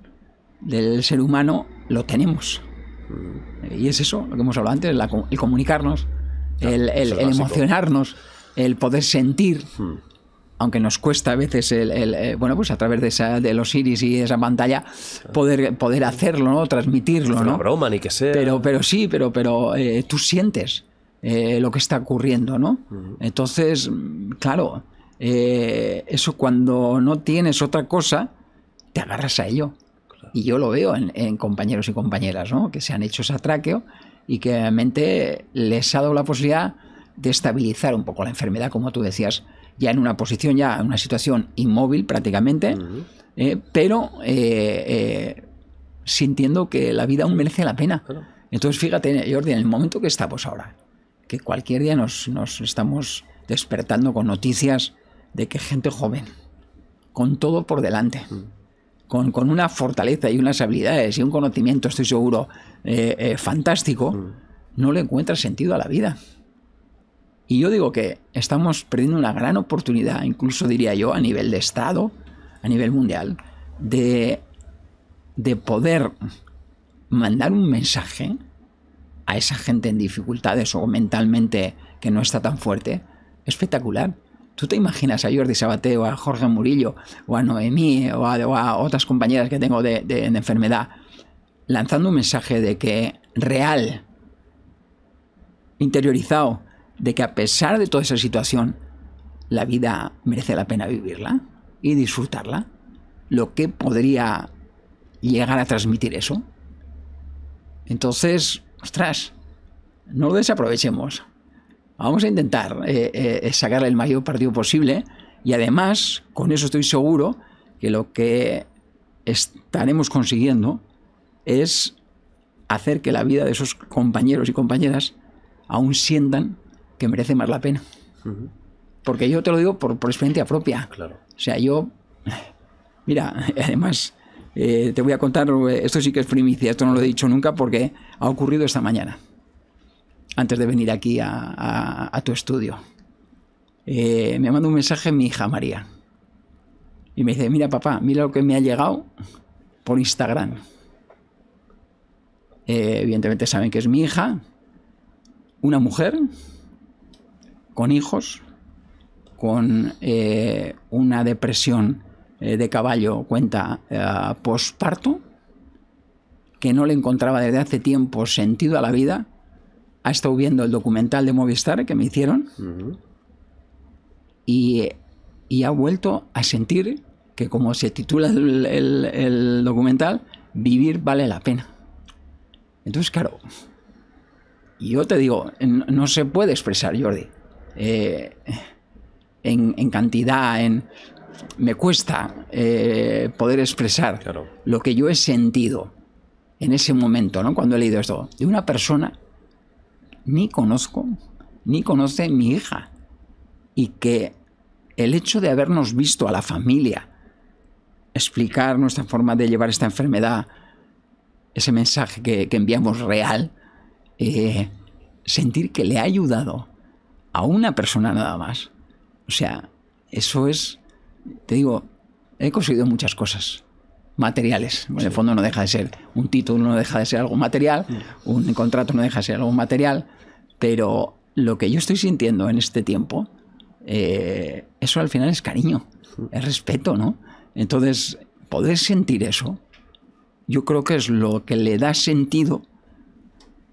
del ser humano lo tenemos. Mm. Y es eso, lo que hemos hablado antes, la, el comunicarnos, el, el emocionarnos el poder sentir. Hmm. Aunque nos cuesta a veces el, eh, bueno pues a través de, esa, de los iris y esa pantalla ah. poder, poder hacerlo, ¿no? Transmitirlo, ¿no? broma, ni que sea. Pero, pero sí, pero, pero eh, tú sientes eh, lo que está ocurriendo, ¿no? Entonces, claro, eso cuando no tienes otra cosa, te agarras a ello. Y yo lo veo en, compañeros y compañeras, ¿no? Que se han hecho ese atraqueo y que realmente les ha dado la posibilidad de estabilizar un poco la enfermedad, como tú decías, ya en una posición, ya en una situación inmóvil prácticamente, eh, pero eh, eh, sintiendo que la vida aún merece la pena. Entonces, fíjate, Jordi, en el momento que estamos ahora, que cualquier día nos, estamos despertando con noticias de que gente joven, con todo por delante, con, una fortaleza y unas habilidades y un conocimiento, estoy seguro, fantástico, no le encuentra sentido a la vida. Y yo digo que estamos perdiendo una gran oportunidad, incluso diría yo, a nivel de Estado, a nivel mundial, de, poder mandar un mensaje a esa gente en dificultades o mentalmente que no está tan fuerte. Espectacular. ¿Tú te imaginas a Jordi Sabateo, o a Jorge Murillo o a Noemí o a, otras compañeras que tengo de enfermedad lanzando un mensaje de que real, interiorizado, de que a pesar de toda esa situación, la vida merece la pena vivirla y disfrutarla. Lo que podría llegar a transmitir eso. Entonces, ostras, no lo desaprovechemos. Vamos a intentar sacar eh, eh, sacarle el mayor partido posible y además, con eso estoy seguro que lo que estaremos consiguiendo es hacer que la vida de esos compañeros y compañeras aún sientan que merece más la pena. Porque yo te lo digo por, experiencia propia. O sea, yo. Mira, además, eh, te voy a contar, eh, esto sí que es primicia, esto no lo he dicho nunca porque ha ocurrido esta mañana, antes de venir aquí a, tu estudio. Eh, me manda un mensaje mi hija María. Y me dice, mira papá, mira lo que me ha llegado por Instagram. Eh, evidentemente saben que es mi hija, una mujer con hijos, con eh, una depresión eh, de caballo cuenta eh, posparto, que no le encontraba desde hace tiempo sentido a la vida, ha estado viendo el documental de Movistar que me hicieron y, ha vuelto a sentir que como se titula el documental, vivir vale la pena. Entonces, claro, yo te digo, no se puede expresar, Jordi. Eh, en, cantidad, en... Me cuesta eh, poder expresar lo que yo he sentido en ese momento, ¿no? Cuando he leído esto, de una persona ni conozco, ni conoce mi hija, y que el hecho de habernos visto a la familia explicar nuestra forma de llevar esta enfermedad, ese mensaje que, enviamos real, eh, sentir que le ha ayudado a una persona nada más. O sea, eso es, te digo, he conseguido muchas cosas materiales. En el fondo no deja de ser un título, no deja de ser algo material, un contrato no deja de ser algo material, pero lo que yo estoy sintiendo en este tiempo, eh, eso al final es cariño, es respeto, ¿no? Entonces, poder sentir eso, yo creo que es lo que le da sentido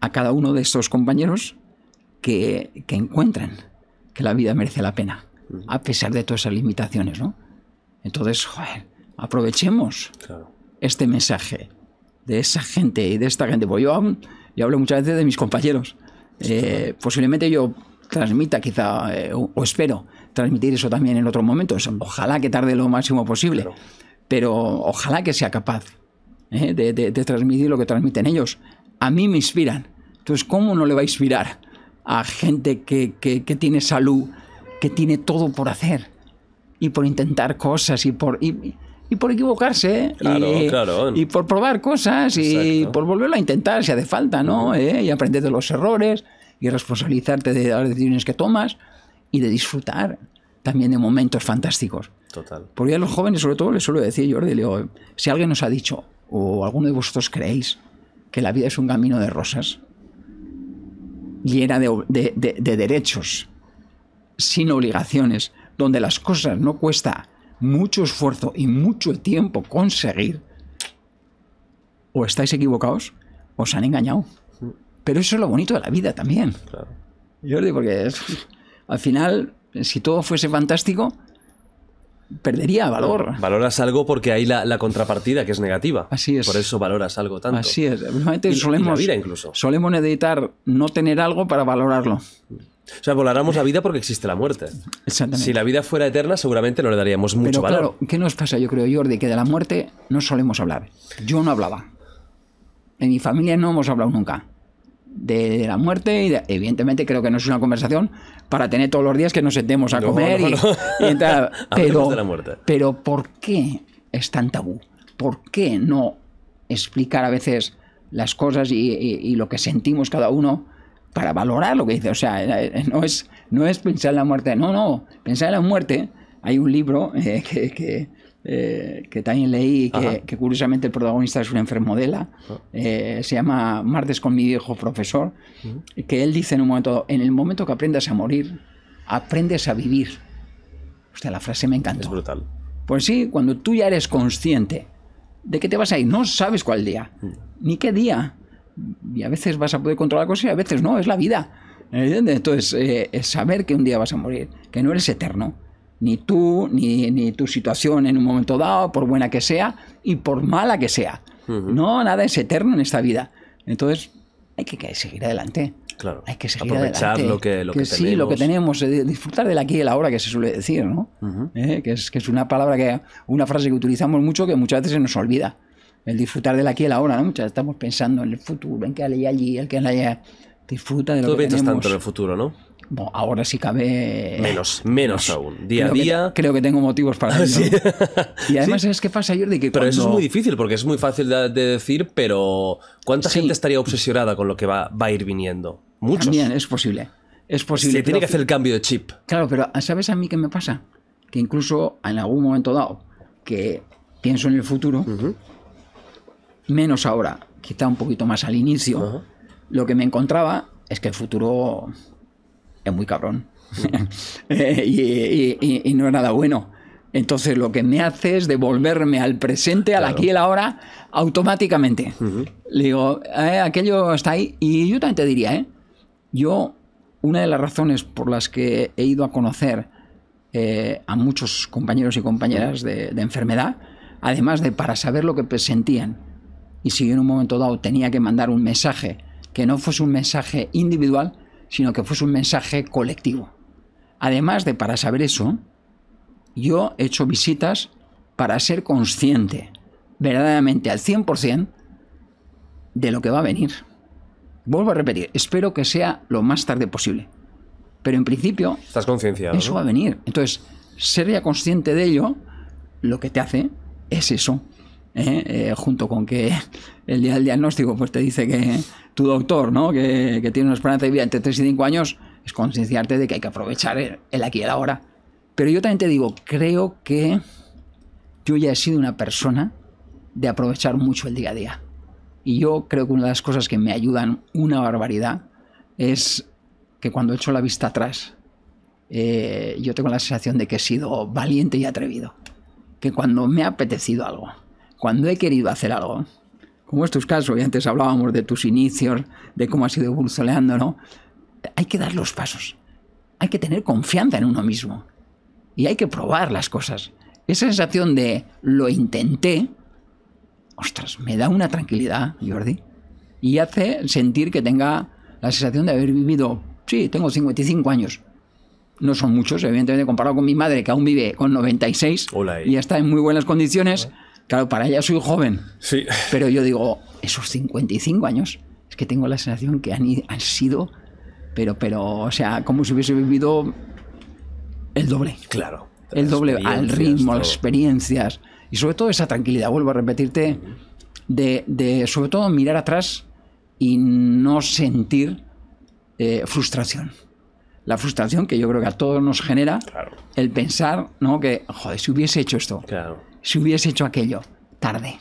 a cada uno de estos compañeros que, que encuentren que la vida merece la pena, a pesar de todas esas limitaciones, ¿no? Entonces, joder, aprovechemos este mensaje de esa gente y de esta gente. Porque yo, yo hablo muchas veces de mis compañeros. Eh, posiblemente yo transmita quizá, eh, o, espero transmitir eso también en otro momento, Ojalá que tarde lo máximo posible, pero ojalá que sea capaz eh, de, de, transmitir lo que transmiten ellos. A mí me inspiran. Entonces, ¿cómo no le va a inspirar a gente que, tiene salud, que tiene todo por hacer y por intentar cosas y por... Y, por equivocarse ¿eh? y, por probar cosas y por volverlo a intentar si hace falta, ¿no? ¿Eh? Y aprender de los errores y responsabilizarte de las decisiones que tomas y de disfrutar también de momentos fantásticos. Total. Porque a los jóvenes, sobre todo, les suelo decir, Jordi, si alguien nos ha dicho, o alguno de vosotros creéis, que la vida es un camino de rosas, llena de, de, derechos, sin obligaciones, donde las cosas no cuesta mucho esfuerzo y mucho tiempo conseguir, o estáis equivocados, os han engañado. Pero eso es lo bonito de la vida también. Claro. Yo digo porque al final, si todo fuese fantástico, perdería valor. Valoras algo porque hay la, contrapartida que es negativa. Así es. Por eso valoras algo tanto. Así es. solemos, necesitar vida incluso. solemos editar no tener algo para valorarlo. O sea, valoramos la vida porque existe la muerte. Exactamente. Si la vida fuera eterna, seguramente no le daríamos mucho Pero, valor. Claro, ¿qué nos pasa, yo creo, Jordi? Que de la muerte no solemos hablar. Yo no hablaba. En mi familia no hemos hablado nunca de, la muerte. Y evidentemente creo que no es una conversación para tener todos los días que nos sentemos a comer y, pero, de la muerte. pero ¿por qué es tan tabú? ¿Por qué no explicar a veces las cosas y, lo que sentimos cada uno para valorar lo que dice? O sea, eh, eh, no es, no es pensar en la muerte, no, no, pensar en la muerte. Hay un libro eh, que eh, que también leí, que, curiosamente el protagonista es una enfermodela ah. eh, se llama Martes con mi viejo profesor, que él dice en un momento, en el momento que aprendas a morir, aprendes a vivir. sea la frase me encanta Es brutal. Pues sí, cuando tú ya eres consciente de que te vas a ir, no sabes cuál día, mm. ni qué día, y a veces vas a poder controlar cosas y a veces no, es la vida. Entonces, eh, es saber que un día vas a morir, que no eres eterno, ni tú, ni, ni, tu situación en un momento dado, por buena que sea y por mala que sea. No, nada es eterno en esta vida. Entonces, hay que, seguir adelante. Claro. Hay que seguir Aprovechar adelante. lo que, lo que, tenemos. Sí, lo que tenemos, eh, disfrutar del aquí y el ahora, que se suele decir, ¿no? Eh, que, es, que es una palabra, que una frase que utilizamos mucho que muchas veces se nos olvida. El disfrutar del aquí y el ahora, ¿no? Muchas veces estamos pensando en el futuro, en que hay allí, el que allá. Disfruta de lo Tú piensas tanto en el futuro, ¿no? Bueno, ahora sí cabe. Eh, menos, menos aún. Día a día. creo que tengo motivos para ah, ello. Y además, es que pasa, Jordi? Que pero eso es muy difícil porque es muy fácil de, decir, pero ¿cuánta gente estaría obsesionada con lo que va, a ir viniendo? Muchos. También es posible. Es posible. Se tiene que hacer el cambio de chip. Claro, pero ¿sabes a mí qué me pasa? Que incluso en algún momento dado que pienso en el futuro, menos ahora, quizá un poquito más al inicio, lo que me encontraba es que el futuro es muy cabrón. Eh, y, no es nada bueno. Entonces lo que me hace es devolverme al presente, al aquí y al ahora, automáticamente. Le digo, eh, aquello está ahí. Y yo también te diría, ¿eh? yo, una de las razones por las que he ido a conocer eh, a muchos compañeros y compañeras de, enfermedad, además de para saber lo que sentían, y si en un momento dado tenía que mandar un mensaje, que no fuese un mensaje individual, sino que fuese un mensaje colectivo. Además de para saber eso, yo he hecho visitas para ser consciente verdaderamente al 100% de lo que va a venir. Vuelvo a repetir, espero que sea lo más tarde posible. Pero en principio... Estás conciencia Eso va a venir. Entonces, ser ya consciente de ello, lo que te hace es eso, ¿eh? Eh, junto con que el día del diagnóstico pues te dice que tu doctor, ¿no? que, tiene una esperanza de vida entre 3 y 5 años, es concienciarte de que hay que aprovechar el, aquí y el ahora. Pero yo también te digo, creo que yo ya he sido una persona de aprovechar mucho el día a día. Y yo creo que una de las cosas que me ayudan una barbaridad es que cuando echo la vista atrás, eh, yo tengo la sensación de que he sido valiente y atrevido. Que cuando me ha apetecido algo, cuando he querido hacer algo, como es tu caso, y antes hablábamos de tus inicios, de cómo has ido evolucionando, ¿no? Hay que dar los pasos. Hay que tener confianza en uno mismo. Y hay que probar las cosas. Esa sensación de lo intenté, ostras, me da una tranquilidad, Jordi. Y hace sentir que tenga la sensación de haber vivido, sí, tengo 55 años, no son muchos, evidentemente, comparado con mi madre, que aún vive con 96 y eh. está en muy buenas condiciones. Claro, para ella soy joven. Sí. Pero yo digo, esos 55 años, es que tengo la sensación que han, han sido, pero, pero, o sea, como si hubiese vivido el doble. Claro. El doble al ritmo, las experiencias y sobre todo esa tranquilidad, vuelvo a repetirte, de, de sobre todo mirar atrás y no sentir eh, frustración. La frustración que yo creo que a todos nos genera el pensar, ¿no? Que, joder, si hubiese hecho esto. Claro si hubiese hecho aquello. Tarde.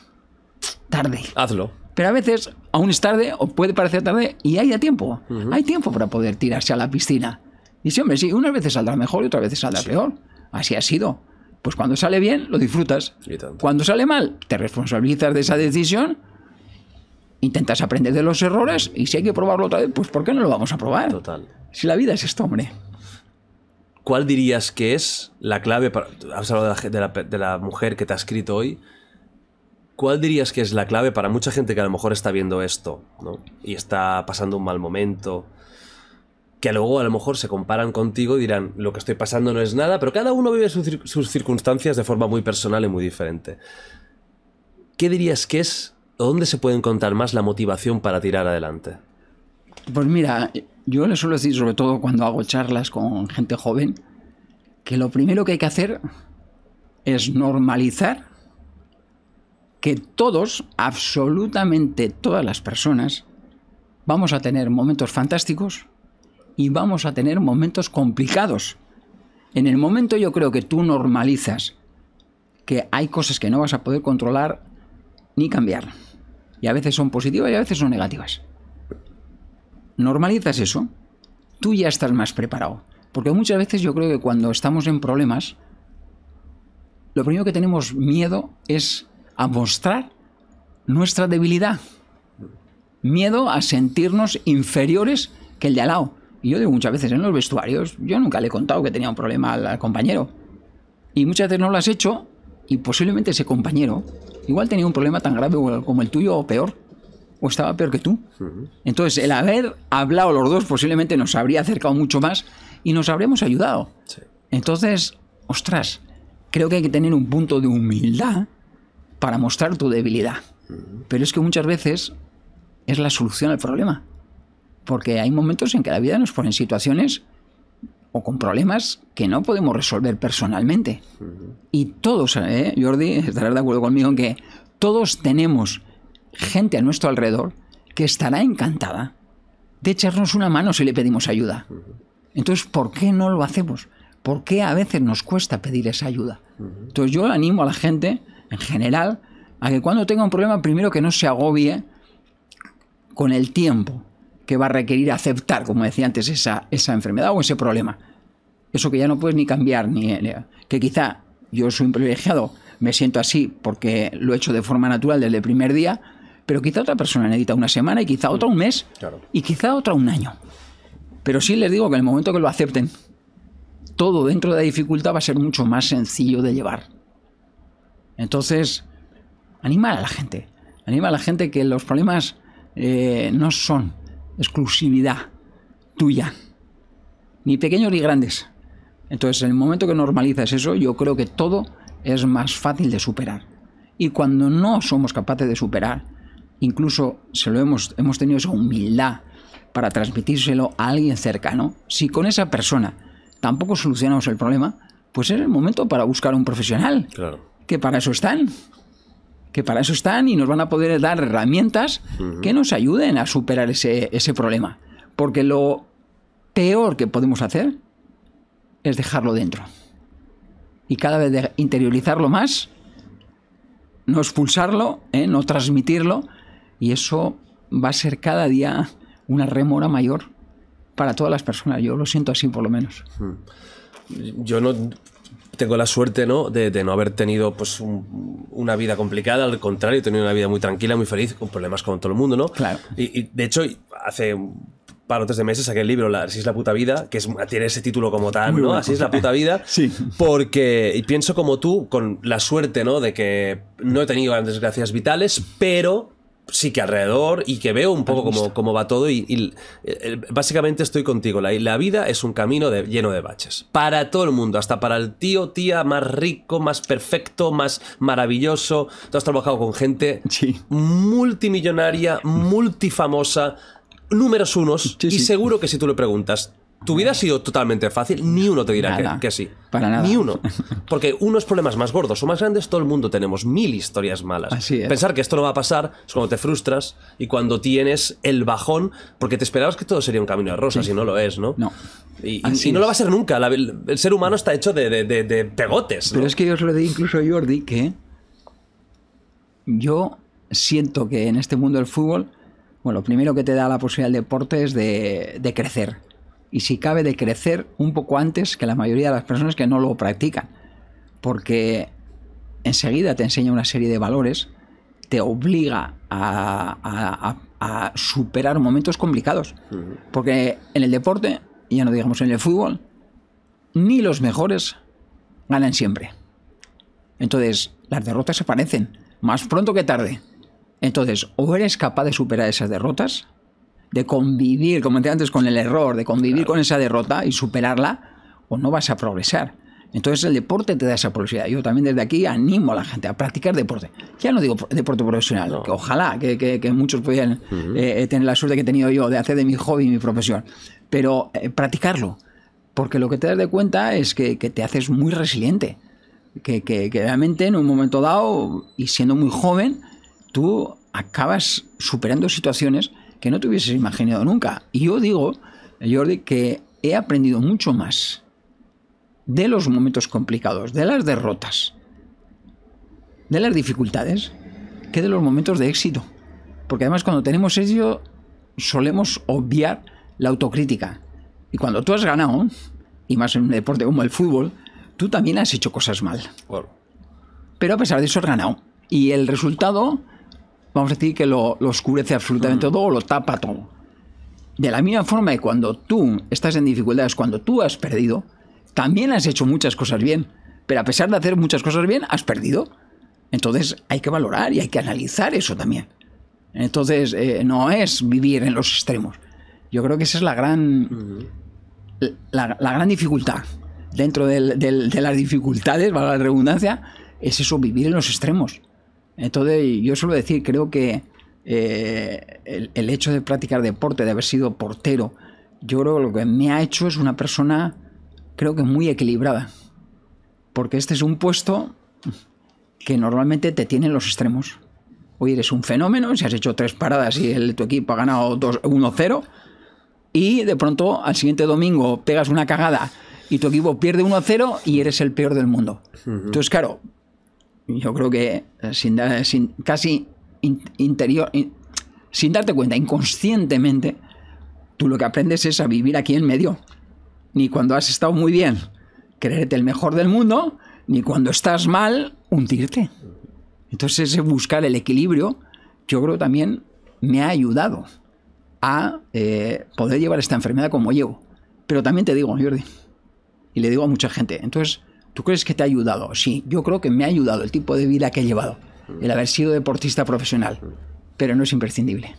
Tarde. Hazlo. Pero a veces aún es tarde o puede parecer tarde y hay ya tiempo. Hay tiempo para poder tirarse a la piscina. Y sí, hombre, sí, unas veces saldrá mejor y otras veces saldrá peor. Así ha sido. Pues cuando sale bien, lo disfrutas. Cuando sale mal, te responsabilizas de esa decisión, intentas aprender de los errores y si hay que probarlo otra vez, pues ¿por qué no lo vamos a probar? Total. Si la vida es esto, hombre. ¿Cuál dirías que es la clave para... de la, mujer que te ha escrito hoy. ¿Cuál dirías que es la clave para mucha gente que a lo mejor está viendo esto ¿no? y está pasando un mal momento? que luego a lo mejor se comparan contigo y dirán, lo que estoy pasando no es nada, pero cada uno vive sus, sus, circunstancias de forma muy personal y muy diferente. ¿Qué dirías que es o dónde se puede encontrar más la motivación para tirar adelante? Pues mira, yo le suelo decir, sobre todo cuando hago charlas con gente joven, que lo primero que hay que hacer es normalizar que todos, absolutamente todas las personas, vamos a tener momentos fantásticos y vamos a tener momentos complicados. En el momento yo creo que tú normalizas que hay cosas que no vas a poder controlar ni cambiar. Y a veces son positivas y a veces son negativas normalizas eso, tú ya estás más preparado. Porque muchas veces yo creo que cuando estamos en problemas, lo primero que tenemos miedo es a mostrar nuestra debilidad. Miedo a sentirnos inferiores que el de al lado. Y yo digo muchas veces en los vestuarios, yo nunca le he contado que tenía un problema al, compañero. Y muchas veces no lo has hecho y posiblemente ese compañero igual tenía un problema tan grave como el tuyo o peor o estaba peor que tú. Entonces, el haber hablado los dos posiblemente nos habría acercado mucho más y nos habríamos ayudado. Entonces, ostras, creo que hay que tener un punto de humildad para mostrar tu debilidad. Pero es que muchas veces es la solución al problema. Porque hay momentos en que la vida nos pone en situaciones o con problemas que no podemos resolver personalmente. Y todos, ¿eh, Jordi, estarás de acuerdo conmigo en que todos tenemos gente a nuestro alrededor que estará encantada de echarnos una mano si le pedimos ayuda. Entonces, ¿por qué no lo hacemos? ¿Por qué a veces nos cuesta pedir esa ayuda? Entonces, yo animo a la gente, en general, a que cuando tenga un problema, primero que no se agobie con el tiempo que va a requerir aceptar, como decía antes, esa, esa enfermedad o ese problema. Eso que ya no puedes ni cambiar, ni, que quizá yo soy un privilegiado, me siento así porque lo he hecho de forma natural desde el primer día, pero quizá otra persona necesita una semana y quizá otra un mes y quizá otra un año. Pero sí les digo que en el momento que lo acepten, todo dentro de la dificultad va a ser mucho más sencillo de llevar. Entonces, anima a la gente. Anima a la gente que los problemas eh, no son exclusividad tuya. Ni pequeños ni grandes. Entonces, en el momento que normalizas eso, yo creo que todo es más fácil de superar. Y cuando no somos capaces de superar, incluso se lo hemos, hemos tenido esa humildad para transmitírselo a alguien cercano, si con esa persona tampoco solucionamos el problema, pues es el momento para buscar un profesional. Claro. Que para eso están. Que para eso están y nos van a poder dar herramientas que nos ayuden a superar ese, problema. Porque lo peor que podemos hacer es dejarlo dentro. Y cada vez interiorizarlo más, no expulsarlo, ¿eh? no transmitirlo, y eso va a ser cada día una remora mayor para todas las personas. Yo lo siento así, por lo menos. Hmm. Yo no tengo la suerte De, no haber tenido pues, una vida complicada, al contrario, he tenido una vida muy tranquila, muy feliz, con problemas con todo el mundo, ¿no? Claro. Y, de hecho, hace o tres de meses saqué el libro Así es la puta vida, que tiene ese título como tal, ¿no? Así es la puta vida. sí. Porque y pienso como tú, con la suerte, ¿no? De que no he tenido grandes desgracias vitales, pero sí que alrededor y que veo un poco cómo, cómo va todo y, eh, eh, básicamente estoy contigo. La, la vida es un camino lleno de baches. Para todo el mundo, hasta para el tío, tía más rico, más perfecto, más maravilloso. Tú has trabajado con gente multimillonaria, multifamosa, números unos y seguro que si tú le preguntas, tu vida ha sido totalmente fácil, ni uno te dirá que, sí. Para nada. Ni uno. Porque unos problemas más gordos o más grandes, todo el mundo tenemos mil historias malas. Así Pensar que esto no va a pasar es cuando te frustras y cuando tienes el bajón, porque te esperabas que todo sería un camino de rosas y no lo es, ¿no? No. Y, y, no lo va a ser nunca. el, ser humano está hecho de, pegotes. Pero es que yo os lo di incluso a Jordi que yo siento que en este mundo del fútbol, bueno, lo primero que te da la posibilidad del deporte es de crecer y si cabe de crecer un poco antes que la mayoría de las personas que no lo practican. Porque enseguida te enseña una serie de valores, te obliga a, superar momentos complicados. Porque en el deporte, ya no digamos en el fútbol, ni los mejores ganan siempre. Entonces, las derrotas aparecen, más pronto que tarde. Entonces, o eres capaz de superar esas derrotas, de convivir, como te antes, con el error, de convivir con esa derrota y superarla, o pues no vas a progresar. Entonces el deporte te da esa posibilidad. Yo también desde aquí animo a la gente a practicar deporte. Ya no digo deporte profesional, que ojalá que, muchos pudieran eh, tener la suerte que he tenido yo de hacer de mi hobby mi profesión, pero eh, practicarlo. Porque lo que te das de cuenta es que, te haces muy resiliente. Que, que, que, realmente en un momento dado y siendo muy joven, tú acabas superando situaciones que no te hubieses imaginado nunca. Y yo digo, Jordi, que he aprendido mucho más de los momentos complicados, de las derrotas, de las dificultades, que de los momentos de éxito. Porque además cuando tenemos éxito solemos obviar la autocrítica. Y cuando tú has ganado, y más en un deporte como el fútbol, tú también has hecho cosas mal. Pero a pesar de eso has ganado. Y el resultado vamos a decir que lo, oscurece absolutamente mm. todo lo tapa todo. De la misma forma que cuando tú estás en dificultades, cuando tú has perdido, también has hecho muchas cosas bien. Pero a pesar de hacer muchas cosas bien, has perdido. Entonces hay que valorar y hay que analizar eso también. Entonces eh, no es vivir en los extremos. Yo creo que esa es la gran, la, gran dificultad. Dentro de las dificultades, valga la redundancia, es eso, vivir en los extremos. Entonces, yo suelo decir, creo que eh, el, hecho de practicar deporte, de haber sido portero, yo creo que lo que me ha hecho es una persona, creo que muy equilibrada. Porque este es un puesto que normalmente te tiene en los extremos. Hoy eres un fenómeno, si has hecho tres paradas y tu equipo ha ganado 1-0, y de pronto al siguiente domingo pegas una cagada y tu equipo pierde 1-0 y eres el peor del mundo. Entonces, claro, yo creo que eh, eh, sin, casi interior, sin darte cuenta, inconscientemente, tú lo que aprendes es a vivir aquí en medio. Ni cuando has estado muy bien, creerte el mejor del mundo, ni cuando estás mal, hundirte. Entonces ese buscar el equilibrio, yo creo también me ha ayudado a eh, poder llevar esta enfermedad como llevo. Pero también te digo, Jordi, y le digo a mucha gente, entonces ¿Tú crees que te ha ayudado? Sí, yo creo que me ha ayudado el tipo de vida que he llevado, el haber sido deportista profesional, pero no es imprescindible.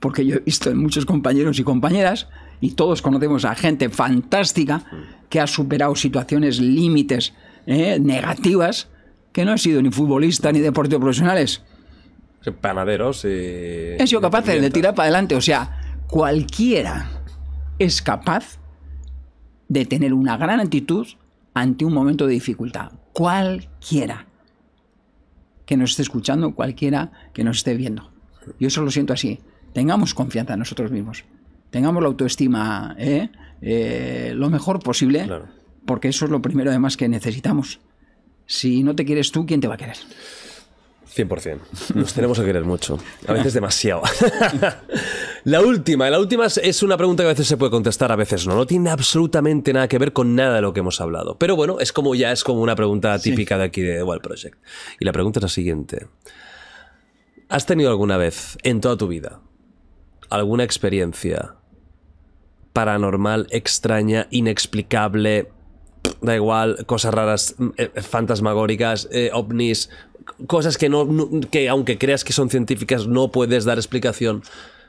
Porque yo he visto en muchos compañeros y compañeras, y todos conocemos a gente fantástica que ha superado situaciones límites ¿eh? negativas, que no ha sido ni futbolista ni deportivo profesionales. Panaderos y... Eh, Han sido capaz de tirar para adelante, o sea, cualquiera es capaz de tener una gran actitud ante un momento de dificultad. Cualquiera que nos esté escuchando, cualquiera que nos esté viendo. Yo eso lo siento así. Tengamos confianza en nosotros mismos. Tengamos la autoestima ¿eh? Eh, lo mejor posible, porque eso es lo primero además que necesitamos. Si no te quieres tú, ¿quién te va a querer? 100%. Nos tenemos que querer mucho. A veces demasiado. la última, la última es una pregunta que a veces se puede contestar, a veces no. No tiene absolutamente nada que ver con nada de lo que hemos hablado. Pero bueno, es como ya es como una pregunta típica de aquí de Wild Project. Y la pregunta es la siguiente. ¿Has tenido alguna vez en toda tu vida alguna experiencia paranormal, extraña, inexplicable, da igual, cosas raras, eh, eh, fantasmagóricas, eh, ovnis, cosas que, no, que aunque creas que son científicas no puedes dar explicación.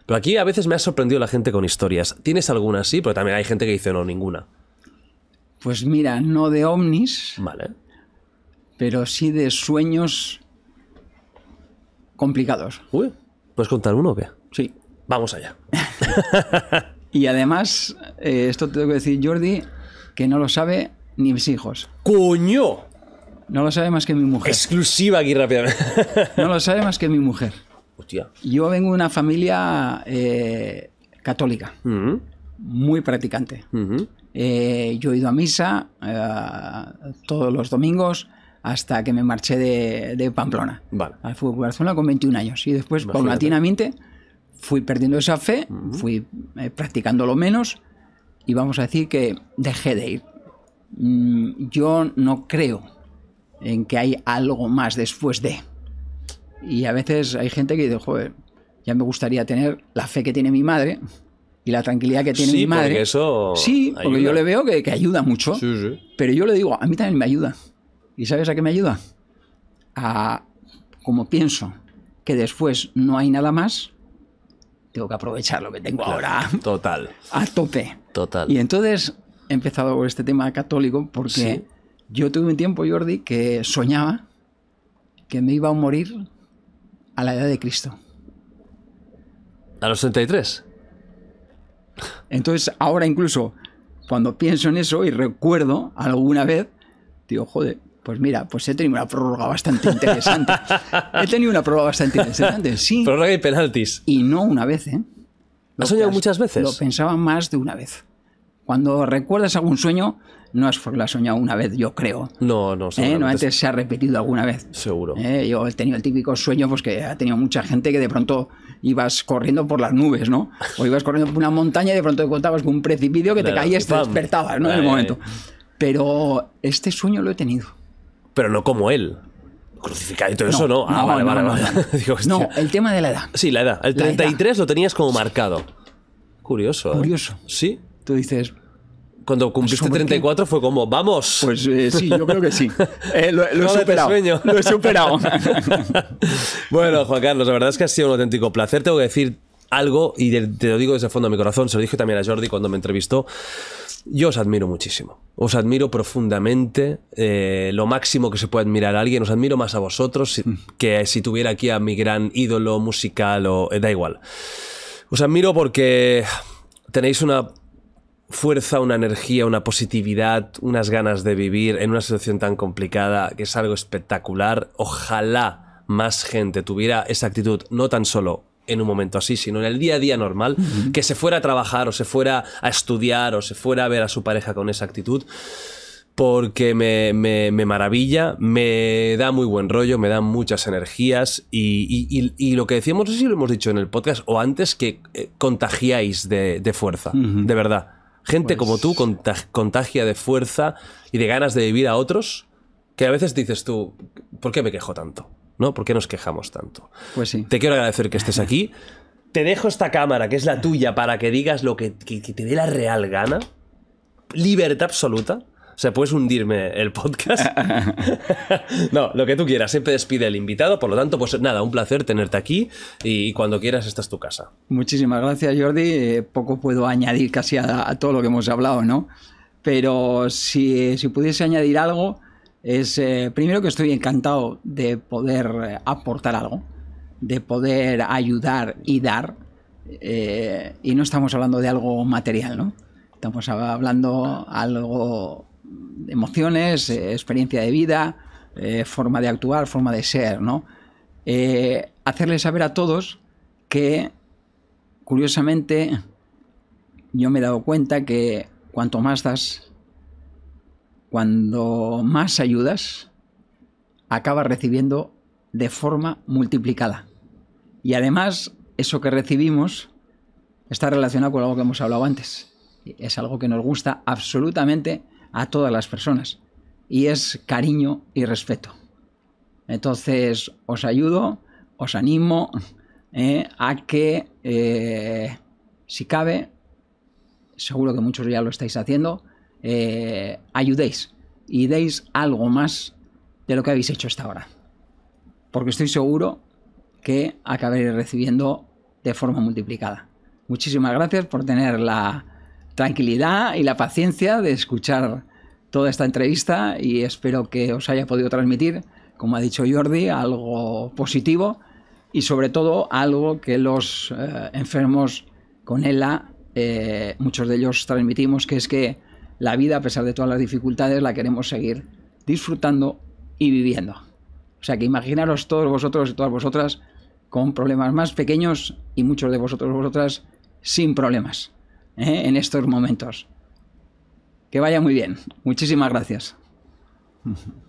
Pero aquí a veces me ha sorprendido la gente con historias. ¿Tienes alguna sí? Pero también hay gente que dice no, ninguna. Pues mira, no de ovnis. Vale. Pero sí de sueños complicados. Uy, ¿puedes contar uno o qué? Sí. Vamos allá. y además, eh, esto te tengo que decir, Jordi, que no lo sabe ni mis hijos. ¡Coño! No lo sabe más que mi mujer. Exclusiva aquí rápidamente. no lo sabe más que mi mujer. Hostia. Yo vengo de una familia eh, católica, muy practicante. Eh, yo he ido a misa eh, todos los domingos hasta que me marché de, Pamplona vale. al fútbol Barcelona con 21 años. Y después, paulatinamente, fui perdiendo esa fe, fui practicando lo menos y vamos a decir que dejé de ir. Mm, yo no creo en que hay algo más después de. Y a veces hay gente que dice, joder, ya me gustaría tener la fe que tiene mi madre y la tranquilidad que tiene mi madre. Porque eso sí, porque yo le veo que, ayuda mucho. Pero yo le digo, a mí también me ayuda. ¿Y sabes a qué me ayuda? A, como pienso que después no hay nada más, tengo que aprovechar lo que tengo ahora. Total. A tope. Total. Y entonces he empezado con este tema católico porque yo tuve un tiempo, Jordi, que soñaba que me iba a morir a la edad de Cristo. ¿A los 33? Entonces, ahora incluso, cuando pienso en eso y recuerdo alguna vez, digo, joder, pues mira, pues he tenido una prórroga bastante interesante. he tenido una prórroga bastante interesante, sí. Prórroga y penaltis. Y no una vez, ¿eh? Lo ¿Has soñado muchas veces? Lo pensaba más de una vez. Cuando recuerdas algún sueño, no lo has soñado una vez, yo creo. No, no, ¿Eh? sé no antes se ha repetido alguna vez. Seguro. ¿Eh? Yo he tenido el típico sueño, pues que ha tenido mucha gente que de pronto ibas corriendo por las nubes, ¿no? O ibas corriendo por una montaña y de pronto te contabas con un precipicio que te caías y te despertabas, ¿no? en el eh. momento. Pero este sueño lo he tenido. Pero no como él crucificado y todo eso, ¿no? Ah, no, vale, vale, vale, no, el tema de la edad. Sí, la edad. El 33 lo tenías como marcado. Curioso. Curioso. Sí. Tú dices, cuando cumpliste 34 pues, fue como, vamos. Pues eh, sí, yo creo que sí. Eh, lo, he superado, lo, he superado. bueno, Juan Carlos, la verdad es que ha sido un auténtico placer. Tengo que decir algo, y te lo digo desde el fondo de mi corazón, se lo dije también a Jordi cuando me entrevistó. Yo os admiro muchísimo, os admiro profundamente, eh, lo máximo que se puede admirar a alguien, os admiro más a vosotros mm. que si tuviera aquí a mi gran ídolo musical o da igual. Os admiro porque tenéis una fuerza, una energía, una positividad, unas ganas de vivir en una situación tan complicada, que es algo espectacular. Ojalá más gente tuviera esa actitud, no tan solo en un momento así, sino en el día a día normal, que se fuera a trabajar o se fuera a estudiar o se fuera a ver a su pareja con esa actitud porque me, maravilla, me da muy buen rollo, me da muchas energías y, lo que decíamos, no si lo hemos dicho en el podcast o antes, que eh, contagiáis de, fuerza, de verdad. Gente como tú pues contagia de fuerza y de ganas de vivir a otros que a veces dices tú, ¿por qué me quejo tanto? ¿No? ¿Por qué nos quejamos tanto? Pues sí. Te quiero agradecer que estés aquí. te dejo esta cámara, que es la tuya, para que digas lo que te dé la real gana. Libertad absoluta sea, puedes hundirme el podcast. no, lo que tú quieras, siempre despide el invitado. Por lo tanto, pues nada, un placer tenerte aquí y cuando quieras, esta es tu casa. Muchísimas gracias, Jordi. Eh, poco puedo añadir casi a, todo lo que hemos hablado, ¿no? Pero si, pudiese añadir algo, es eh, primero que estoy encantado de poder eh, aportar algo, de poder ayudar y dar. y no estamos hablando de algo material, ¿no? Estamos hablando algo emociones, eh, experiencia de vida, eh, forma de actuar, forma de ser, ¿no? Eh, hacerle hacerles saber a todos que, curiosamente, yo me he dado cuenta que cuanto más das, cuando más ayudas, acabas recibiendo de forma multiplicada. Y además, eso que recibimos está relacionado con algo que hemos hablado antes. Es algo que nos gusta absolutamente a todas las personas. Y es cariño y respeto. Entonces, os ayudo, os animo eh, a que, eh, si cabe, seguro que muchos ya lo estáis haciendo, eh, ayudéis y deis algo más de lo que habéis hecho hasta ahora. Porque estoy seguro que acabaréis recibiendo de forma multiplicada. Muchísimas gracias por tener la tranquilidad y la paciencia de escuchar toda esta entrevista y espero que os haya podido transmitir, como ha dicho Jordi, algo positivo y sobre todo algo que los eh, enfermos con ELA, eh, muchos de ellos transmitimos, que es que la vida, a pesar de todas las dificultades, la queremos seguir disfrutando y viviendo. O sea que imaginaros todos vosotros y todas vosotras con problemas más pequeños y muchos de vosotros y vosotras sin problemas. ¿eh? en estos momentos. Que vaya muy bien. Muchísimas gracias.